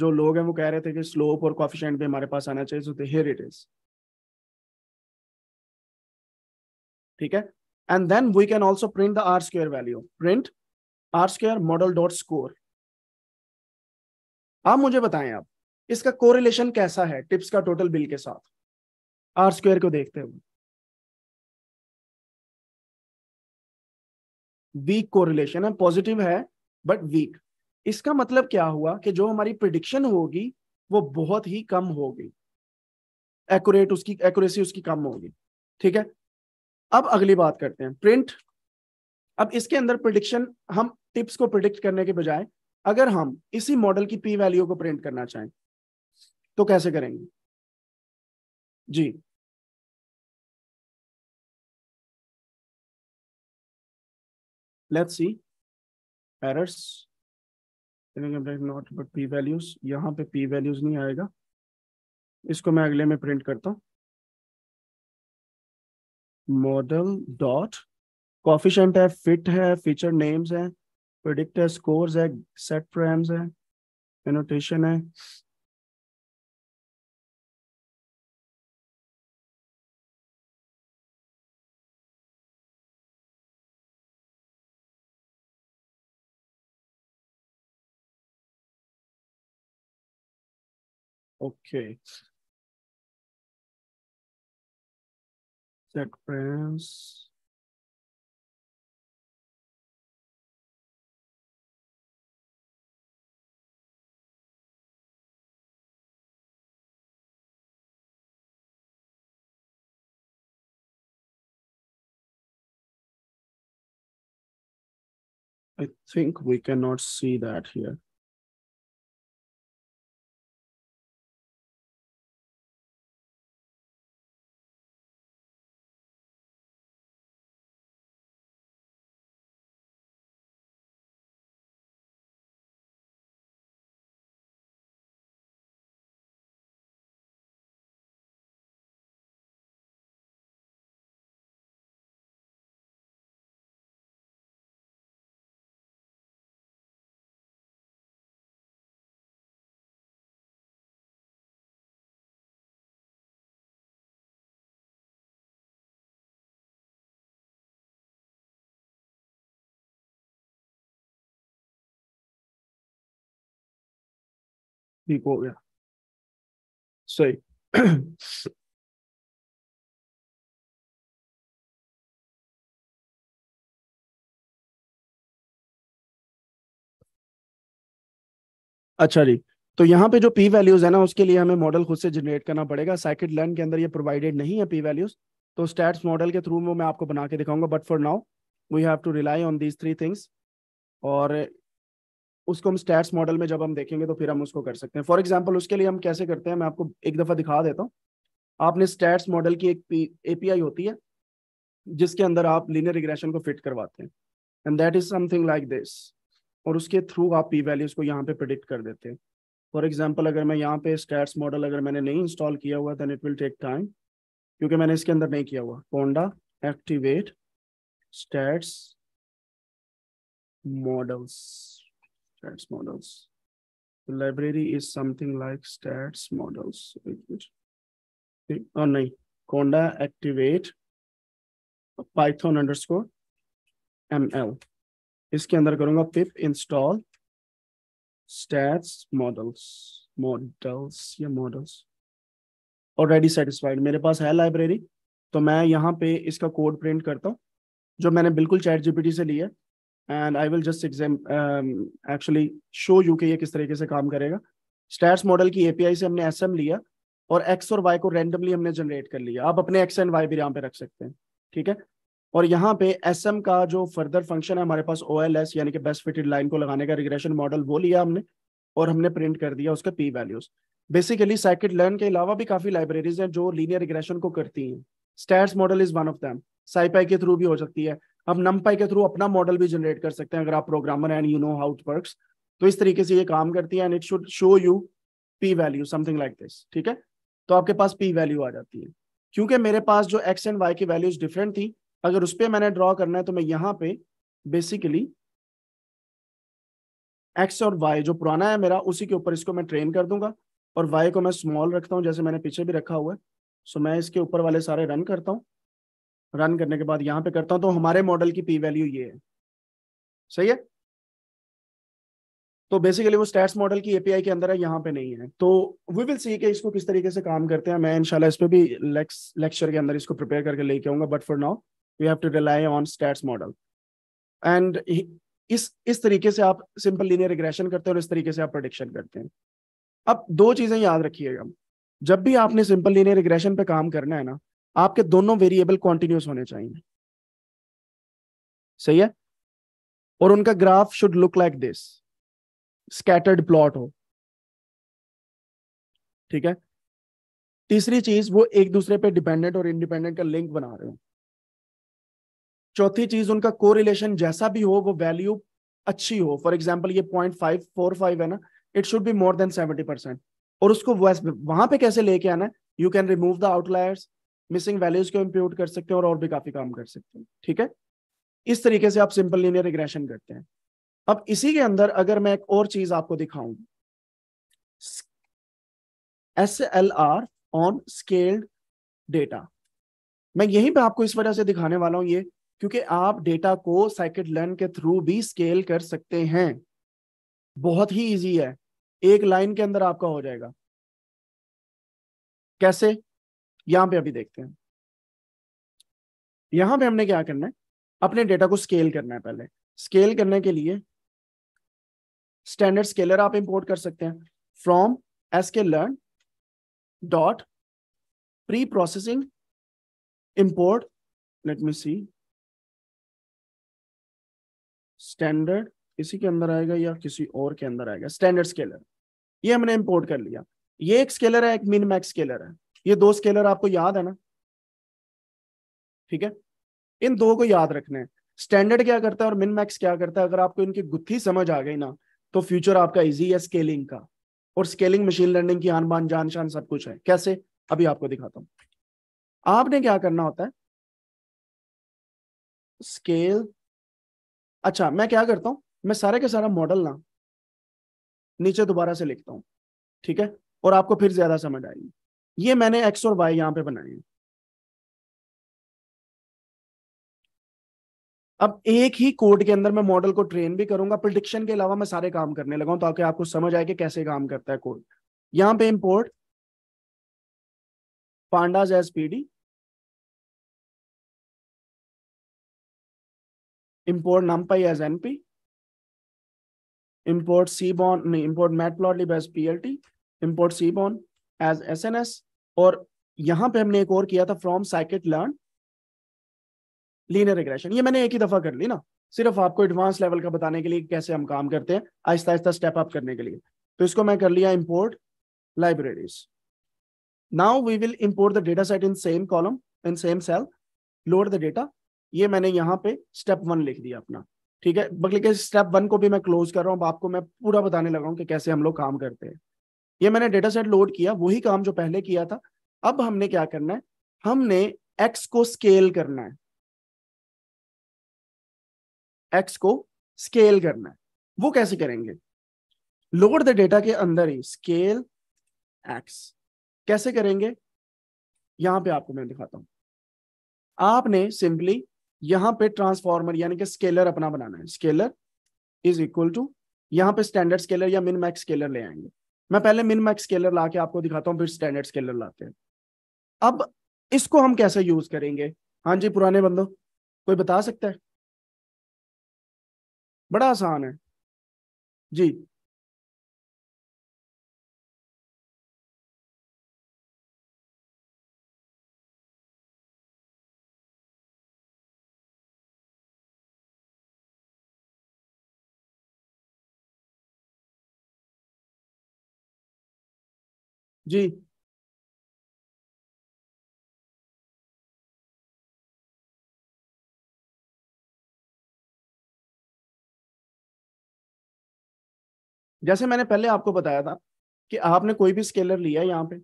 जो लोग हैं वो कह रहे थे कि स्लोप और कॉफिशेंट भी हमारे पास आना चाहिए तो हियर इट इज ठीक है and then we can also print the R square value print R square model dot score आप मुझे बताएं आप इसका कोरिलेशन कैसा है टिप्स का टोटल बिल के साथ आर स्क्वायर को देखते हुए वीक कोरिलेशन है पॉजिटिव है बट वीक इसका मतलब क्या हुआ कि जो हमारी प्रिडिक्शन होगी वो बहुत ही कम होगी एक्यूरेट उसकी एक्यूरेसी उसकी कम होगी ठीक है अब अगली बात करते हैं प्रिंट अब इसके अंदर प्रिडिक्शन हम टिप्स को प्रिडिक्ट करने के बजाय अगर हम इसी मॉडल की पी वैल्यू को प्रिंट करना चाहें तो कैसे करेंगे जी let's see errors not but P values यहाँ पे पी वैल्यूज नहीं आएगा इसको मैं अगले में प्रिंट करता हूँ मॉडल डॉट कॉफिशेंट है फिट है फीचर नेम्स है प्रोडिक्ट है स्कोर्स है सेट फ्रेम्स है एनोटेशन है Okay. Set friends. I think we cannot see that here. ठीक हो गया सही अच्छा जी तो यहाँ पे जो पी वैल्यूज है ना उसके लिए हमें मॉडल खुद से जनरेट करना पड़ेगा साइकिल लर्न के अंदर ये प्रोवाइडेड नहीं है पी वैल्यूज तो स्टैट्स मॉडल के थ्रू वो मैं आपको बना के दिखाऊंगा but for now we have to rely on these three things और उसको हम स्टैट्स मॉडल में जब हम देखेंगे तो फिर हम उसको कर सकते हैं फॉर एग्जाम्पल उसके लिए हम कैसे करते हैं मैं आपको एक दफ़ा दिखा देता हूँ आपने स्टैट्स मॉडल की एक एपीआई होती है जिसके अंदर आप लीनियर रिग्रेशन को फिट करवाते हैं and that is something like this और उसके थ्रू आप पी वैल्यूज को यहाँ पे प्रिडिक्ट कर देते हैं फॉर एग्जाम्पल अगर मैं यहाँ पे स्टैट्स मॉडल अगर मैंने नहीं इंस्टॉल किया हुआ then it will take time क्योंकि मैंने इसके अंदर नहीं किया हुआ conda activate stats models stats models. The library is something like stats models. Wait, wait. Oh, no. Conda activate python underscore ml. इसके अंदर करूंगा pip install stats models models या models already satisfied मेरे पास है library तो मैं यहाँ पे इसका कोड प्रिंट करता हूँ जो मैंने बिल्कुल चैट जीपीटी से लिया and I will just exam actually show you के ये किस तरीके से काम करेगा स्टैट्स मॉडल की एपीआई से हमने एसएम लिया और एक्स और वाई को रेंडमली हमने जनरेट कर लिया आप अपने एक्स एंड वाई भी यहाँ पे रख सकते हैं ठीक है और यहाँ पे एस एम का जो फर्दर फंक्शन है हमारे पास ओ एल एस यानी कि बेस्ट फिटेड लाइन को लगाने का रिग्रेशन मॉडल वो लिया हमने और हमने प्रिंट कर दिया उसके P values basically scikit learn के अलावा भी काफी लाइब्रेरीज हैं जो लीनियर रिग्रेशन को करती हैं stats model is one of them SciPy के थ्रू भी हो सकती है आप नमपाई के थ्रू अपना मॉडल भी जनरेट कर सकते हैं अगर आप programmer and you know how it works तो इस तरीके से ये काम करती है and it should show you P value something like this ठीक है तो आपके पास पी वैल्यू आ जाती है क्योंकि मेरे पास जो एक्स एंड वाई की वैल्यूज डिफरेंट थी अगर उस पर मैंने ड्रॉ करना है तो मैं यहाँ पे बेसिकली एक्स और वाई जो पुराना है मेरा उसी के ऊपर इसको मैं ट्रेन कर दूंगा और वाई को मैं स्मॉल रखता हूँ जैसे मैंने पीछे भी रखा हुआ है सो मैं इसके ऊपर वाले सारे रन करता हूँ रन करने के बाद यहाँ पे करता हूँ तो हमारे मॉडल की पी वैल्यू ये है सही है तो बेसिकली वो स्टैट्स मॉडल की एपीआई के अंदर है यहाँ पे नहीं है तो वी विल सी कि इसको किस तरीके से काम करते हैं मैं इनशाला इस पर भी लेक्चर के अंदर इसको प्रिपेयर करके लेके आऊंगा but for now we have to rely on stats model and इस इस तरीके से आप सिंपल लीनियर रिग्रेशन करते हैं और इस तरीके से आप प्रोडिक्शन करते हैं अब दो चीज़ें याद रखिएगा जब भी आपने सिंपल लीनियर रिग्रेशन पे काम करना है ना आपके दोनों वेरिएबल कॉन्टिन्यूस होने चाहिए सही है और उनका graph should look like this scattered plot हो ठीक है तीसरी चीज वो एक दूसरे पे डिपेंडेंट और इंडिपेंडेंट का लिंक बना रहे हो चौथी चीज उनका को जैसा भी हो वो वैल्यू अच्छी हो फॉर एग्जाम्पल ये पॉइंट फाइव फोर फाइव है ना it should be more than seventy percent और उसको वहां पे कैसे लेके आना है you can remove the outliers missing values को इम्प्यूट कर सकते हैं और और भी काफी काम कर सकते हैं ठीक है इस तरीके से आप सिंपल लीनियर रिग्रेशन करते हैं अब इसी के अंदर अगर मैं एक और चीज आपको दिखाऊं S L R on scaled data मैं यहीं पे आपको इस वजह से दिखाने वाला हूं ये क्योंकि आप डेटा को साइकिट लर्न के थ्रू भी स्केल कर सकते हैं बहुत ही इजी है एक लाइन के अंदर आपका हो जाएगा कैसे यहां पे अभी देखते हैं यहां पे हमने क्या करना है अपने डेटा को स्केल करना है पहले स्केल करने के लिए स्टैंडर्ड स्केलर आप इंपोर्ट कर सकते हैं from S K learn dot preprocessing import let see standard इसी के अंदर आएगा या किसी और के अंदर आएगा स्टैंडर्ड स्केलर ये हमने इंपोर्ट कर लिया ये एक स्केलर है एक मिन मैक्स स्केलर है ये दो स्केलर आपको याद है ना ठीक है इन दो को याद रखना है स्टैंडर्ड क्या करता है और मिन मैक्स क्या करता है अगर आपको इनकी गुत्थी समझ आ गई ना तो फ्यूचर आपका इजी है स्केलिंग का और स्केलिंग मशीन लर्निंग की आन बान जान शान सब कुछ है कैसे अभी आपको दिखाता हूं आपने क्या करना होता है स्केल अच्छा मैं क्या करता हूं मैं सारे के सारा मॉडल ना नीचे दोबारा से लिखता हूं ठीक है और आपको फिर ज्यादा समझ आएगी ये मैंने एक्स और वाई यहां पे बनाए अब एक ही कोड के अंदर मैं मॉडल को ट्रेन भी करूंगा प्रिडिक्शन के अलावा मैं सारे काम करने लगा ताकि आपको समझ आए कि कैसे काम करता है कोड यहां पे import pandas as PD import numpy as np import cbon P L T import seaborn as S N S और यहां पे हमने एक और किया था from scikit learn linear regression ये मैंने एक ही दफा कर ली ना सिर्फ आपको एडवांस लेवल का बताने के लिए कैसे हम काम करते हैं आहिस्ता आहिस्ता स्टेप अप करने के लिए तो इसको मैं कर लिया import libraries now we will import the data set in same column in same cell load the data ये मैंने यहाँ पे स्टेप वन लिख दिया अपना ठीक है बल्कि स्टेप वन को भी मैं क्लोज कर रहा हूँ आपको मैं पूरा बताने लगा हूँ कि कैसे हम लोग काम करते हैं ये मैंने डेटा सेट लोड किया वही काम जो पहले किया था अब हमने क्या करना है हमने एक्स को स्केल करना है एक्स को स्केल करना है वो कैसे करेंगे लोड द डेटा के अंदर ही स्केल एक्स कैसे करेंगे यहां पे आपको मैं दिखाता हूं आपने सिंपली यहां पे ट्रांसफॉर्मर यानी कि स्केलर अपना बनाना है स्केलर इज इक्वल टू यहां पे स्टैंडर्ड स्केलर या मिन मैक्स स्केलर ले आएंगे मैं पहले मिन मैक्स स्केलर ला के आपको दिखाता हूँ फिर स्टैंडर्ड स्केलर लाते हैं अब इसको हम कैसे यूज करेंगे हाँ जी पुराने बंदो कोई बता सकता है बड़ा आसान है जी जी जैसे मैंने पहले आपको बताया था कि आपने कोई भी स्केलर लिया यहाँ पे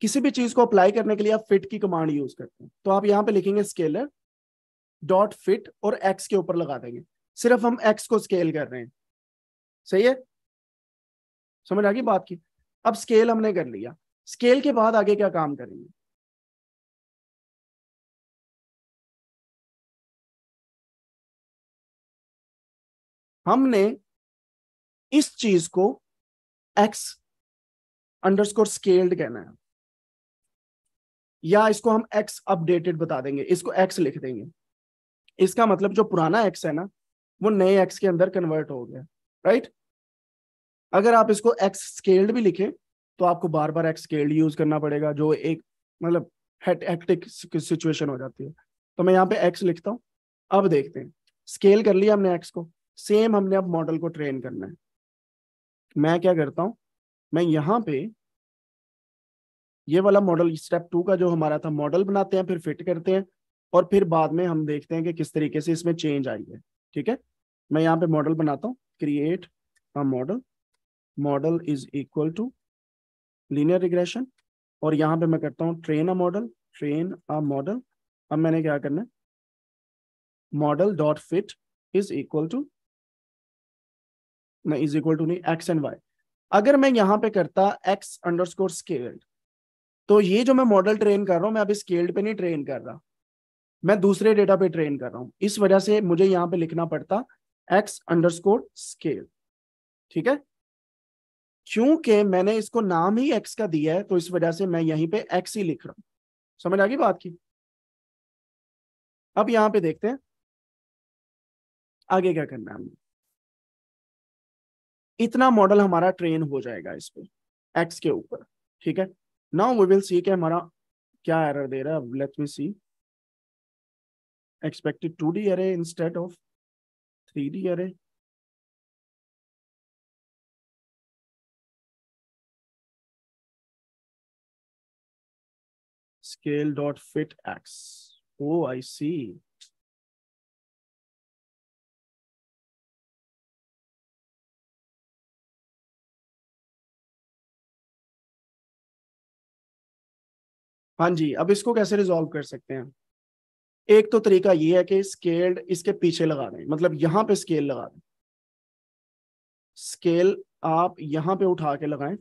किसी भी चीज को अप्लाई करने के लिए आप फिट की कमांड यूज करते हैं तो आप यहाँ पे लिखेंगे स्केलर डॉट फिट और एक्स के ऊपर लगा देंगे सिर्फ हम एक्स को स्केल कर रहे हैं सही है समझ आ गई बात की अब स्केल हमने कर लिया स्केल के बाद आगे क्या काम करेंगे हमने इस चीज को x अंडरस्कोर स्केल्ड कहना है या इसको हम x अपडेटेड बता देंगे इसको x लिख देंगे इसका मतलब जो पुराना x है ना वो नए x के अंदर कन्वर्ट हो गया राइट अगर आप इसको एक्स स्केल्ड भी लिखें तो आपको बार बार एक्स स्केल्ड यूज करना पड़ेगा जो एक मतलब सिचुएशन हो जाती है तो मैं यहाँ पे एक्स लिखता हूँ अब देखते हैं स्केल कर लिया हमने एक्स को सेम हमने अब मॉडल को ट्रेन करना है मैं क्या करता हूँ मैं यहाँ पे ये वाला मॉडल स्टेप टू का जो हमारा था मॉडल बनाते हैं फिर फिट करते हैं और फिर बाद में हम देखते हैं कि किस तरीके से इसमें चेंज आई है ठीक है मैं यहाँ पे मॉडल बनाता हूँ create a model model is equal to linear regression और यहाँ पे मैं करता हूं train a model train a model अब मैंने क्या करना है model dot fit is equal to मैं इज इक्वल टू नहीं एक्स एंड वाई अगर मैं यहां पे करता एक्स अंडर स्कोर स्केल्ड तो ये जो मैं मॉडल ट्रेन कर रहा हूं मैं अभी स्केल्ड पे नहीं ट्रेन कर रहा मैं दूसरे डेटा पे ट्रेन कर रहा हूँ इस वजह से मुझे यहां पे लिखना पड़ता एक्स अंडर स्कोर स्केल ठीक है क्योंकि मैंने इसको नाम ही एक्स का दिया है तो इस वजह से मैं यहीं पे एक्स ही लिख रहा हूं समझ आ गई बात की अब यहां पे देखते हैं आगे क्या करना है हमने इतना मॉडल हमारा ट्रेन हो जाएगा इस पर एक्स के ऊपर ठीक है नाउ वी विल सी के हमारा क्या एरर दे रहा है let me see D 2D instead of three D array. scale dot fit x. Oh, I see. हाँ जी अब इसको कैसे रिजोल्व कर सकते हैं एक तो तरीका ये है कि स्केल्ड इसके पीछे लगा दें मतलब यहां पे स्केल लगा दें स्केल आप यहां पे उठा के लगाएं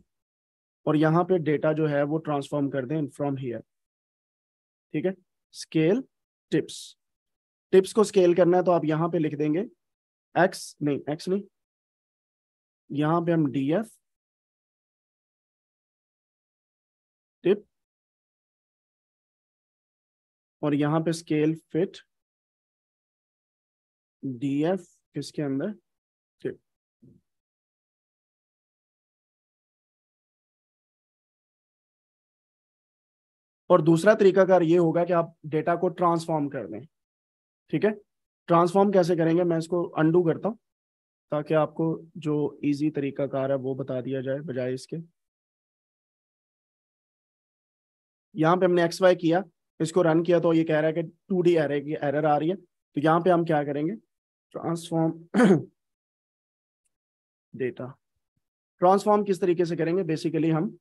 और यहां पे डेटा जो है वो ट्रांसफॉर्म कर दें फ्रॉम हियर ठीक है स्केल टिप्स टिप्स को स्केल करना है तो आप यहां पे लिख देंगे एक्स नहीं एक्स नहीं यहां पे हम डी एफ टिप और यहां पे स्केल फिट डी एफ किसके अंदर और दूसरा तरीकाकार ये होगा कि आप डेटा को ट्रांसफॉर्म कर दें ठीक है ट्रांसफॉर्म कैसे करेंगे मैं इसको अंडू करता हूँ ताकि आपको जो इजी कार है वो बता दिया जाए बजाय इसके यहाँ पे हमने एक्स वाई किया इसको रन किया तो ये कह रहा है कि टू डी एर की एरर आ रही है तो यहाँ पे हम क्या करेंगे ट्रांसफॉर्म डेटा ट्रांसफॉर्म किस तरीके से करेंगे बेसिकली हम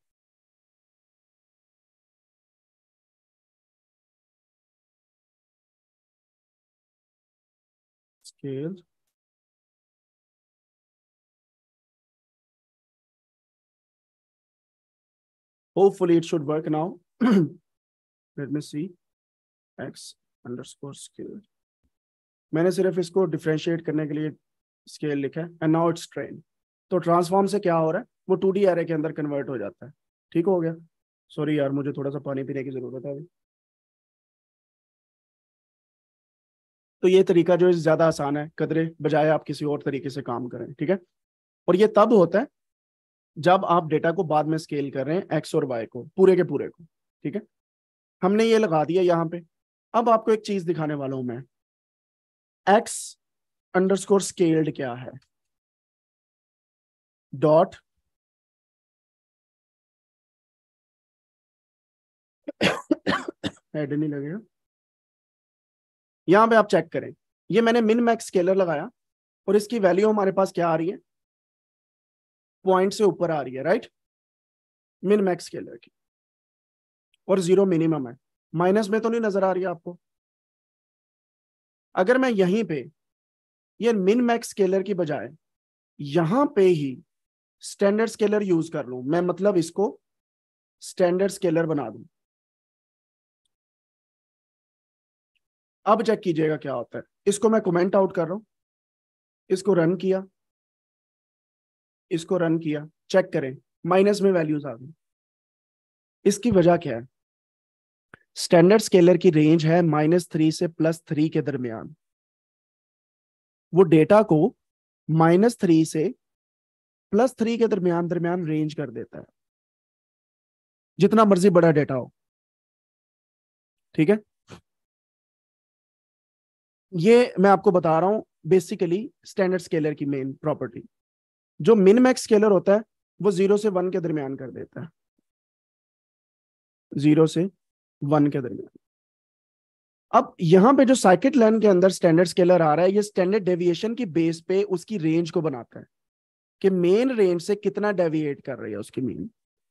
scales hopefully it should work now let me see x underscore scale मैंने सिर्फ इसको डिफ्रेंशिएट करने के लिए स्केल लिखा है एंड नाउ इट्स ट्रेन तो ट्रांसफॉर्म से क्या हो रहा है वो टू डी एरे के अंदर कन्वर्ट हो जाता है ठीक हो गया सॉरी यार मुझे थोड़ा सा पानी पीने की जरूरत है अभी तो ये तरीका जो है ज्यादा आसान है कदरे बजाय आप किसी और तरीके से काम करें ठीक है और ये तब होता है जब आप डेटा को बाद में स्केल कर रहे हैं एक्स और वाई को पूरे के पूरे को ठीक है हमने ये लगा दिया यहाँ पे अब आपको एक चीज दिखाने वाला हूं मैं एक्स अंडरस्कोर स्केल्ड क्या है डॉट हेड नहीं लगेगा यहाँ पे आप चेक करें ये मैंने मिन मैक्स स्केलर लगाया और इसकी वैल्यू हमारे पास क्या आ रही है पॉइंट से ऊपर आ रही है राइट मिन मैक्स स्केलर की और जीरो मिनिमम है माइनस में तो नहीं नजर आ रही है आपको अगर मैं यहीं पे ये मिन मैक्स स्केलर की बजाय यहां पे ही स्टैंडर्ड स्केलर यूज कर लू मैं मतलब इसको स्टैंडर्ड स्केलर बना दूं अब चेक कीजिएगा क्या होता है इसको मैं कमेंट आउट कर रहा हूं इसको रन किया इसको रन किया चेक करें माइनस में वैल्यूज आ गई इसकी वजह क्या है स्टैंडर्ड स्केलर की रेंज है माइनस थ्री से प्लस थ्री के दरमियान वो डेटा को माइनस थ्री से प्लस थ्री के दरमियान दरमियान रेंज कर देता है जितना मर्जी बड़ा डेटा हो ठीक है ये मैं आपको बता रहा हूँ बेसिकली स्टैंडर्ड स्केलर की मेन प्रॉपर्टी जो मिन मैक्स स्केलर होता है वो जीरो से वन के दरमियान कर देता है जीरो से वन के दरमियान अब यहाँ पे जो साइकिट लाइन के अंदर स्टैंडर्ड स्केलर आ रहा है ये स्टैंडर्ड डेविएशन की बेस पे उसकी रेंज को बनाता है कि मेन रेंज से कितना डेविएट कर रही है उसकी मीन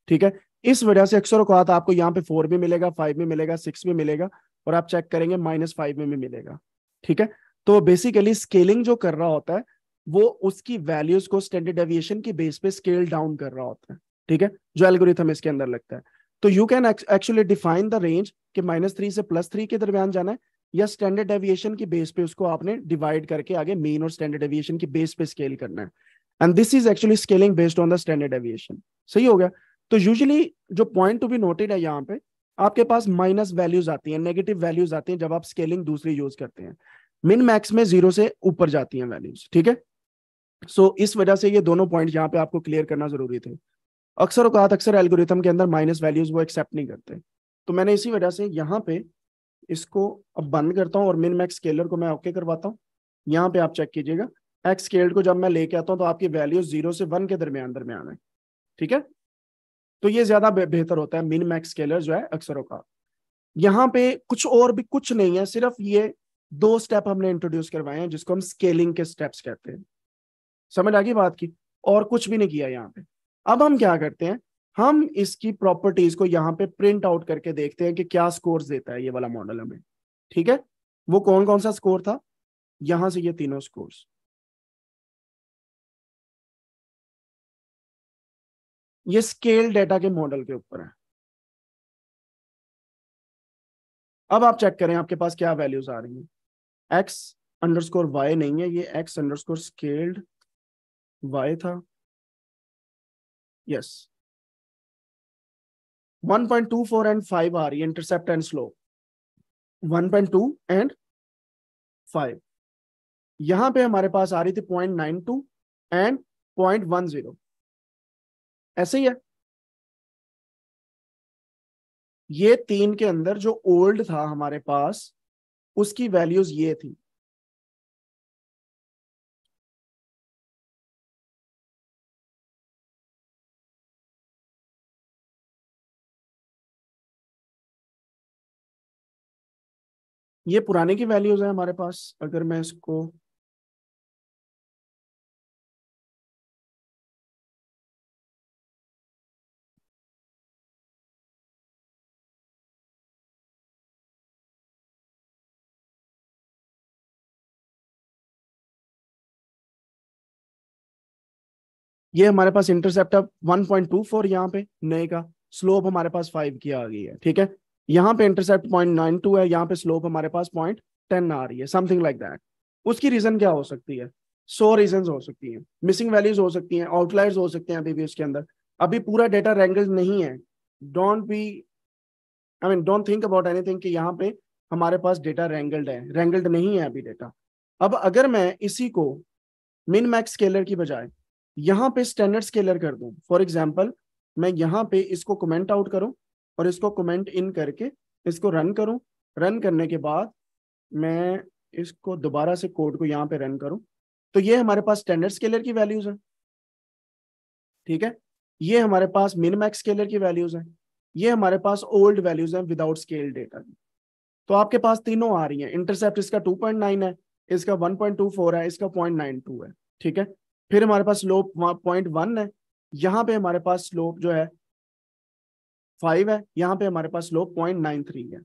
ठीक है इस वजह से अक्सर अकवात आपको यहाँ पे फोर भी मिलेगा फाइव में मिलेगा सिक्स में मिलेगा और आप चेक करेंगे माइनस फाइव में भी मिलेगा ठीक है तो बेसिकली स्केलिंग जो कर रहा होता है वो उसकी वैल्यूज को स्टैंडर्ड एविएशन की बेस पे स्केल डाउन कर रहा होता है ठीक है जो एल्गोरिथम इसके अंदर लगता है तो you can actually define the range कि माइनस थ्री से प्लस थ्री के दरमियान जाना है या स्टैंडर्ड एविएशन की बेस पे उसको आपने डिवाइड करके आगे मेन और स्टैंडर्ड एविएशन की बेस पे स्केल करना है and this is actually scaling based on the standard deviation सही हो गया तो यूजली जो पॉइंट टू बी नोटेड है यहाँ पे आपके पास माइनस वैल्यूज आती हैं नेगेटिव वैल्यूज आती हैं जब आप स्केलिंग दूसरी यूज करते हैं मिन मैक्स में जीरो से ऊपर जाती हैं वैल्यूज ठीक है सो so, इस वजह से ये दोनों पॉइंट यहाँ पे आपको क्लियर करना जरूरी थे अक्सर औकात अक्सर एल्गोरिथम के अंदर माइनस वैल्यूज वो एक्सेप्ट नहीं करते तो मैंने इसी वजह से यहाँ पे इसको अब बंद करता हूँ और मिन मैक्स स्केलर को मैं ओके करवाता हूँ यहाँ पे आप चेक कीजिएगा एक्स स्केल्ड को जब मैं लेके आता हूँ तो आपकी वैल्यूज जीरो से वन के दरमियान दरमियान है ठीक है तो ये ज्यादा बेहतर होता है मिन मैक्स स्केलर जो है अक्सरों का यहाँ पे कुछ और भी कुछ नहीं है सिर्फ ये दो स्टेप हमने इंट्रोड्यूस करवाए हैं जिसको हम स्केलिंग के स्टेप्स कहते हैं समझ आ गई बात की और कुछ भी नहीं किया यहाँ पे अब हम क्या करते हैं हम इसकी प्रॉपर्टीज को यहाँ पे प्रिंट आउट करके देखते हैं कि क्या स्कोर देता है ये वाला मॉडल हमें ठीक है वो कौन कौन सा स्कोर था यहां से ये तीनों स्कोर्स ये स्केल डेटा के मॉडल के ऊपर है अब आप चेक करें आपके पास क्या वैल्यूज आ रही हैं एक्स अंडर स्कोर वाई नहीं है ये एक्स अंडर स्कोर स्केल्ड वाई था यस 1.24 एंड 5 आ रही है इंटरसेप्ट एंड स्लो 1.2 एंड 5 यहां पे हमारे पास आ रही थी 0.92 एंड 0.10 ऐसे ही है ये तीन के अंदर जो ओल्ड था हमारे पास उसकी वैल्यूज ये थी ये पुराने की वैल्यूज है हमारे पास अगर मैं इसको ये हमारे पास इंटरसेप्ट है 1.24 पॉइंट यहाँ पे नए का स्लोप हमारे पास फाइव की आ गई है ठीक है यहाँ पे इंटरसेप्ट पॉइंट नाइन टू है यहाँ पे स्लोप हमारे पास पॉइंट टेन आ रही है समथिंग लाइक दैट उसकी रीजन क्या हो सकती है सो रीजन हो सकती है मिसिंग वैल्यूज हो सकती हैं आउटलाइट हो सकते हैं अभी भी उसके अंदर अभी पूरा डेटा रेंगल नहीं है don't be I mean don't think about any कि यहाँ पे हमारे पास डेटा रेंगल्ड है रेंगल्ड नहीं है अभी डेटा अब अगर मैं इसी को मिन मैक्स स्केलर की बजाय यहाँ पे स्टैंडर्ड स्केलर कर दूं फॉर एग्जाम्पल मैं यहाँ पे इसको कमेंट आउट करूं और इसको कमेंट इन करके इसको रन करूं रन करने के बाद मैं इसको दोबारा से कोड को यहाँ पे रन करूँ तो ये हमारे पास स्टैंडर्ड स्केलर की वैल्यूज है ठीक है ये हमारे पास मैक्स स्केलर की वैल्यूज है ये हमारे पास ओल्ड वैल्यूज है विदाउट स्केल डेटा तो आपके पास तीनों आ रही है इंटरसेप्ट इसका टू है इसका 1.24 है इसका 0.92 है ठीक है फिर हमारे पास स्लोप पॉइंट वन है यहाँ पे हमारे पास स्लोप जो है फाइव है यहाँ पे हमारे पास स्लोप पॉइंट नाइन थ्री है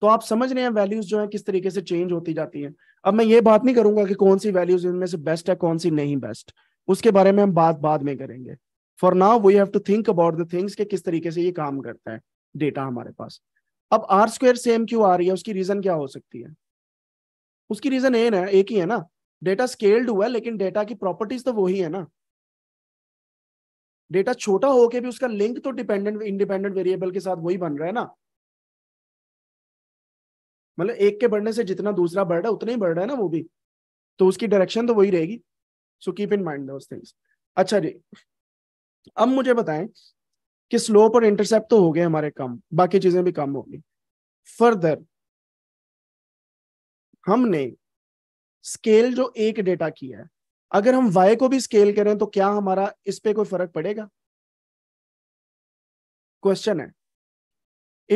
तो आप समझ रहे हैं वैल्यूज जो है किस तरीके से चेंज होती जाती हैं अब मैं ये बात नहीं करूंगा कि कौन सी वैल्यूज इनमें से बेस्ट है कौन सी नहीं बेस्ट उसके बारे में हम बात बाद में करेंगे for now we have to think about the things के किस तरीके से ये काम करता है डेटा हमारे पास अब आर स्क्वायर सेम क्यों आ रही है उसकी रीजन क्या हो सकती है उसकी रीजन ए ना एक ही है ना डेटा स्केल्ड हुआ है लेकिन डेटा की प्रॉपर्टीज तो वही है ना डेटा छोटा होके भी उसका लिंक तो डिपेंडेंट इंडिपेंडेंट वेरिएबल के साथ वही बन रहा है ना मतलब एक के बढ़ने से जितना दूसरा बढ़ रहा है उतना ही बढ़ रहा है ना वो भी तो उसकी डायरेक्शन तो वही रहेगी so keep in mind those things अच्छा जी अब मुझे बताएं कि स्लोप और इंटरसेप्ट तो हो गए हमारे कम बाकी चीजें भी कम होगी फर्दर हमने स्केल जो एक डेटा की है अगर हम वाई को भी स्केल करें तो क्या हमारा इस पे कोई फर्क पड़ेगा क्वेश्चन है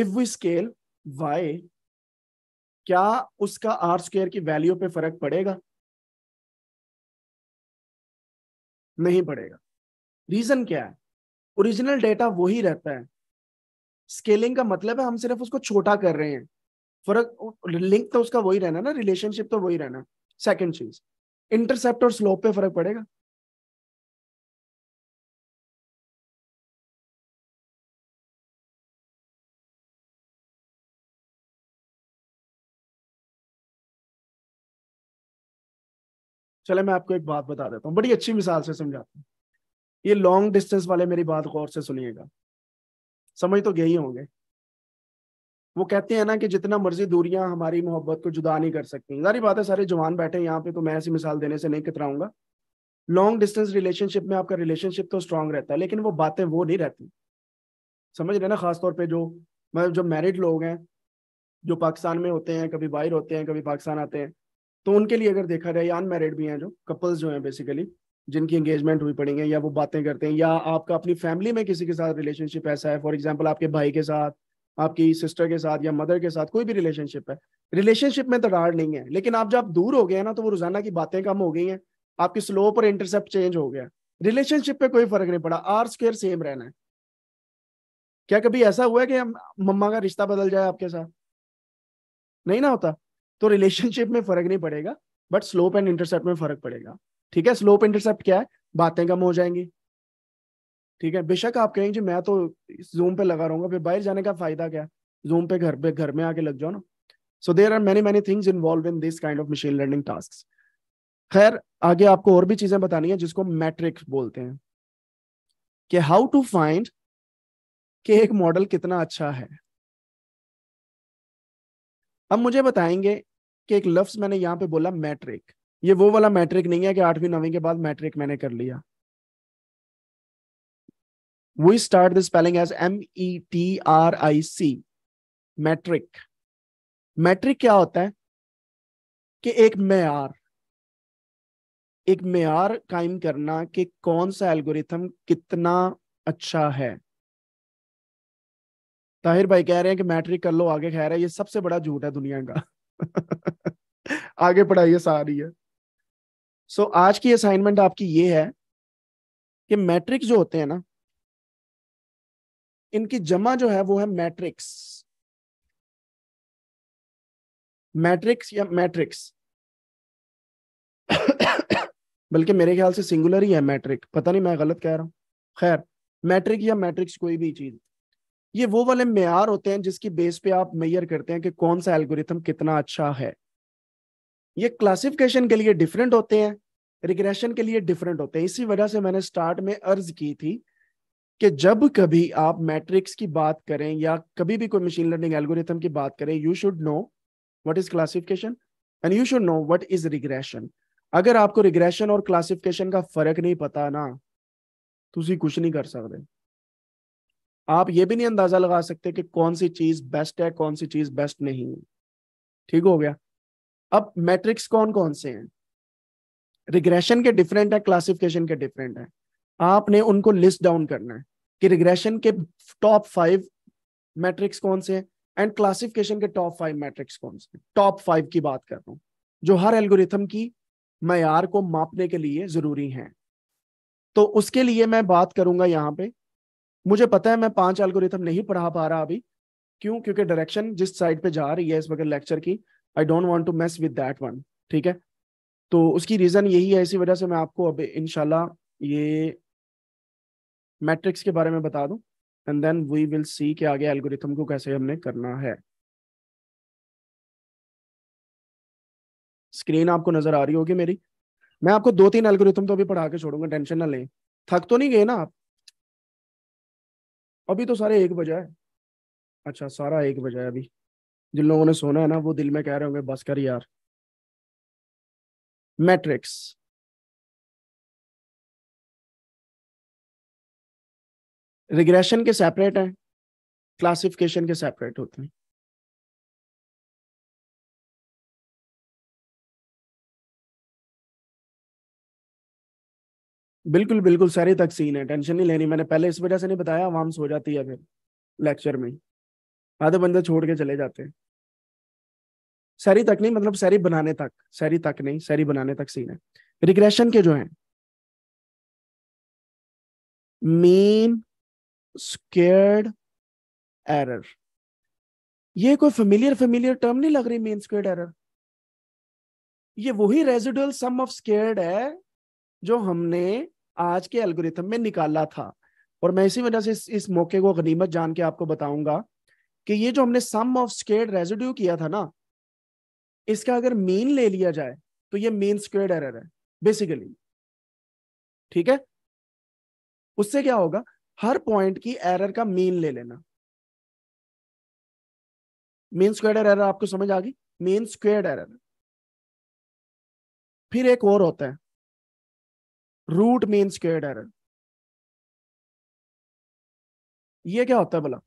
इफ वी स्केल वाई क्या उसका आर स्क्र की वैल्यू पे फर्क पड़ेगा नहीं पड़ेगा रीजन क्या है ओरिजिनल डेटा वही रहता है स्केलिंग का मतलब है हम सिर्फ उसको छोटा कर रहे हैं फर्क लिंक तो उसका वही रहना ना रिलेशनशिप तो वही रहना सेकेंड चीज इंटरसेप्ट और स्लोप पे फर्क पड़ेगा चले मैं आपको एक बात बता देता हूँ बड़ी अच्छी मिसाल से समझाता हूँ ये लॉन्ग डिस्टेंस वाले मेरी बात गौर से सुनिएगा समझ तो गए ही होंगे वो कहते हैं ना कि जितना मर्जी दूरियां हमारी मोहब्बत को जुदा नहीं कर सकती सारी बात है सारे जवान बैठे यहाँ पे तो मैं ऐसी मिसाल देने से नहीं कतराऊंगा लॉन्ग डिस्टेंस रिलेशनशिप में आपका रिलेशनशिप तो स्ट्रांग रहता है लेकिन वो बातें वो नहीं रहती समझ रहे ना खासतौर पर जो मतलब जो मैरिड लोग हैं जो पाकिस्तान में होते हैं कभी बाहर होते हैं कभी पाकिस्तान आते हैं तो उनके लिए अगर देखा जाए अनमेरिड भी हैं जो कपल्स जो हैं बेसिकली जिनकी एंगेजमेंट हुई पड़ी है या वो बातें करते हैं या आपका अपनी फैमिली में किसी के साथ रिलेशनशिप ऐसा है फॉर एग्जाम्पल आपके भाई के साथ आपकी सिस्टर के साथ या मदर के साथ कोई भी रिलेशनशिप है रिलेशनशिप में तो डार नहीं है लेकिन आप जब दूर हो गए ना तो वो रोजाना की बातें कम हो गई हैं आपकी स्लोप और इंटरसेप्ट चेंज हो गया रिलेशनशिप पे कोई फर्क नहीं पड़ा आर स्क्र सेम रहना है क्या कभी ऐसा हुआ है कि मम्मा का रिश्ता बदल जाए आपके साथ नहीं ना होता तो रिलेशनशिप में फर्क नहीं पड़ेगा बट स्लोप एंड इंटरसेप्ट में फर्क पड़ेगा ठीक है स्लोप इंटरसेप्ट क्या है बातें कम हो जाएंगी ठीक है बेशक आप कहेंगे मैं तो जूम पे लगा रहूंगा फिर बाहर जाने का फायदा क्या जूम पे घर पे घर में आके लग जाओ ना so there are many many things involved in this kind of machine learning task खैर आगे आपको और भी चीजें बतानी है जिसको मैट्रिक बोलते हैं कि हाउ टू फाइंड कि एक मॉडल कितना अच्छा है अब मुझे बताएंगे कि एक लफ्ज मैंने यहां पे बोला मैट्रिक ये वो वाला मैट्रिक नहीं है कि आठवीं नौवीं के बाद मैट्रिक मैंने कर लिया We start the spelling as M E T R I C, metric. metric क्या होता है कि एक मैार एक मैार कायम करना कि कौन सा एल्गोरिथम कितना अच्छा है ताहिर भाई कह रहे हैं कि मैट्रिक कर लो आगे खैर है ये सबसे बड़ा झूठ है दुनिया का आगे पढ़ाइए सारी है सो so, आज की असाइनमेंट आपकी ये है कि मैट्रिक जो होते हैं ना इनकी जमा जो है वो है मैट्रिक्स मैट्रिक्स या मैट्रिक्स बल्कि मेरे ख्याल से सिंगुलर ही है मैट्रिक पता नहीं मैं गलत कह रहा हूं खैर मैट्रिक या मैट्रिक्स कोई भी चीज ये वो वाले मैार होते हैं जिसकी बेस पे आप मैयर करते हैं कि कौन सा एल्गोरिथम कितना अच्छा है ये क्लासिफिकेशन के लिए डिफरेंट होते हैं रिग्रेशन के लिए डिफरेंट होते हैं इसी वजह से मैंने स्टार्ट में अर्ज की थी कि जब कभी आप मैट्रिक्स की बात करें या कभी भी कोई मशीन लर्निंग एल्गोरिथम की बात करें you should know what is classification and you should know what is regression अगर आपको रिग्रेशन और क्लासिफिकेशन का फर्क नहीं पता ना तो कुछ नहीं कर सकते आप ये भी नहीं अंदाजा लगा सकते कि कौन सी चीज बेस्ट है कौन सी चीज बेस्ट नहीं है ठीक हो गया अब मैट्रिक्स कौन कौन से हैं रिग्रेशन के डिफरेंट है क्लासिफिकेशन के डिफरेंट है आपने उनको लिस्ट डाउन करना है कि रिग्रेशन के टॉप फाइव मैट्रिक्स कौन से हैं एंड क्लासिफिकेशन के टॉप फाइव मैट्रिक्स कौन से टॉप फाइव की बात कर रहा हूँ जो हर एल्गोरिथम की मैार को मापने के लिए जरूरी हैं तो उसके लिए मैं बात करूंगा यहाँ पे मुझे पता है मैं पांच एल्गोरिथम नहीं पढ़ा पा रहा अभी क्यों क्योंकि डायरेक्शन जिस साइड पे जा रही है इस वक्त लेक्चर की I don't want to mess with that one ठीक है तो उसकी रीजन यही है इसी वजह से मैं आपको अब इनशाला ये मैट्रिक्स के बारे में बता दूं and then we will see के आगे एल्गोरिथम को कैसे हमने करना है स्क्रीन आपको नजर आ रही होगी मेरी मैं आपको दो तीन एल्गोरिथम तो अभी पढ़ा के छोड़ूंगा टेंशन ना लें थक तो नहीं गए ना आप अभी तो सारे एक बजा है अच्छा सारा एक बजा है अभी जिन लोगों ने सोना है ना वो दिल में कह रहे होंगे बस कर यार मैट्रिक्स रिग्रेशन के सेपरेट हैं क्लासिफिकेशन के सेपरेट होते हैं बिल्कुल बिल्कुल सारी सीन है टेंशन नहीं लेनी मैंने पहले इस वजह से नहीं बताया आवाम सो जाती है फिर लेक्चर में आधे बंदे छोड़ के चले जाते हैं सारी तक नहीं मतलब सारी बनाने तक सारी तक नहीं सारी बनाने तक सीन है रिग्रेशन के जो है मीन स्क्वेयर्ड एरर ये कोई फेमिलियर फेमिलियर टर्म नहीं लग रही मीन स्क्वेयर्ड एरर ये वही रेजिडुअल सम ऑफ स्केयर्ड है जो हमने आज के एल्गोरिथम में निकाला था और मैं इसी वजह से इस, इस मौके को गनीमत जान के आपको बताऊंगा कि ये जो हमने सम ऑफ स्केयर्ड रेजिड्यू किया था ना इसका अगर मीन ले लिया जाए तो ये मीन स्क्वेयर्ड एरर है बेसिकली ठीक है उससे क्या होगा हर पॉइंट की एरर का मीन ले लेना मीन स्क्वायर एरर आपको समझ आ गई मीन स्क्वेड एरर फिर एक और होता है रूट मीन स्क्वेड एरर ये क्या होता है बोला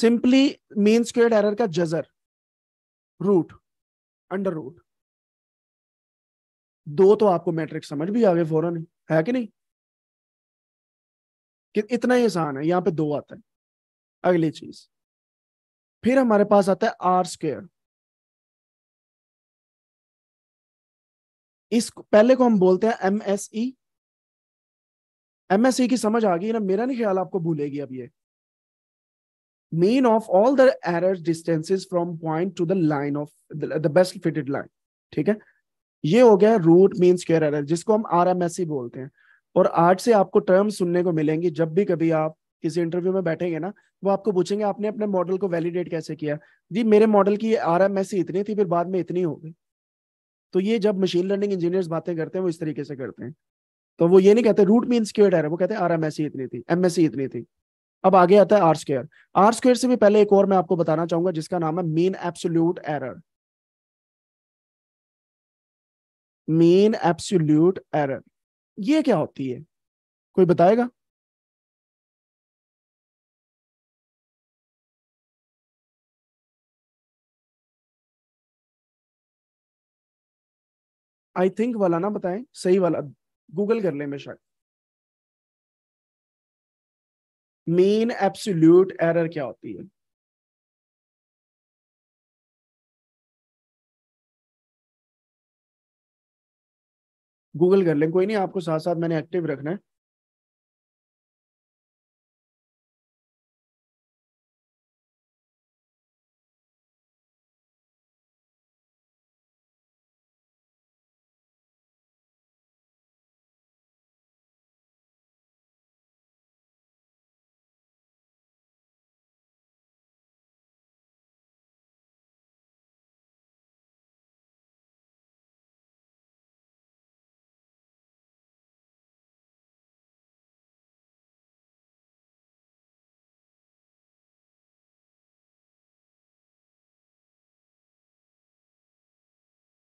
सिंपली मीन स्क्वेयर एरर का जजर रूट अंडर रूट दो तो आपको मैट्रिक समझ भी आ गए फौरन ही है कि नहीं कि इतना ही आसान है यहां पे दो आता है अगली चीज फिर हमारे पास आता है आर स्क्र इस पहले को हम बोलते हैं M S E M S E की समझ आ गई ना मेरा नहीं ख्याल आपको भूलेगी अब ये mean of all the error distances from point to the line of the best fitted line ठीक है ये हो गया रूट मीन स्क्र एरर जिसको हम आर बोलते हैं और आज से आपको टर्म सुनने को मिलेंगे जब भी कभी आप किसी इंटरव्यू में बैठेंगे ना वो आपको पूछेंगे आपने अपने मॉडल को वैलिडेट कैसे किया जी मेरे मॉडल की आर एम एस सी इतनी थी फिर बाद में इतनी हो गई तो ये जब मशीन लर्निंग इंजीनियर्स बातें करते हैं वो इस तरीके से करते हैं तो वो ये नहीं कहते रूट मीन स्क्वेयर एरर वो कहते हैं आर एम एस सी इतनी थी एम एस इतनी थी अब आगे आता है आर स्क्र आर स्क्र से भी पहले एक और मैं आपको बताना चाहूंगा जिसका नाम है mean absolute error mean absolute error ये क्या होती है कोई बताएगा आई थिंक वाला ना बताएं सही वाला गूगल कर ले लें शायद मेन एब्सोल्यूट एरर क्या होती है गूगल कर लें कोई नहीं आपको साथ साथ मैंने एक्टिव रखना है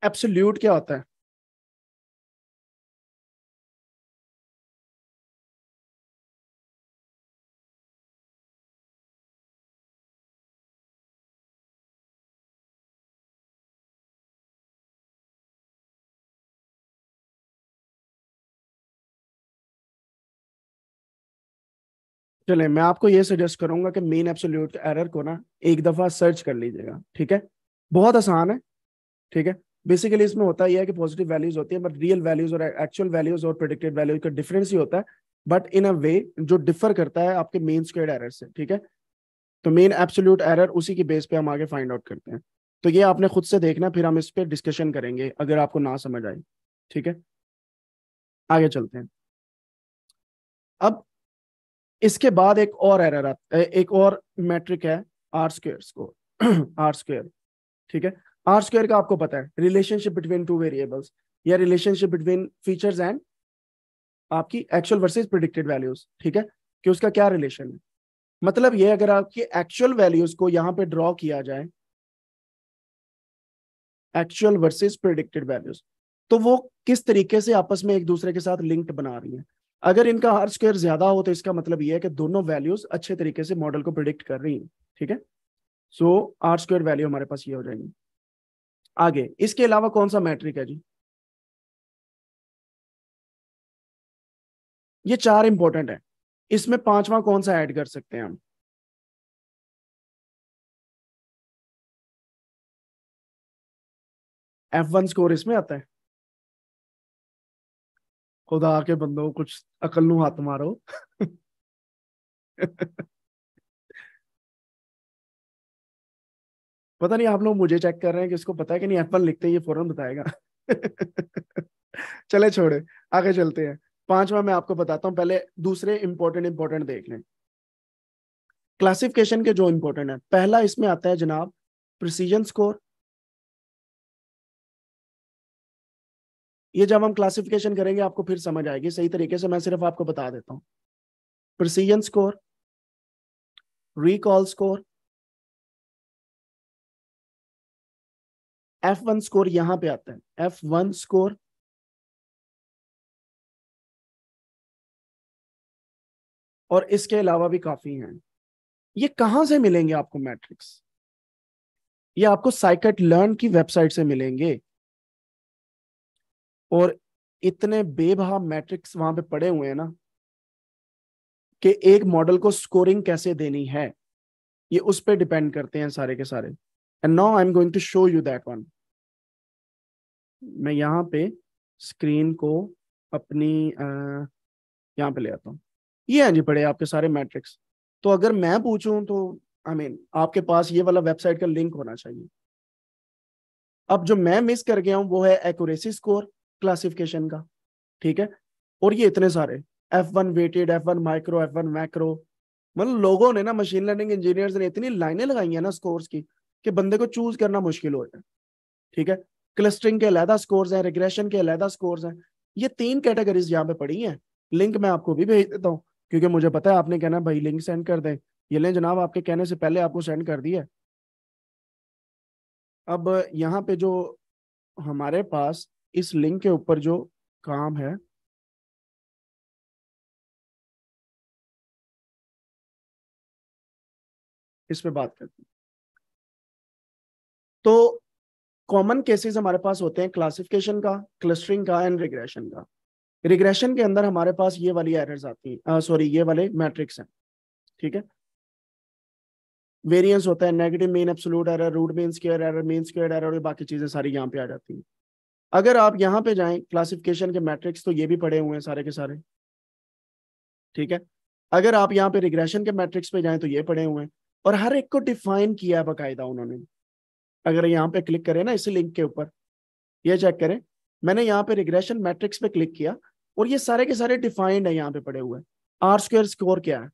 एब्सोल्यूट क्या होता है चले मैं आपको ये सजेस्ट करूंगा कि मेन एब्सोल्यूट एरर को ना एक दफा सर्च कर लीजिएगा ठीक है बहुत आसान है ठीक है बेसिकली इसमें होता यह है कि पॉजिटिव वैल्यूज होती है बट रियल वैल्यूज और एक्चुअल वैल्यूज और प्रोडिक्टेड वैल्यूज का डिफरेंस ही होता है बट इन अ वे जो डिफर करता है आपके मेन स्क्वेड एरर से ठीक है तो मेन एब्सोल्यूट एरर उसी के बेस पे हम आगे फाइंड आउट करते हैं तो ये आपने खुद से देखना फिर हम इस पर डिस्कशन करेंगे अगर आपको ना समझ आए ठीक है आगे चलते हैं अब इसके बाद एक और एरर एक और मैट्रिक है आर स्क्र स्कोर आर स्क्र ठीक है आर स्क्वायर का आपको पता है रिलेशनशिप बिटवीन टू वेरिएबल्स या रिलेशनशिप बिटवीन फीचर्स एंड आपकी एक्चुअल वर्सेज प्रिडिक्टेड वैल्यूज ठीक है कि उसका क्या रिलेशन है मतलब ये अगर आपकी एक्चुअल वैल्यूज को यहाँ पे ड्रॉ किया जाए एक्चुअल वर्सेज प्रिडिक्टेड वैल्यूज तो वो किस तरीके से आपस में एक दूसरे के साथ लिंक्ड बना रही है अगर इनका आर स्क्वायर ज्यादा हो तो इसका मतलब यह है कि दोनों वैल्यूज अच्छे तरीके से मॉडल को प्रिडिक्ट कर रही हैं ठीक है सो आर स्क्वायर वैल्यू हमारे पास ये हो जाएंगे आगे इसके अलावा कौन सा मैट्रिक है जी ये चार इंपॉर्टेंट है इसमें पांचवा कौन सा ऐड कर सकते हैं हम एफ वन स्कोर इसमें आता है खुदा के बंदो कुछ अकल हाथ मारो पता नहीं आप लोग मुझे चेक कर रहे हैं कि इसको पता है कि नहीं एप्पल लिखते ये फौरन बताएगा चले छोड़े आगे चलते हैं पांचवा मैं आपको बताता हूं पहले दूसरे इंपॉर्टेंट इंपॉर्टेंट देख लें क्लासिफिकेशन के जो इंपॉर्टेंट है पहला इसमें आता है जनाब प्रिसीजन स्कोर ये जब हम क्लासिफिकेशन करेंगे आपको फिर समझ आएगी सही तरीके से मैं सिर्फ आपको बता देता हूं precision score recall score F one score यहां पे आता है एफ वन स्कोर और इसके अलावा भी काफी हैं ये कहां से मिलेंगे आपको मैट्रिक्स ये आपको साइकट लर्न की वेबसाइट से मिलेंगे और इतने बेबहा मैट्रिक्स वहां पे पड़े हुए हैं ना कि एक मॉडल को स्कोरिंग कैसे देनी है ये उस पर डिपेंड करते हैं सारे के सारे and now I am going to show you that one मैं यहाँ पे स्क्रीन को अपनी यहाँ पे ले आता हूँ ये हैं जी पड़े आपके सारे मैट्रिक्स तो अगर मैं पूछूं तो आई I मीन mean, आपके पास ये वाला वेबसाइट का लिंक होना चाहिए अब जो मैं मिस कर गया हूँ वो है एक्यूरेसी स्कोर क्लासिफिकेशन का ठीक है और ये इतने सारे F one weighted F one micro F one macro मतलब लोगों ने ना मशीन लर्निंग इंजीनियर्स ने इतनी लाइनें लगाई हैं ना स्कोर्स की कि बंदे को चूज करना मुश्किल हो जाए ठीक है क्लस्टरिंग के अलहदा स्कोर है रिग्रेशन के अलहदा स्कोर है ये तीन कैटेगरीज यहाँ पे पड़ी है लिंक मैं आपको भी भेज देता हूँ क्योंकि मुझे पता है आपने कहना भाई लिंक सेंड कर दें ये लें जनाब आपके कहने से पहले आपको सेंड कर दिया अब यहाँ पे जो हमारे पास इस लिंक के ऊपर जो काम है इस पे बात करते हैं तो कॉमन केसेस हमारे पास होते हैं क्लासिफिकेशन का क्लस्टरिंग का एंड रिग्रेशन का रिग्रेशन के अंदर हमारे पास ये वाली एरर्स आती हैं सॉरी ये वाले मैट्रिक्स हैं ठीक है वेरिएंस होता है negative mean absolute error root mean square error mean square error और बाकी चीजें सारी यहाँ पे आ जाती हैं अगर आप यहाँ पे जाएं क्लासिफिकेशन के मैट्रिक्स तो ये भी पड़े हुए हैं सारे के सारे ठीक है अगर आप यहाँ पे रिग्रेशन के मैट्रिक्स पे जाएं तो ये पड़े हुए हैं और हर एक को डिफाइन किया है बाकायदा उन्होंने अगर यहाँ पे क्लिक करें ना इसी लिंक के ऊपर ये चेक करें मैंने यहाँ पे रिग्रेशन मैट्रिक्स पे क्लिक किया और ये सारे के सारे डिफाइंड है यहाँ पे पड़े हुए आर स्क्र स्कोर क्या है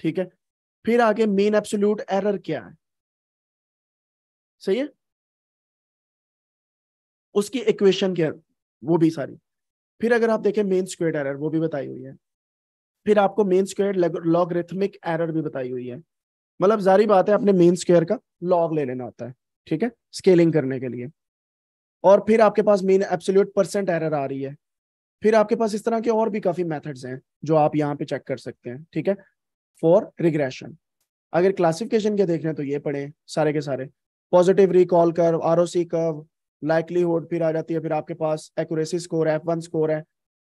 ठीक है फिर आगे मेन एब्सोल्यूट एरर क्या है सही है उसकी इक्वेशन क्या वो भी सारी फिर अगर आप देखें मेन स्क्वेड एरर वो भी बताई हुई है फिर आपको मेन स्क्वेयर लॉगरिथमिक एरर भी बताई हुई है मतलब जारी बात है अपने मेन स्क्वेयर का लॉग ले लेना होता है ठीक है स्केलिंग करने के लिए और फिर आपके पास मेन एब्सोल्यूट परसेंट एरर आ रही है फिर आपके पास इस तरह के और भी काफी मेथड्स हैं जो आप यहाँ पे चेक कर सकते हैं ठीक है फॉर रिग्रेशन अगर क्लासिफिकेशन के देखने तो ये पढ़े सारे के सारे पॉजिटिव रिकॉल कर आर कर्व लाइकलीहुड फिर आ जाती है फिर आपके पास accuracy score F one score है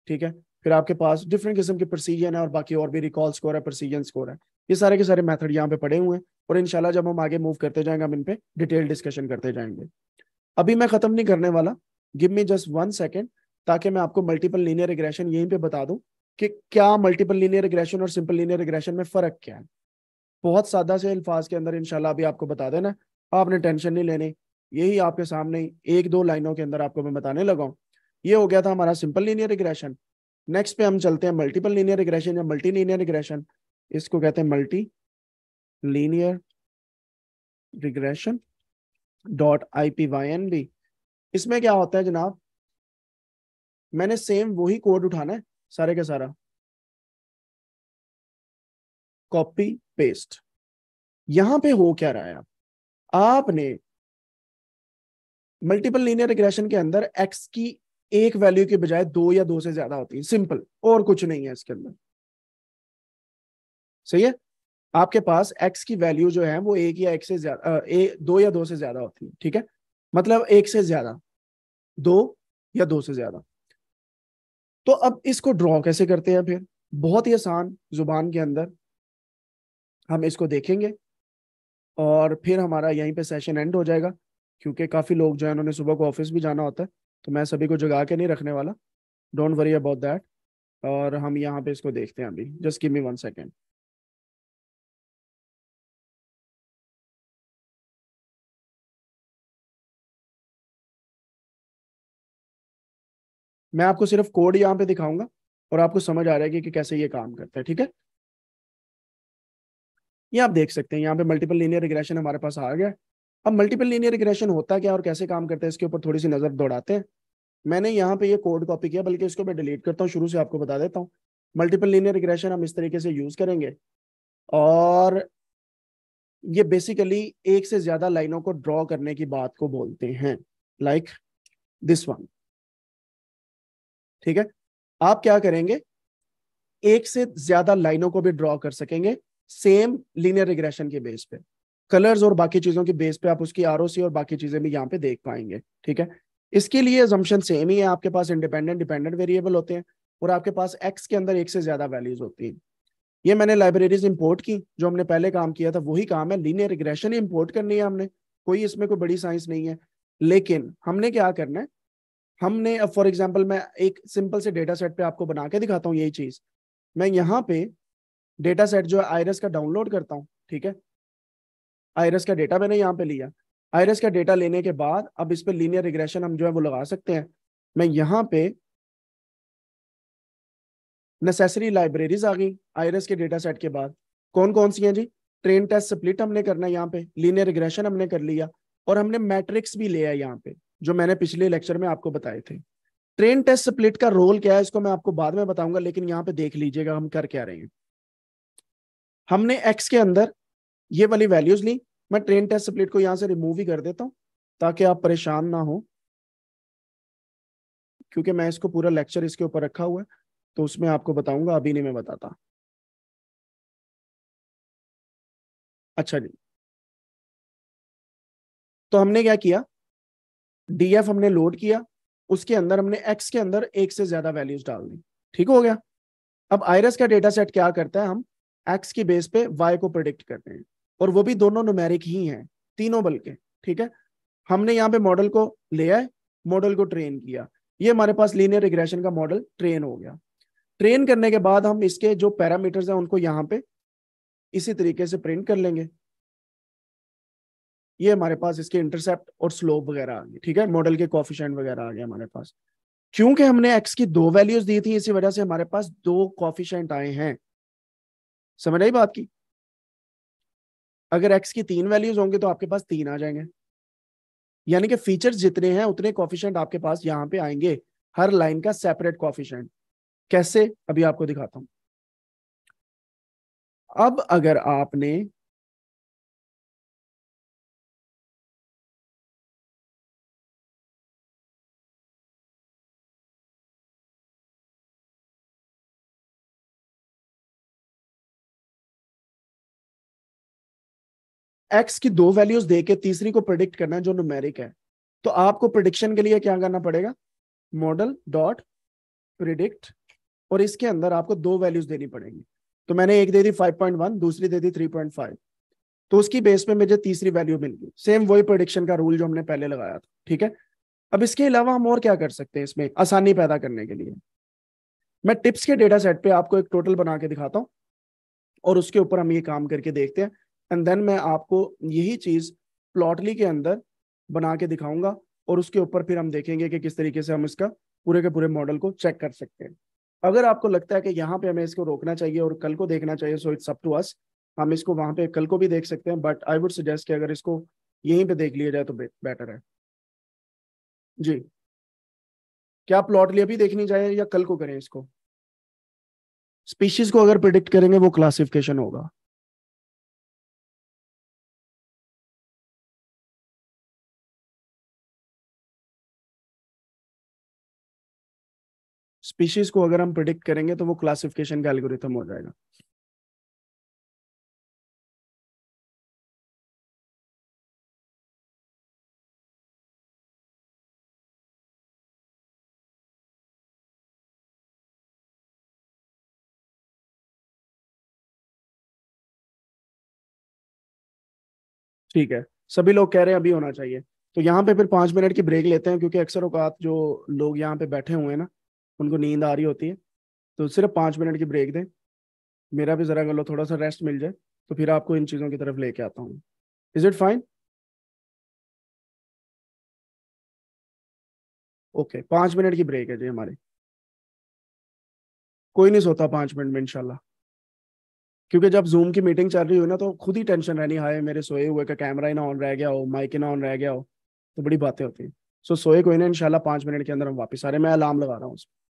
ठीक है फिर आपके पास डिफरेंट किस्म के प्रोसीजन है और बाकी और भी रिकॉल स्कोर है प्रोसीजन स्कोर है ये सारे के सारे मैथड यहाँ पे पड़े हुए हैं और इनशाला जब हम आगे मूव करते जाएंगे हम इन पे डिटेल डिस्कशन करते जाएंगे अभी मैं खत्म नहीं करने वाला give me just one second ताकि मैं आपको मल्टीपल लीनियर रिग्रेशन यहीं पे बता दूं कि क्या मल्टीपल लीनियर रिग्रेशन और सिंपल लीनियर रिग्रेशन में फर्क क्या है बहुत सादा से अल्फाज के अंदर इनशाला अभी आपको बता देना आपने टेंशन नहीं लेने यही आपके सामने एक दो लाइनों के अंदर आपको मैं बताने लगा ये हो गया था हमारा सिंपल लीनियर रिग्रेशन नेक्स्ट पे हम चलते हैं मल्टीपल लीनियर रिग्रेशन या मल्टी लीनियर रिग्रेशन इसको कहते हैं multi linear regression dot I P Y N B इसमें क्या होता है जनाब मैंने सेम वही कोड उठाना है सारे का सारा कॉपी पेस्ट यहां पे हो क्या रहा है आपने मल्टीपल लीनियर रिग्रेशन के अंदर एक्स की एक वैल्यू के बजाय दो या दो से ज्यादा होती है सिंपल और कुछ नहीं है इसके अंदर सही है आपके पास एक्स की वैल्यू जो है वो एक या एक से ज्यादा दो या दो से ज्यादा होती है ठीक है मतलब एक से ज्यादा दो या दो से ज्यादा तो अब इसको ड्रॉ कैसे करते हैं फिर बहुत ही आसान जुबान के अंदर हम इसको देखेंगे और फिर हमारा यहीं पे सेशन एंड हो जाएगा क्योंकि काफ़ी लोग जो है उन्होंने सुबह को ऑफिस भी जाना होता है तो मैं सभी को जगा के नहीं रखने वाला डोंट वरी अबाउट दैट और हम यहाँ पे इसको देखते हैं अभी just give me one second मैं आपको सिर्फ कोड यहाँ पे दिखाऊंगा और आपको समझ आ रहा है कि कैसे ये काम करता है ठीक है ये आप देख सकते हैं यहाँ पे मल्टीपल लीनियर रिग्रेशन हमारे पास आ गया अब मल्टीपल लीनियर रिग्रेशन होता क्या और कैसे काम करता है इसके ऊपर थोड़ी सी नजर दौड़ाते हैं मैंने यहाँ पे ये कोड कॉपी किया बल्कि इसको मैं डिलीट करता हूँ शुरू से आपको बता देता हूँ मल्टीपल लीनियर रिग्रेशन हम इस तरीके से यूज करेंगे और ये बेसिकली एक से ज्यादा लाइनों को ड्रॉ करने की बात को बोलते हैं लाइक दिस वन ठीक है आप क्या करेंगे एक से ज्यादा लाइनों को भी ड्रॉ कर सकेंगे सेम लीनियर रिग्रेशन के बेस पे कलर्स और बाकी चीजों के बेस पे आप उसकी आर और बाकी चीजें भी यहाँ पे देख पाएंगे ठीक है इसके लिए जम्पन सेम ही है आपके पास इंडिपेंडेंट डिपेंडेंट वेरिएबल होते हैं और आपके पास एक्स के अंदर एक से ज्यादा वैल्यूज होती हैं ये मैंने लाइब्रेरीज इंपोर्ट की जो हमने पहले काम किया था वही काम है लीनियर रिग्रेशन ही इंपोर्ट करनी है हमने कोई इसमें कोई बड़ी साइंस नहीं है लेकिन हमने क्या करना है हमने अब फॉर एग्जाम्पल मैं एक सिंपल से डेटा सेट पे आपको बना के दिखाता हूँ यही चीज मैं यहाँ पे डेटा सेट जो है आयरस का डाउनलोड करता हूँ ठीक है आयरस का डेटा मैंने यहाँ पे लिया आयरस का डेटा लेने के बाद अब इस पर लीनियर रिग्रेशन हम जो है वो लगा सकते हैं मैं यहाँ पे नेसेसरी लाइब्रेरीज आ गई आयरस के डेटा सेट के बाद कौन कौन सी हैं जी ट्रेन टेस्ट स्प्लिट हमने करना है यहाँ पे लीनियर रिग्रेशन हमने कर लिया और हमने मैट्रिक्स भी लिया है यहाँ पे जो मैंने पिछले लेक्चर में आपको बताए थे ट्रेन टेस्ट स्प्लिट का रोल क्या है इसको मैं आपको बाद में बताऊंगा लेकिन यहाँ पे देख लीजिएगा हम कर क्या रहे हैं हमने एक्स के अंदर ये वाली वैल्यूज ली मैं ट्रेन टेस्ट स्प्लिट को यहाँ से रिमूव ही कर देता हूँ ताकि आप परेशान ना हो क्योंकि मैं इसको पूरा लेक्चर इसके ऊपर रखा हुआ है तो उसमें आपको बताऊंगा अभी नहीं मैं बताता अच्छा जी तो हमने क्या किया डीएफ हमने लोड किया उसके अंदर हमने एक्स के अंदर एक से ज्यादा वैल्यूज डाल दी ठीक हो गया अब आयरस का डेटा सेट क्या करता है हम एक्स की बेस पे वाई को प्रोडिक्ट करते हैं और वो भी दोनों नुमेरिक ही हैं तीनों बल्कि ठीक है हमने यहाँ पे मॉडल को ले आए मॉडल को ट्रेन किया ये हमारे पास लीनियर रिग्रेशन का मॉडल ट्रेन हो गया ट्रेन करने के बाद हम इसके जो पैरामीटर्स हैं उनको यहाँ पे इसी तरीके से प्रिंट कर लेंगे ये हमारे पास इसके इंटरसेप्ट और स्लोप वगैरह आ गए ठीक है मॉडल के कॉफिशेंट वगैरह आ गए हमारे पास क्योंकि हमने एक्स की दो वैल्यूज दी थी इसी वजह से हमारे पास दो कॉफिशेंट आए हैं समझ आई बात की अगर एक्स की तीन वैल्यूज होंगे तो आपके पास तीन आ जाएंगे यानी कि फीचर्स जितने हैं उतने कॉफिशेंट आपके पास यहाँ पे आएंगे हर लाइन का सेपरेट कॉफिशेंट कैसे अभी आपको दिखाता हूं अब अगर आपने एक्स की दो वैल्यूज दे के तीसरी को प्रिडिक्ट करना है जो नुमेरिक है तो आपको प्रिडिक्शन के लिए क्या करना पड़ेगा मॉडल डॉट प्रिडिक्ट और इसके अंदर आपको दो वैल्यूज देनी पड़ेगी तो मैंने एक दे दी 5.1 दूसरी दे दी 3.5 तो उसकी बेस पे मुझे तीसरी वैल्यू मिल गई सेम वही प्रोडिक्शन का रूल जो हमने पहले लगाया था ठीक है अब इसके अलावा हम और क्या कर सकते हैं इसमें आसानी पैदा करने के लिए मैं टिप्स के डेटा सेट पे आपको एक टोटल बना के दिखाता हूँ और उसके ऊपर हम ये काम करके देखते हैं एंड देन मैं आपको यही चीज़ प्लॉटली के अंदर बना के दिखाऊंगा और उसके ऊपर फिर हम देखेंगे कि किस तरीके से हम इसका पूरे के पूरे मॉडल को चेक कर सकते हैं अगर आपको लगता है कि यहाँ पे हमें इसको रोकना चाहिए और कल को देखना चाहिए so it's up to us हम इसको वहां पे कल को भी देख सकते हैं बट आई वुड सजेस्ट कि अगर इसको यहीं पे देख लिया जाए तो बेटर है जी क्या प्लॉटली अभी देखनी चाहिए या कल को करें इसको स्पीशीज को अगर प्रिडिक्ट करेंगे वो क्लासिफिकेशन होगा स्पीशीज को अगर हम प्रिडिक्ट करेंगे तो वो क्लासिफिकेशन का एल्गोरिथम हो जाएगा ठीक है सभी लोग कह रहे हैं अभी होना चाहिए तो यहाँ पे फिर पांच मिनट की ब्रेक लेते हैं क्योंकि अक्सर औकात जो लोग यहाँ पे बैठे हुए हैं ना उनको नींद आ रही होती है तो सिर्फ पाँच मिनट की ब्रेक दें मेरा भी ज़रा गलो थोड़ा सा रेस्ट मिल जाए तो फिर आपको इन चीज़ों की तरफ लेके आता हूँ इज़ इट फाइन ओके पाँच मिनट की ब्रेक है जी हमारे कोई नहीं सोता पाँच मिनट में इनशाला क्योंकि जब जूम की मीटिंग चल रही हो ना तो खुद ही टेंशन रहनी हाय मेरे सोए हुए का कैमरा ही ना ऑन रह गया हो माइक ही ना ऑन रह गया हो तो बड़ी बातें होती हैं सो so, सोए कोई ना इनशाला पाँच मिनट के अंदर हम वापस आ रहे हैं मैं अलार्म लगा रहा हूँ उसमें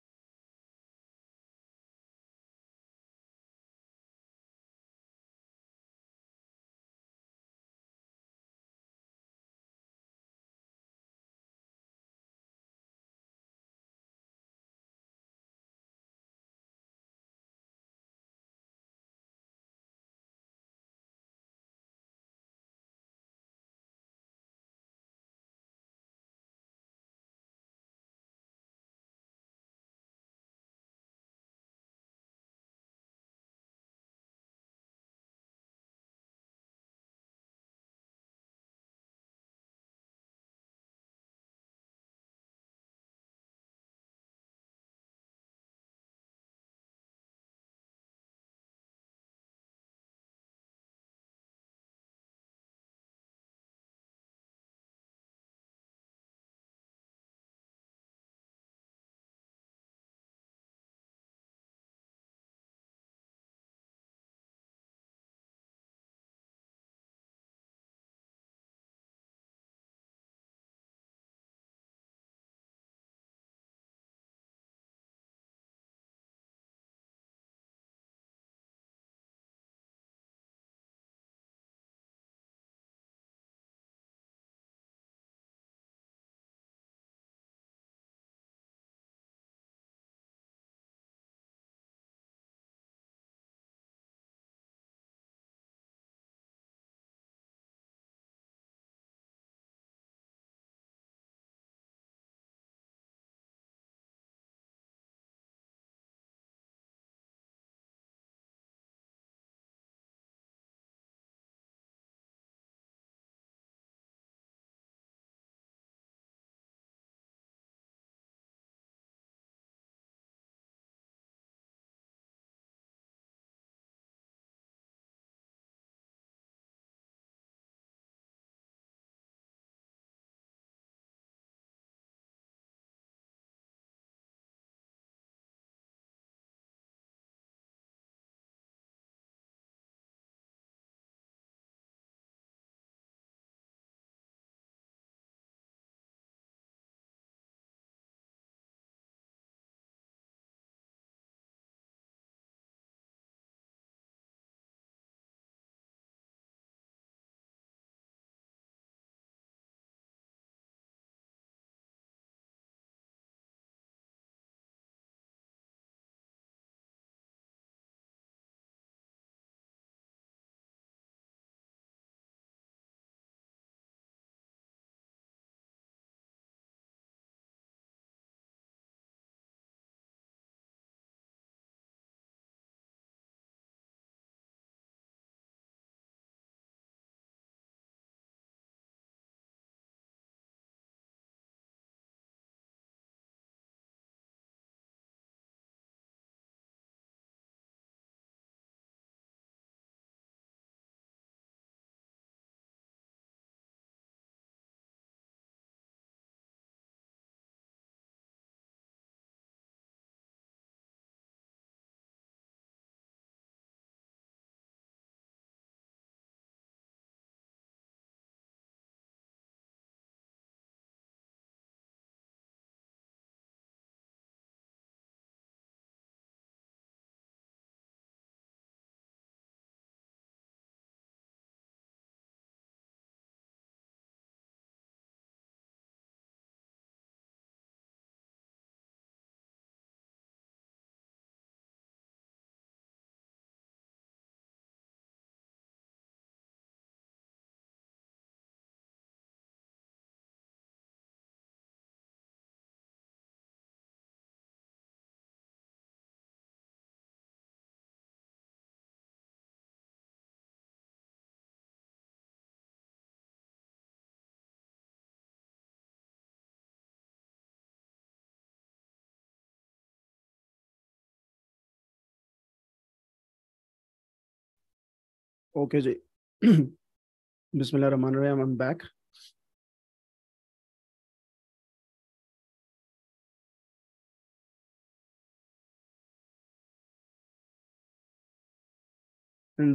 ओके जी बिस्मिल्लाह रहमान रहीम आई एम बैक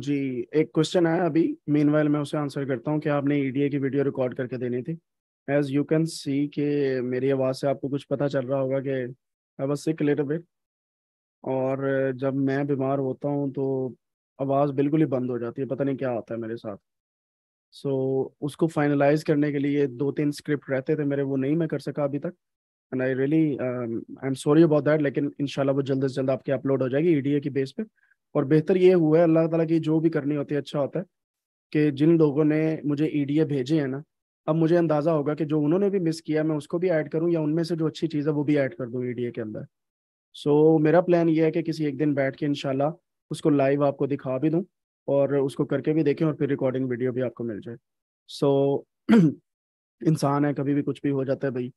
जी एक क्वेश्चन आया अभी मीन मैं उसे आंसर करता हूँ कि आपने ईडीए e की वीडियो रिकॉर्ड करके देनी थी एज यू कैन सी कि मेरी आवाज़ से आपको कुछ पता चल रहा होगा कि I was sick little bit और जब मैं बीमार होता हूँ तो आवाज़ बिल्कुल ही बंद हो जाती है पता नहीं क्या होता है मेरे साथ सो so, उसको फाइनलाइज करने के लिए दो तीन स्क्रिप्ट रहते थे मेरे वो नहीं मैं कर सका अभी तक and I really I am sorry about that लेकिन इनशाला वो जल्द से जल्द आपके अपलोड हो जाएगी ईडीए की बेस पे और बेहतर ये हुआ है अल्लाह ताला की जो भी करनी होती है अच्छा होता है कि जिन लोगों ने मुझे ईडीए भेजे हैं ना अब मुझे अंदाज़ा होगा कि जो उन्होंने भी मिस किया मैं उसको भी ऐड करूँ या उनमें से जो अच्छी चीज़ है वो भी ऐड कर दूँ ईडीए के अंदर सो so, मेरा प्लान ये है कि किसी एक दिन बैठ के इनशाला उसको लाइव आपको दिखा भी दूँ और उसको करके भी देखें और फिर रिकॉर्डिंग वीडियो भी आपको मिल जाए सो so, इंसान है कभी भी कुछ भी हो जाता है भाई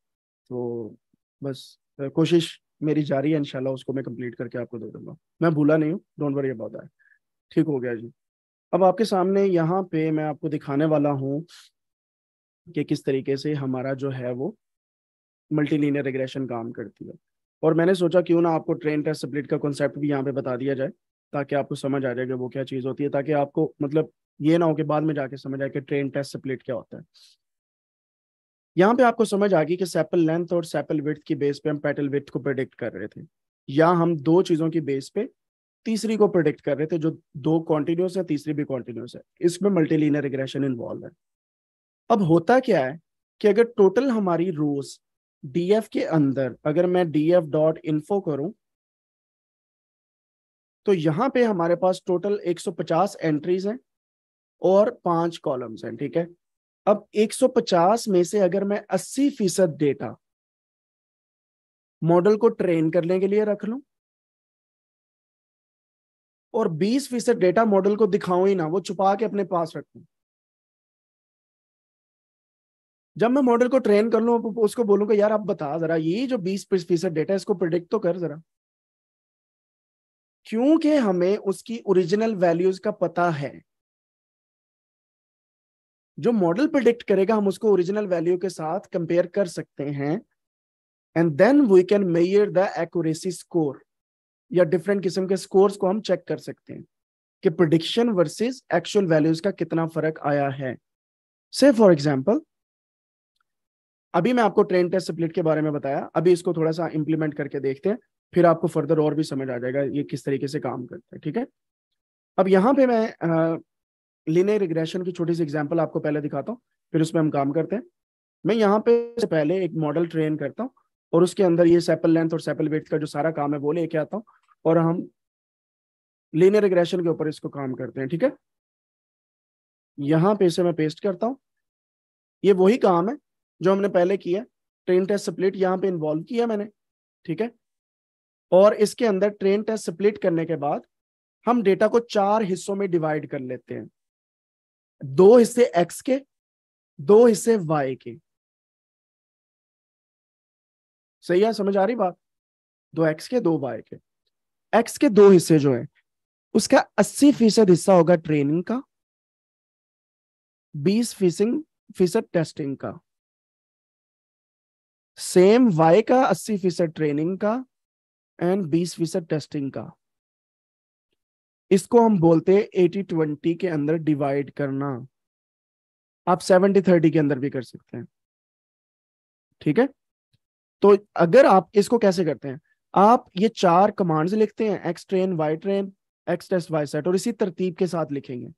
तो बस कोशिश मेरी जारी है इनशाला उसको मैं कंप्लीट करके आपको दे दूंगा मैं भूला नहीं हूँ डोंट वरी अबाउट दैट ठीक हो गया जी अब आपके सामने यहाँ पे मैं आपको दिखाने वाला हूँ कि किस तरीके से हमारा जो है वो मल्टीलिनियर रिग्रेशन काम करती है और मैंने सोचा क्यों ना आपको ट्रेन टेस्ट स्प्लिट का कॉन्सेप्ट भी यहाँ पे बता दिया जाए ताकि आपको समझ आ जाए कि वो क्या चीज़ होती है ताकि आपको मतलब ये ना हो कि बाद में जाके समझ आए कि ट्रेन टेस्ट सेपलेट क्या होता है यहाँ पे आपको समझ आ गई कि सेपल लेंथ और सेपल विथ की बेस पे हम पेटल विथ को प्रोडिक्ट कर रहे थे या हम दो चीज़ों की बेस पे तीसरी को प्रोडिक्ट कर रहे थे जो दो कॉन्टिन्यूस है तीसरी भी कॉन्टिन्यूस है इसमें मल्टीलिनियर रिग्रेशन इन्वॉल्व है अब होता क्या है कि अगर टोटल हमारी रोज डीएफ के अंदर अगर मैं डीएफ डॉट इन्फो करूं तो यहाँ पे हमारे पास टोटल 150 एंट्रीज हैं और पांच कॉलम्स हैं ठीक है अब 150 में से अगर मैं 80 फीसद डेटा मॉडल को ट्रेन करने के लिए रख लू और 20 फीसद डेटा मॉडल को दिखाऊं ही ना वो छुपा के अपने पास रखू जब मैं मॉडल को ट्रेन कर लू उसको बोलूंगा यार आप बता जरा ये जो 20 फीसद डेटा इसको प्रिडिक्ट तो कर जरा क्योंकि हमें उसकी ओरिजिनल वैल्यूज का पता है जो मॉडल प्रिडिक्ट करेगा हम उसको ओरिजिनल वैल्यू के साथ कंपेयर कर सकते हैं and then we can measure the accuracy score या डिफरेंट किस्म के स्कोर्स को हम चेक कर सकते हैं कि प्रिडिक्शन वर्सेस एक्चुअल वैल्यूज का कितना फर्क आया है से फॉर एग्जाम्पल अभी मैं आपको ट्रेन टेस्ट स्प्लिट के बारे में बताया अभी इसको थोड़ा सा इंप्लीमेंट करके देखते हैं फिर आपको फर्दर और भी समझ आ जाएगा ये किस तरीके से काम करता है ठीक है अब यहाँ पे मैं लिने रिग्रेशन की छोटी सी एग्जाम्पल आपको पहले दिखाता हूँ फिर उसमें हम काम करते हैं मैं यहाँ पे पहले एक मॉडल ट्रेन करता हूँ और उसके अंदर ये सेपल लेंथ और सेपल वेथ का जो सारा काम है वो लेके आता हूँ और हम लिनियर रिग्रेशन के ऊपर इसको काम करते हैं ठीक है यहाँ पे से मैं पेस्ट करता हूँ ये वही काम है जो हमने पहले किया ट्रेन टेस्ट स्प्लिट यहाँ पे इन्वॉल्व किया मैंने ठीक है और इसके अंदर ट्रेन टेस्ट स्प्लिट करने के बाद हम डेटा को चार हिस्सों में डिवाइड कर लेते हैं दो हिस्से x के दो हिस्से वाई के सही है समझ आ रही बात दो एक्स के दो वाई के एक्स के दो हिस्से जो है उसका अस्सी फीसद हिस्सा होगा ट्रेनिंग का बीस फीसिंग फीसद टेस्टिंग का सेम वाई का अस्सी फीसद ट्रेनिंग का एंड बीस फीसद टेस्टिंग का इसको हम बोलते हैं एटी ट्वेंटी के अंदर डिवाइड करना आप सेवेंटी थर्टी के अंदर भी कर सकते हैं ठीक है तो अगर आप इसको कैसे करते हैं आप ये चार कमांड्स लिखते हैं X train Y train X test Y set और इसी तरतीब के साथ लिखेंगे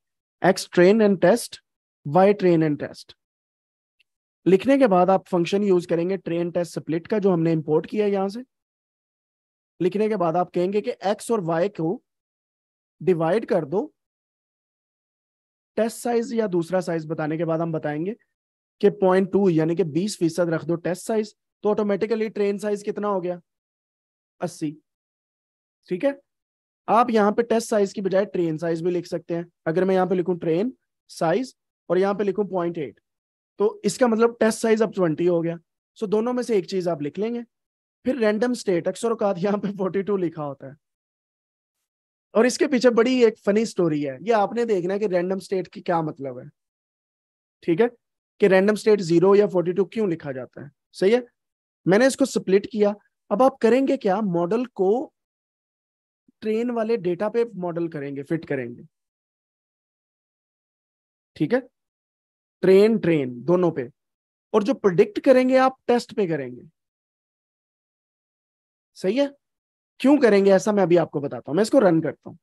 X train and test Y train and test लिखने के बाद आप फंक्शन यूज करेंगे ट्रेन टेस्ट स्प्लिट का जो हमने इंपोर्ट किया है यहां से लिखने के बाद आप कहेंगे कि एक्स और वाई को डिवाइड कर दो टेस्ट साइज या दूसरा साइज बताने के बाद हम बताएंगे कि पॉइंट टू यानी कि बीस फीसद रख दो टेस्ट साइज तो ऑटोमेटिकली ट्रेन साइज कितना हो गया अस्सी ठीक है आप यहाँ पे टेस्ट साइज की बजाय ट्रेन साइज भी लिख सकते हैं अगर मैं यहाँ पे लिखूं ट्रेन साइज और यहाँ पे लिखूं पॉइंट एट तो इसका मतलब टेस्ट साइज अब ट्वेंटी हो गया सो दोनों में से एक चीज आप लिख लेंगे फिर रैंडम स्टेट अक्सर औकात यहाँ पे 42 लिखा होता है और इसके पीछे बड़ी एक फनी स्टोरी है ये आपने देखना है कि रैंडम स्टेट की क्या मतलब है ठीक है कि रैंडम स्टेट जीरो या 42 क्यों लिखा जाता है सही है मैंने इसको स्प्लिट किया अब आप करेंगे क्या मॉडल को ट्रेन वाले डेटा पे मॉडल करेंगे फिट करेंगे ठीक है ट्रेन ट्रेन दोनों पे और जो प्रडिक्ट करेंगे आप टेस्ट पे करेंगे सही है क्यों करेंगे ऐसा मैं अभी आपको बताता हूं मैं इसको रन करता हूं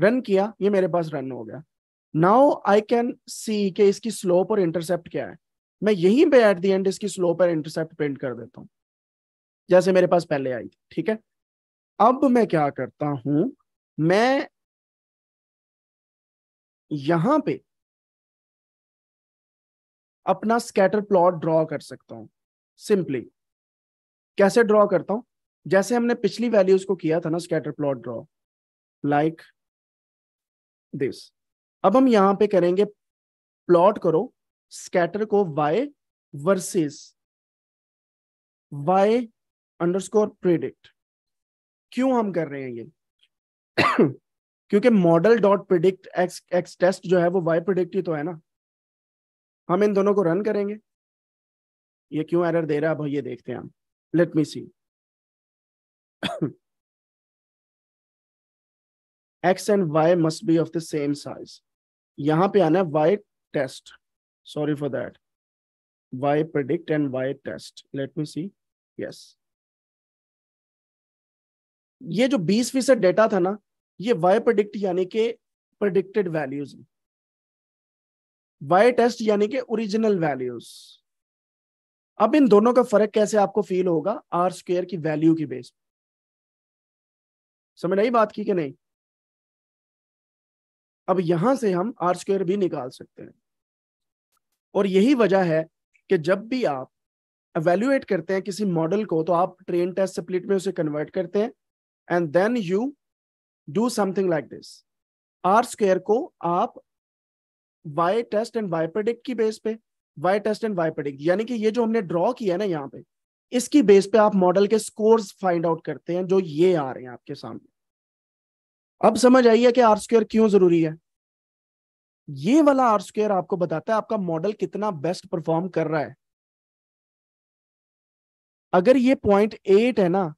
रन किया ये मेरे पास रन हो गया नाउ आई कैन सी के इसकी स्लोप और इंटरसेप्ट क्या है मैं यहीं पे एट दी एंड इसकी स्लोप और इंटरसेप्ट प्रिंट कर देता हूं जैसे मेरे पास पहले आई थी ठीक है अब मैं क्या करता हूं मैं यहां पे अपना स्कैटर प्लॉट ड्रॉ कर सकता हूं सिंपली कैसे ड्रॉ करता हूं जैसे हमने पिछली वैल्यूज को किया था ना scatter plot draw like this अब हम यहां पे करेंगे प्लॉट करो स्कैटर को y versus y underscore predict क्यों हम कर रहे हैं ये क्योंकि model dot predict X X test जो है वो वाई प्रिडिक्ट ही तो है ना हम इन दोनों को रन करेंगे ये क्यों एरर दे रहा है अब ये देखते हैं हम let me see X and Y must be of the same size यहां pe आना hai Y test sorry for that Y predict and y test let me see yes ये जो 20 फीसद डेटा था ना ये वाई प्रिडिक्ट यानी के प्रिडिक्टेड वैल्यूज वाई टेस्ट यानी के ओरिजिनल वैल्यूज अब इन दोनों का फर्क कैसे आपको फील होगा आर स्क्वेयर की वैल्यू की बेस समझ आई बात की कि नहीं अब यहां से हम आर स्क्वेयर भी निकाल सकते हैं और यही वजह है कि जब भी आप एवेल्युएट करते हैं किसी मॉडल को तो आप ट्रेन टेस्ट स्प्लिट में उसे कन्वर्ट करते हैं and then you do something like this R square को आप Y test and Y predict की बेस पे Y test and Y predict यानी कि ये जो हमने ड्रॉ किया है ना यहाँ पे इसकी बेस पे आप मॉडल के स्कोर्स फाइंड आउट करते हैं जो ये आ रहे हैं आपके सामने अब समझ आई है कि आर स्क्र क्यों जरूरी है ये वाला आर स्क्र आपको बताता है आपका मॉडल कितना बेस्ट परफॉर्म कर रहा है अगर ये पॉइंट एट है ना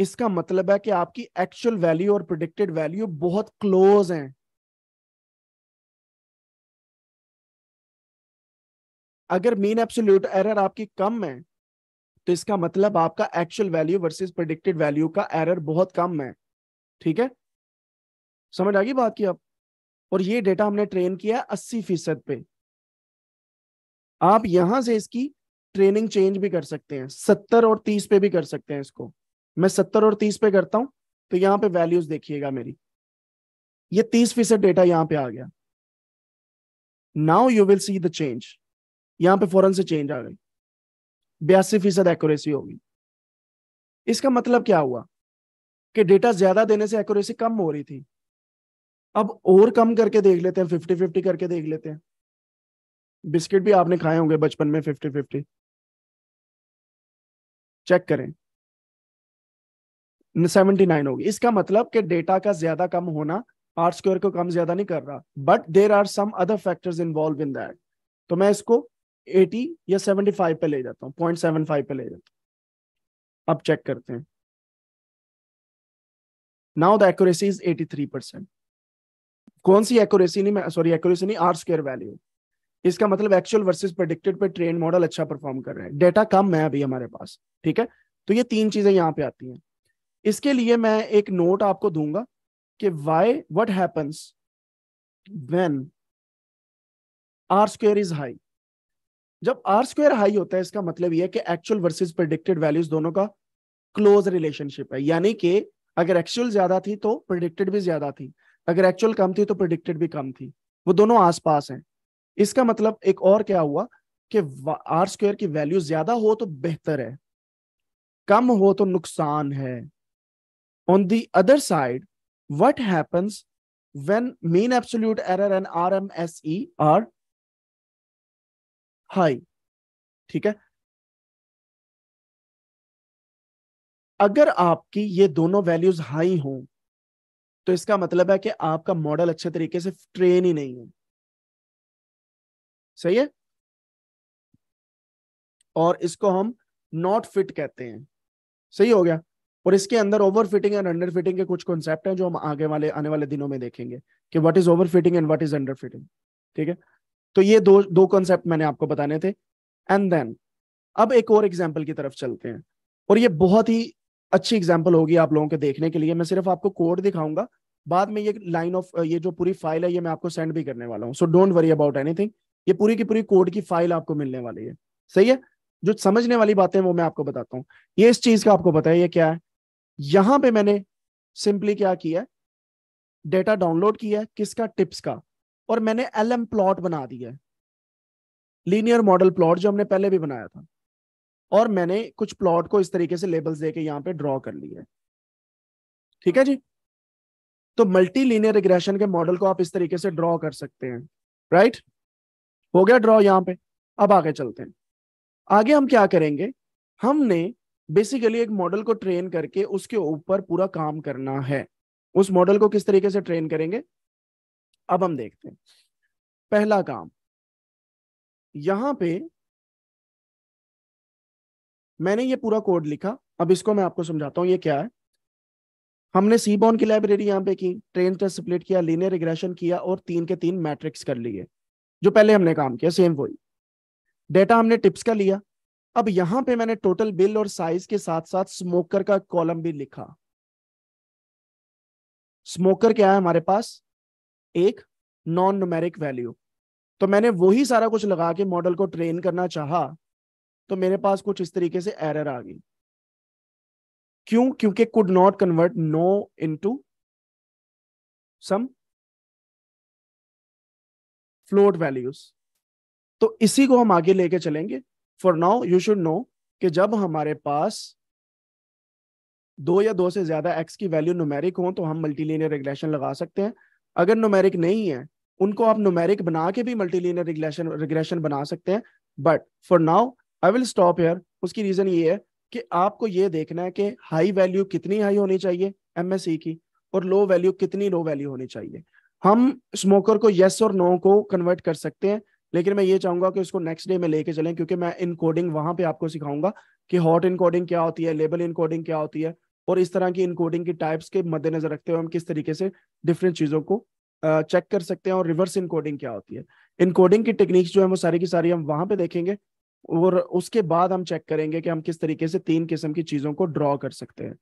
इसका मतलब है कि आपकी एक्चुअल वैल्यू और प्रोडिक्टेड वैल्यू बहुत क्लोज हैं अगर मीन एब्सोल्यूट एरर आपकी कम है तो इसका मतलब आपका actual value versus predicted value का एरर बहुत कम है ठीक है समझ आ गई बात की आप और ये डेटा हमने ट्रेन किया है अस्सी फीसद पे आप यहां से इसकी ट्रेनिंग चेंज भी कर सकते हैं सत्तर और तीस पे भी कर सकते हैं इसको मैं सत्तर और तीस पे करता हूं तो यहाँ पे वैल्यूज देखिएगा मेरी ये तीस फीसद डेटा यहां पे आ गया now you will see the change यहाँ पे फॉरन से चेंज आ गई बयासी फीसद एक्यूरेसी होगी इसका मतलब क्या हुआ कि डेटा ज्यादा देने से एक्यूरेसी कम हो रही थी अब और कम करके देख लेते हैं फिफ्टी फिफ्टी करके देख लेते हैं बिस्किट भी आपने खाए होंगे बचपन में फिफ्टी फिफ्टी चेक करें सेवेंटी नाइन होगी इसका मतलब कि डेटा का ज्यादा कम होना आर स्क्वायर को कम ज्यादा नहीं कर रहा but there are some other factors involved in that तो मैं इसको एटी या फाइव पे ले जाता हूँ पॉइंट सेवन फाइव पे ले जाता हूँ अब चेक करते हैं now the accuracy is eighty three percent कौन सी एक्यूरेसी नहीं सॉरी एक्यूरेसी नहीं आर स्क्र वैल्यू इसका मतलब एक्चुअल वर्सेस प्रेडिक्टेड पे ट्रेन मॉडल अच्छा परफॉर्म कर रहा है डेटा कम है अभी हमारे पास ठीक है तो ये तीन चीजें यहाँ पे आती हैं इसके लिए मैं एक नोट आपको दूंगा कि why what happens when R square is high जब आर स्क्र हाई होता है इसका मतलब यह है कि एक्चुअल वर्सेस प्रेडिक्टेड वैल्यूज दोनों का क्लोज रिलेशनशिप है यानी कि अगर एक्चुअल ज्यादा थी तो प्रेडिक्टेड भी ज्यादा थी अगर एक्चुअल कम थी तो प्रिडिक्टेड भी कम थी वो दोनों आसपास हैं इसका मतलब एक और क्या हुआ कि आर स्क्वायर की वैल्यू ज्यादा हो तो बेहतर है कम हो तो नुकसान है on the other side what happens when mean R M S E are high ठीक है अगर आपकी ये दोनों वैल्यूज हाई हों तो इसका मतलब है कि आपका मॉडल अच्छे तरीके से ट्रेन ही नहीं है सही है और इसको हम नॉट फिट कहते हैं सही हो गया और इसके अंदर over fitting and under fitting के कुछ कॉन्सेप्ट हैं जो हम आगे वाले आने वाले दिनों में देखेंगे कि what is over fitting and what is under fitting ठीक है तो ये दो दो कॉन्सेप्ट मैंने आपको बताने थे एंड देन अब एक और एग्जाम्पल की तरफ चलते हैं और ये बहुत ही अच्छी एग्जाम्पल होगी आप लोगों के देखने के लिए मैं सिर्फ आपको कोड दिखाऊंगा बाद में ये लाइन ऑफ ये जो पूरी फाइल है ये मैं आपको सेंड भी करने वाला हूँ so don't worry about anything ये पूरी की पूरी कोड की फाइल आपको मिलने वाली है सही है जो समझने वाली बातें वो मैं आपको बताता हूँ ये इस चीज का आपको पता है ये क्या है यहाँ पे मैंने सिंपली क्या किया है डेटा डाउनलोड किया है किसका टिप्स का और मैंने एल एम प्लॉट बना दिया है लीनियर मॉडल प्लॉट जो हमने पहले भी बनाया था और मैंने कुछ प्लॉट को इस तरीके से लेबल्स देके यहाँ पे ड्रॉ कर लिया है ठीक है जी तो मल्टी लीनियर रिग्रेशन के मॉडल को आप इस तरीके से ड्रॉ कर सकते हैं राइट हो गया ड्रॉ यहाँ पे अब आगे चलते हैं आगे हम क्या करेंगे हमने बेसिकली एक मॉडल को ट्रेन करके उसके ऊपर पूरा काम करना है उस मॉडल को किस तरीके से ट्रेन करेंगे अब हम देखते हैं पहला काम यहां पे मैंने ये पूरा कोड लिखा अब इसको मैं आपको समझाता हूँ ये क्या है हमने सी बॉन की लाइब्रेरी यहाँ पे की ट्रेन टेस्ट स्प्लिट किया लीनियर रिग्रेशन किया और तीन के तीन मैट्रिक्स कर लिए जो पहले हमने काम किया सेम वही डेटा हमने टिप्स का लिया अब यहाँ पे मैंने टोटल बिल और साइज के साथ साथ स्मोकर का कॉलम भी लिखा स्मोकर क्या है हमारे पास एक नॉन न्यूमेरिक वैल्यू तो मैंने वही सारा कुछ लगा के मॉडल को ट्रेन करना चाहा तो मेरे पास कुछ इस तरीके से एरर आ गई क्यों क्योंकि could not convert no into some float values तो इसी को हम आगे लेके चलेंगे for now you should know कि जब हमारे पास दो या दो से ज्यादा एक्स की वैल्यू न्यूमेरिक हो तो हम मल्टीलिनियर रिग्लेशन लगा सकते हैं अगर न्यूमेरिक नहीं है उनको आप न्यूमेरिक बना के भी मल्टीलिनियर रिग्लेशन रिग्रेशन बना सकते हैं but for now I will stop here उसकी रीजन ये है कि आपको ये देखना है कि हाई वैल्यू कितनी हाई होनी चाहिए एमएससी e की और लो वैल्यू कितनी लो वैल्यू होनी चाहिए हम स्मोकर को येस और नो को कन्वर्ट कर सकते हैं लेकिन मैं ये चाहूंगा कि उसको नेक्स्ट डे में लेके चलें क्योंकि मैं इनकोडिंग वहां पे आपको सिखाऊंगा कि हॉट इनकोडिंग क्या होती है लेबल इनकोडिंग क्या होती है और इस तरह की इनकोडिंग की टाइप्स के मद्देनजर रखते हुए हम किस तरीके से डिफरेंट चीजों को चेक कर सकते हैं और रिवर्स इनकोडिंग क्या होती है इनकोडिंग की टेक्निक्स जो है वो सारी की सारी हम वहां पे देखेंगे और उसके बाद हम चेक करेंगे कि हम किस तरीके से तीन किस्म की चीजों को ड्रॉ कर सकते हैं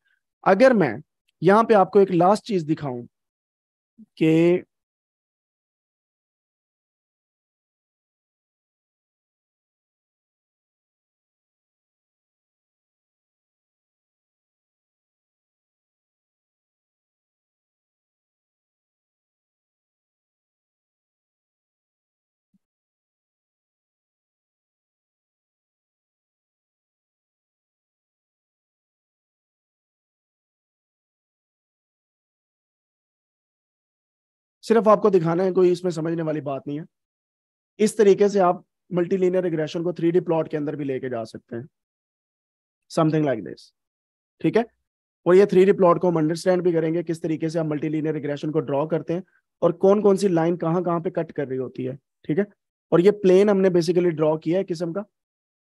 अगर मैं यहाँ पे आपको एक लास्ट चीज दिखाऊं कि सिर्फ आपको दिखाना है कोई इसमें समझने वाली बात नहीं है इस तरीके से आप मल्टीलिनियर रिग्रेशन को थ्री प्लॉट के अंदर भी लेके जा सकते हैं समथिंग लाइक दिस ठीक है और ये थ्री प्लॉट को हम अंडरस्टैंड भी करेंगे किस तरीके से आप मल्टीलिनियर रिग्रेशन को ड्रॉ करते हैं और कौन कौन सी लाइन कहाँ कहाँ पे कट कर रही होती है ठीक है और ये प्लेन हमने बेसिकली ड्रॉ किया है किस्म का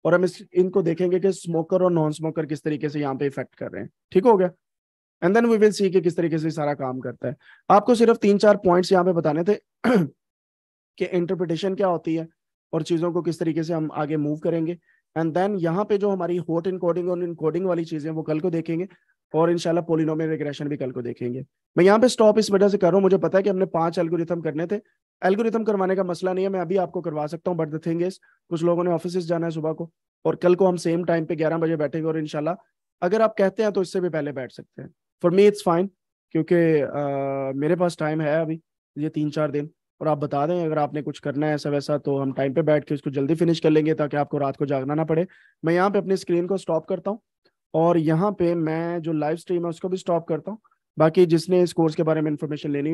और हम इस इनको देखेंगे कि स्मोकर और नॉन स्मोकर किस तरीके से यहाँ पे इफेक्ट कर रहे हैं ठीक हो गया and then we will see कि किस तरीके से सारा काम करता है आपको सिर्फ तीन चार पॉइंट्स यहाँ पे बताने थे कि इंटरप्रिटेशन क्या होती है और चीज़ों को किस तरीके से हम आगे मूव करेंगे एंड देन यहाँ पे जो हमारी होट इनकोडिंग और इनकोडिंग वाली चीज़ें वो कल को देखेंगे और इनशाला पोलिनोम रिग्रेशन भी कल को देखेंगे मैं यहाँ पे स्टॉप इस वजह से कर रहा हूँ मुझे पता है कि हमने पांच एल्गोरिथम करने थे एल्गोरिथम करवाने का मसला नहीं है मैं अभी आपको करवा सकता हूँ बट द थिंग इज कुछ लोगों ने ऑफिस जाना है सुबह को और कल को हम सेम टाइम पे ग्यारह बजे बैठेंगे और इनशाला अगर आप कहते हैं तो इससे भी पहले बैठ सकते हैं फॉर मी इट्स फाइन क्योंकि मेरे पास टाइम है अभी ये तीन चार दिन और आप बता दें अगर आपने कुछ करना है ऐसा वैसा तो हम टाइम पे बैठ के उसको जल्दी फिनिश कर लेंगे ताकि आपको रात को जागना ना पड़े मैं यहाँ पे अपनी स्क्रीन को स्टॉप करता हूँ और यहाँ पे मैं जो लाइव स्ट्रीम है उसको भी स्टॉप करता हूँ बाकी जिसने इस कोर्स के बारे में इन्फॉर्मेशन लेनी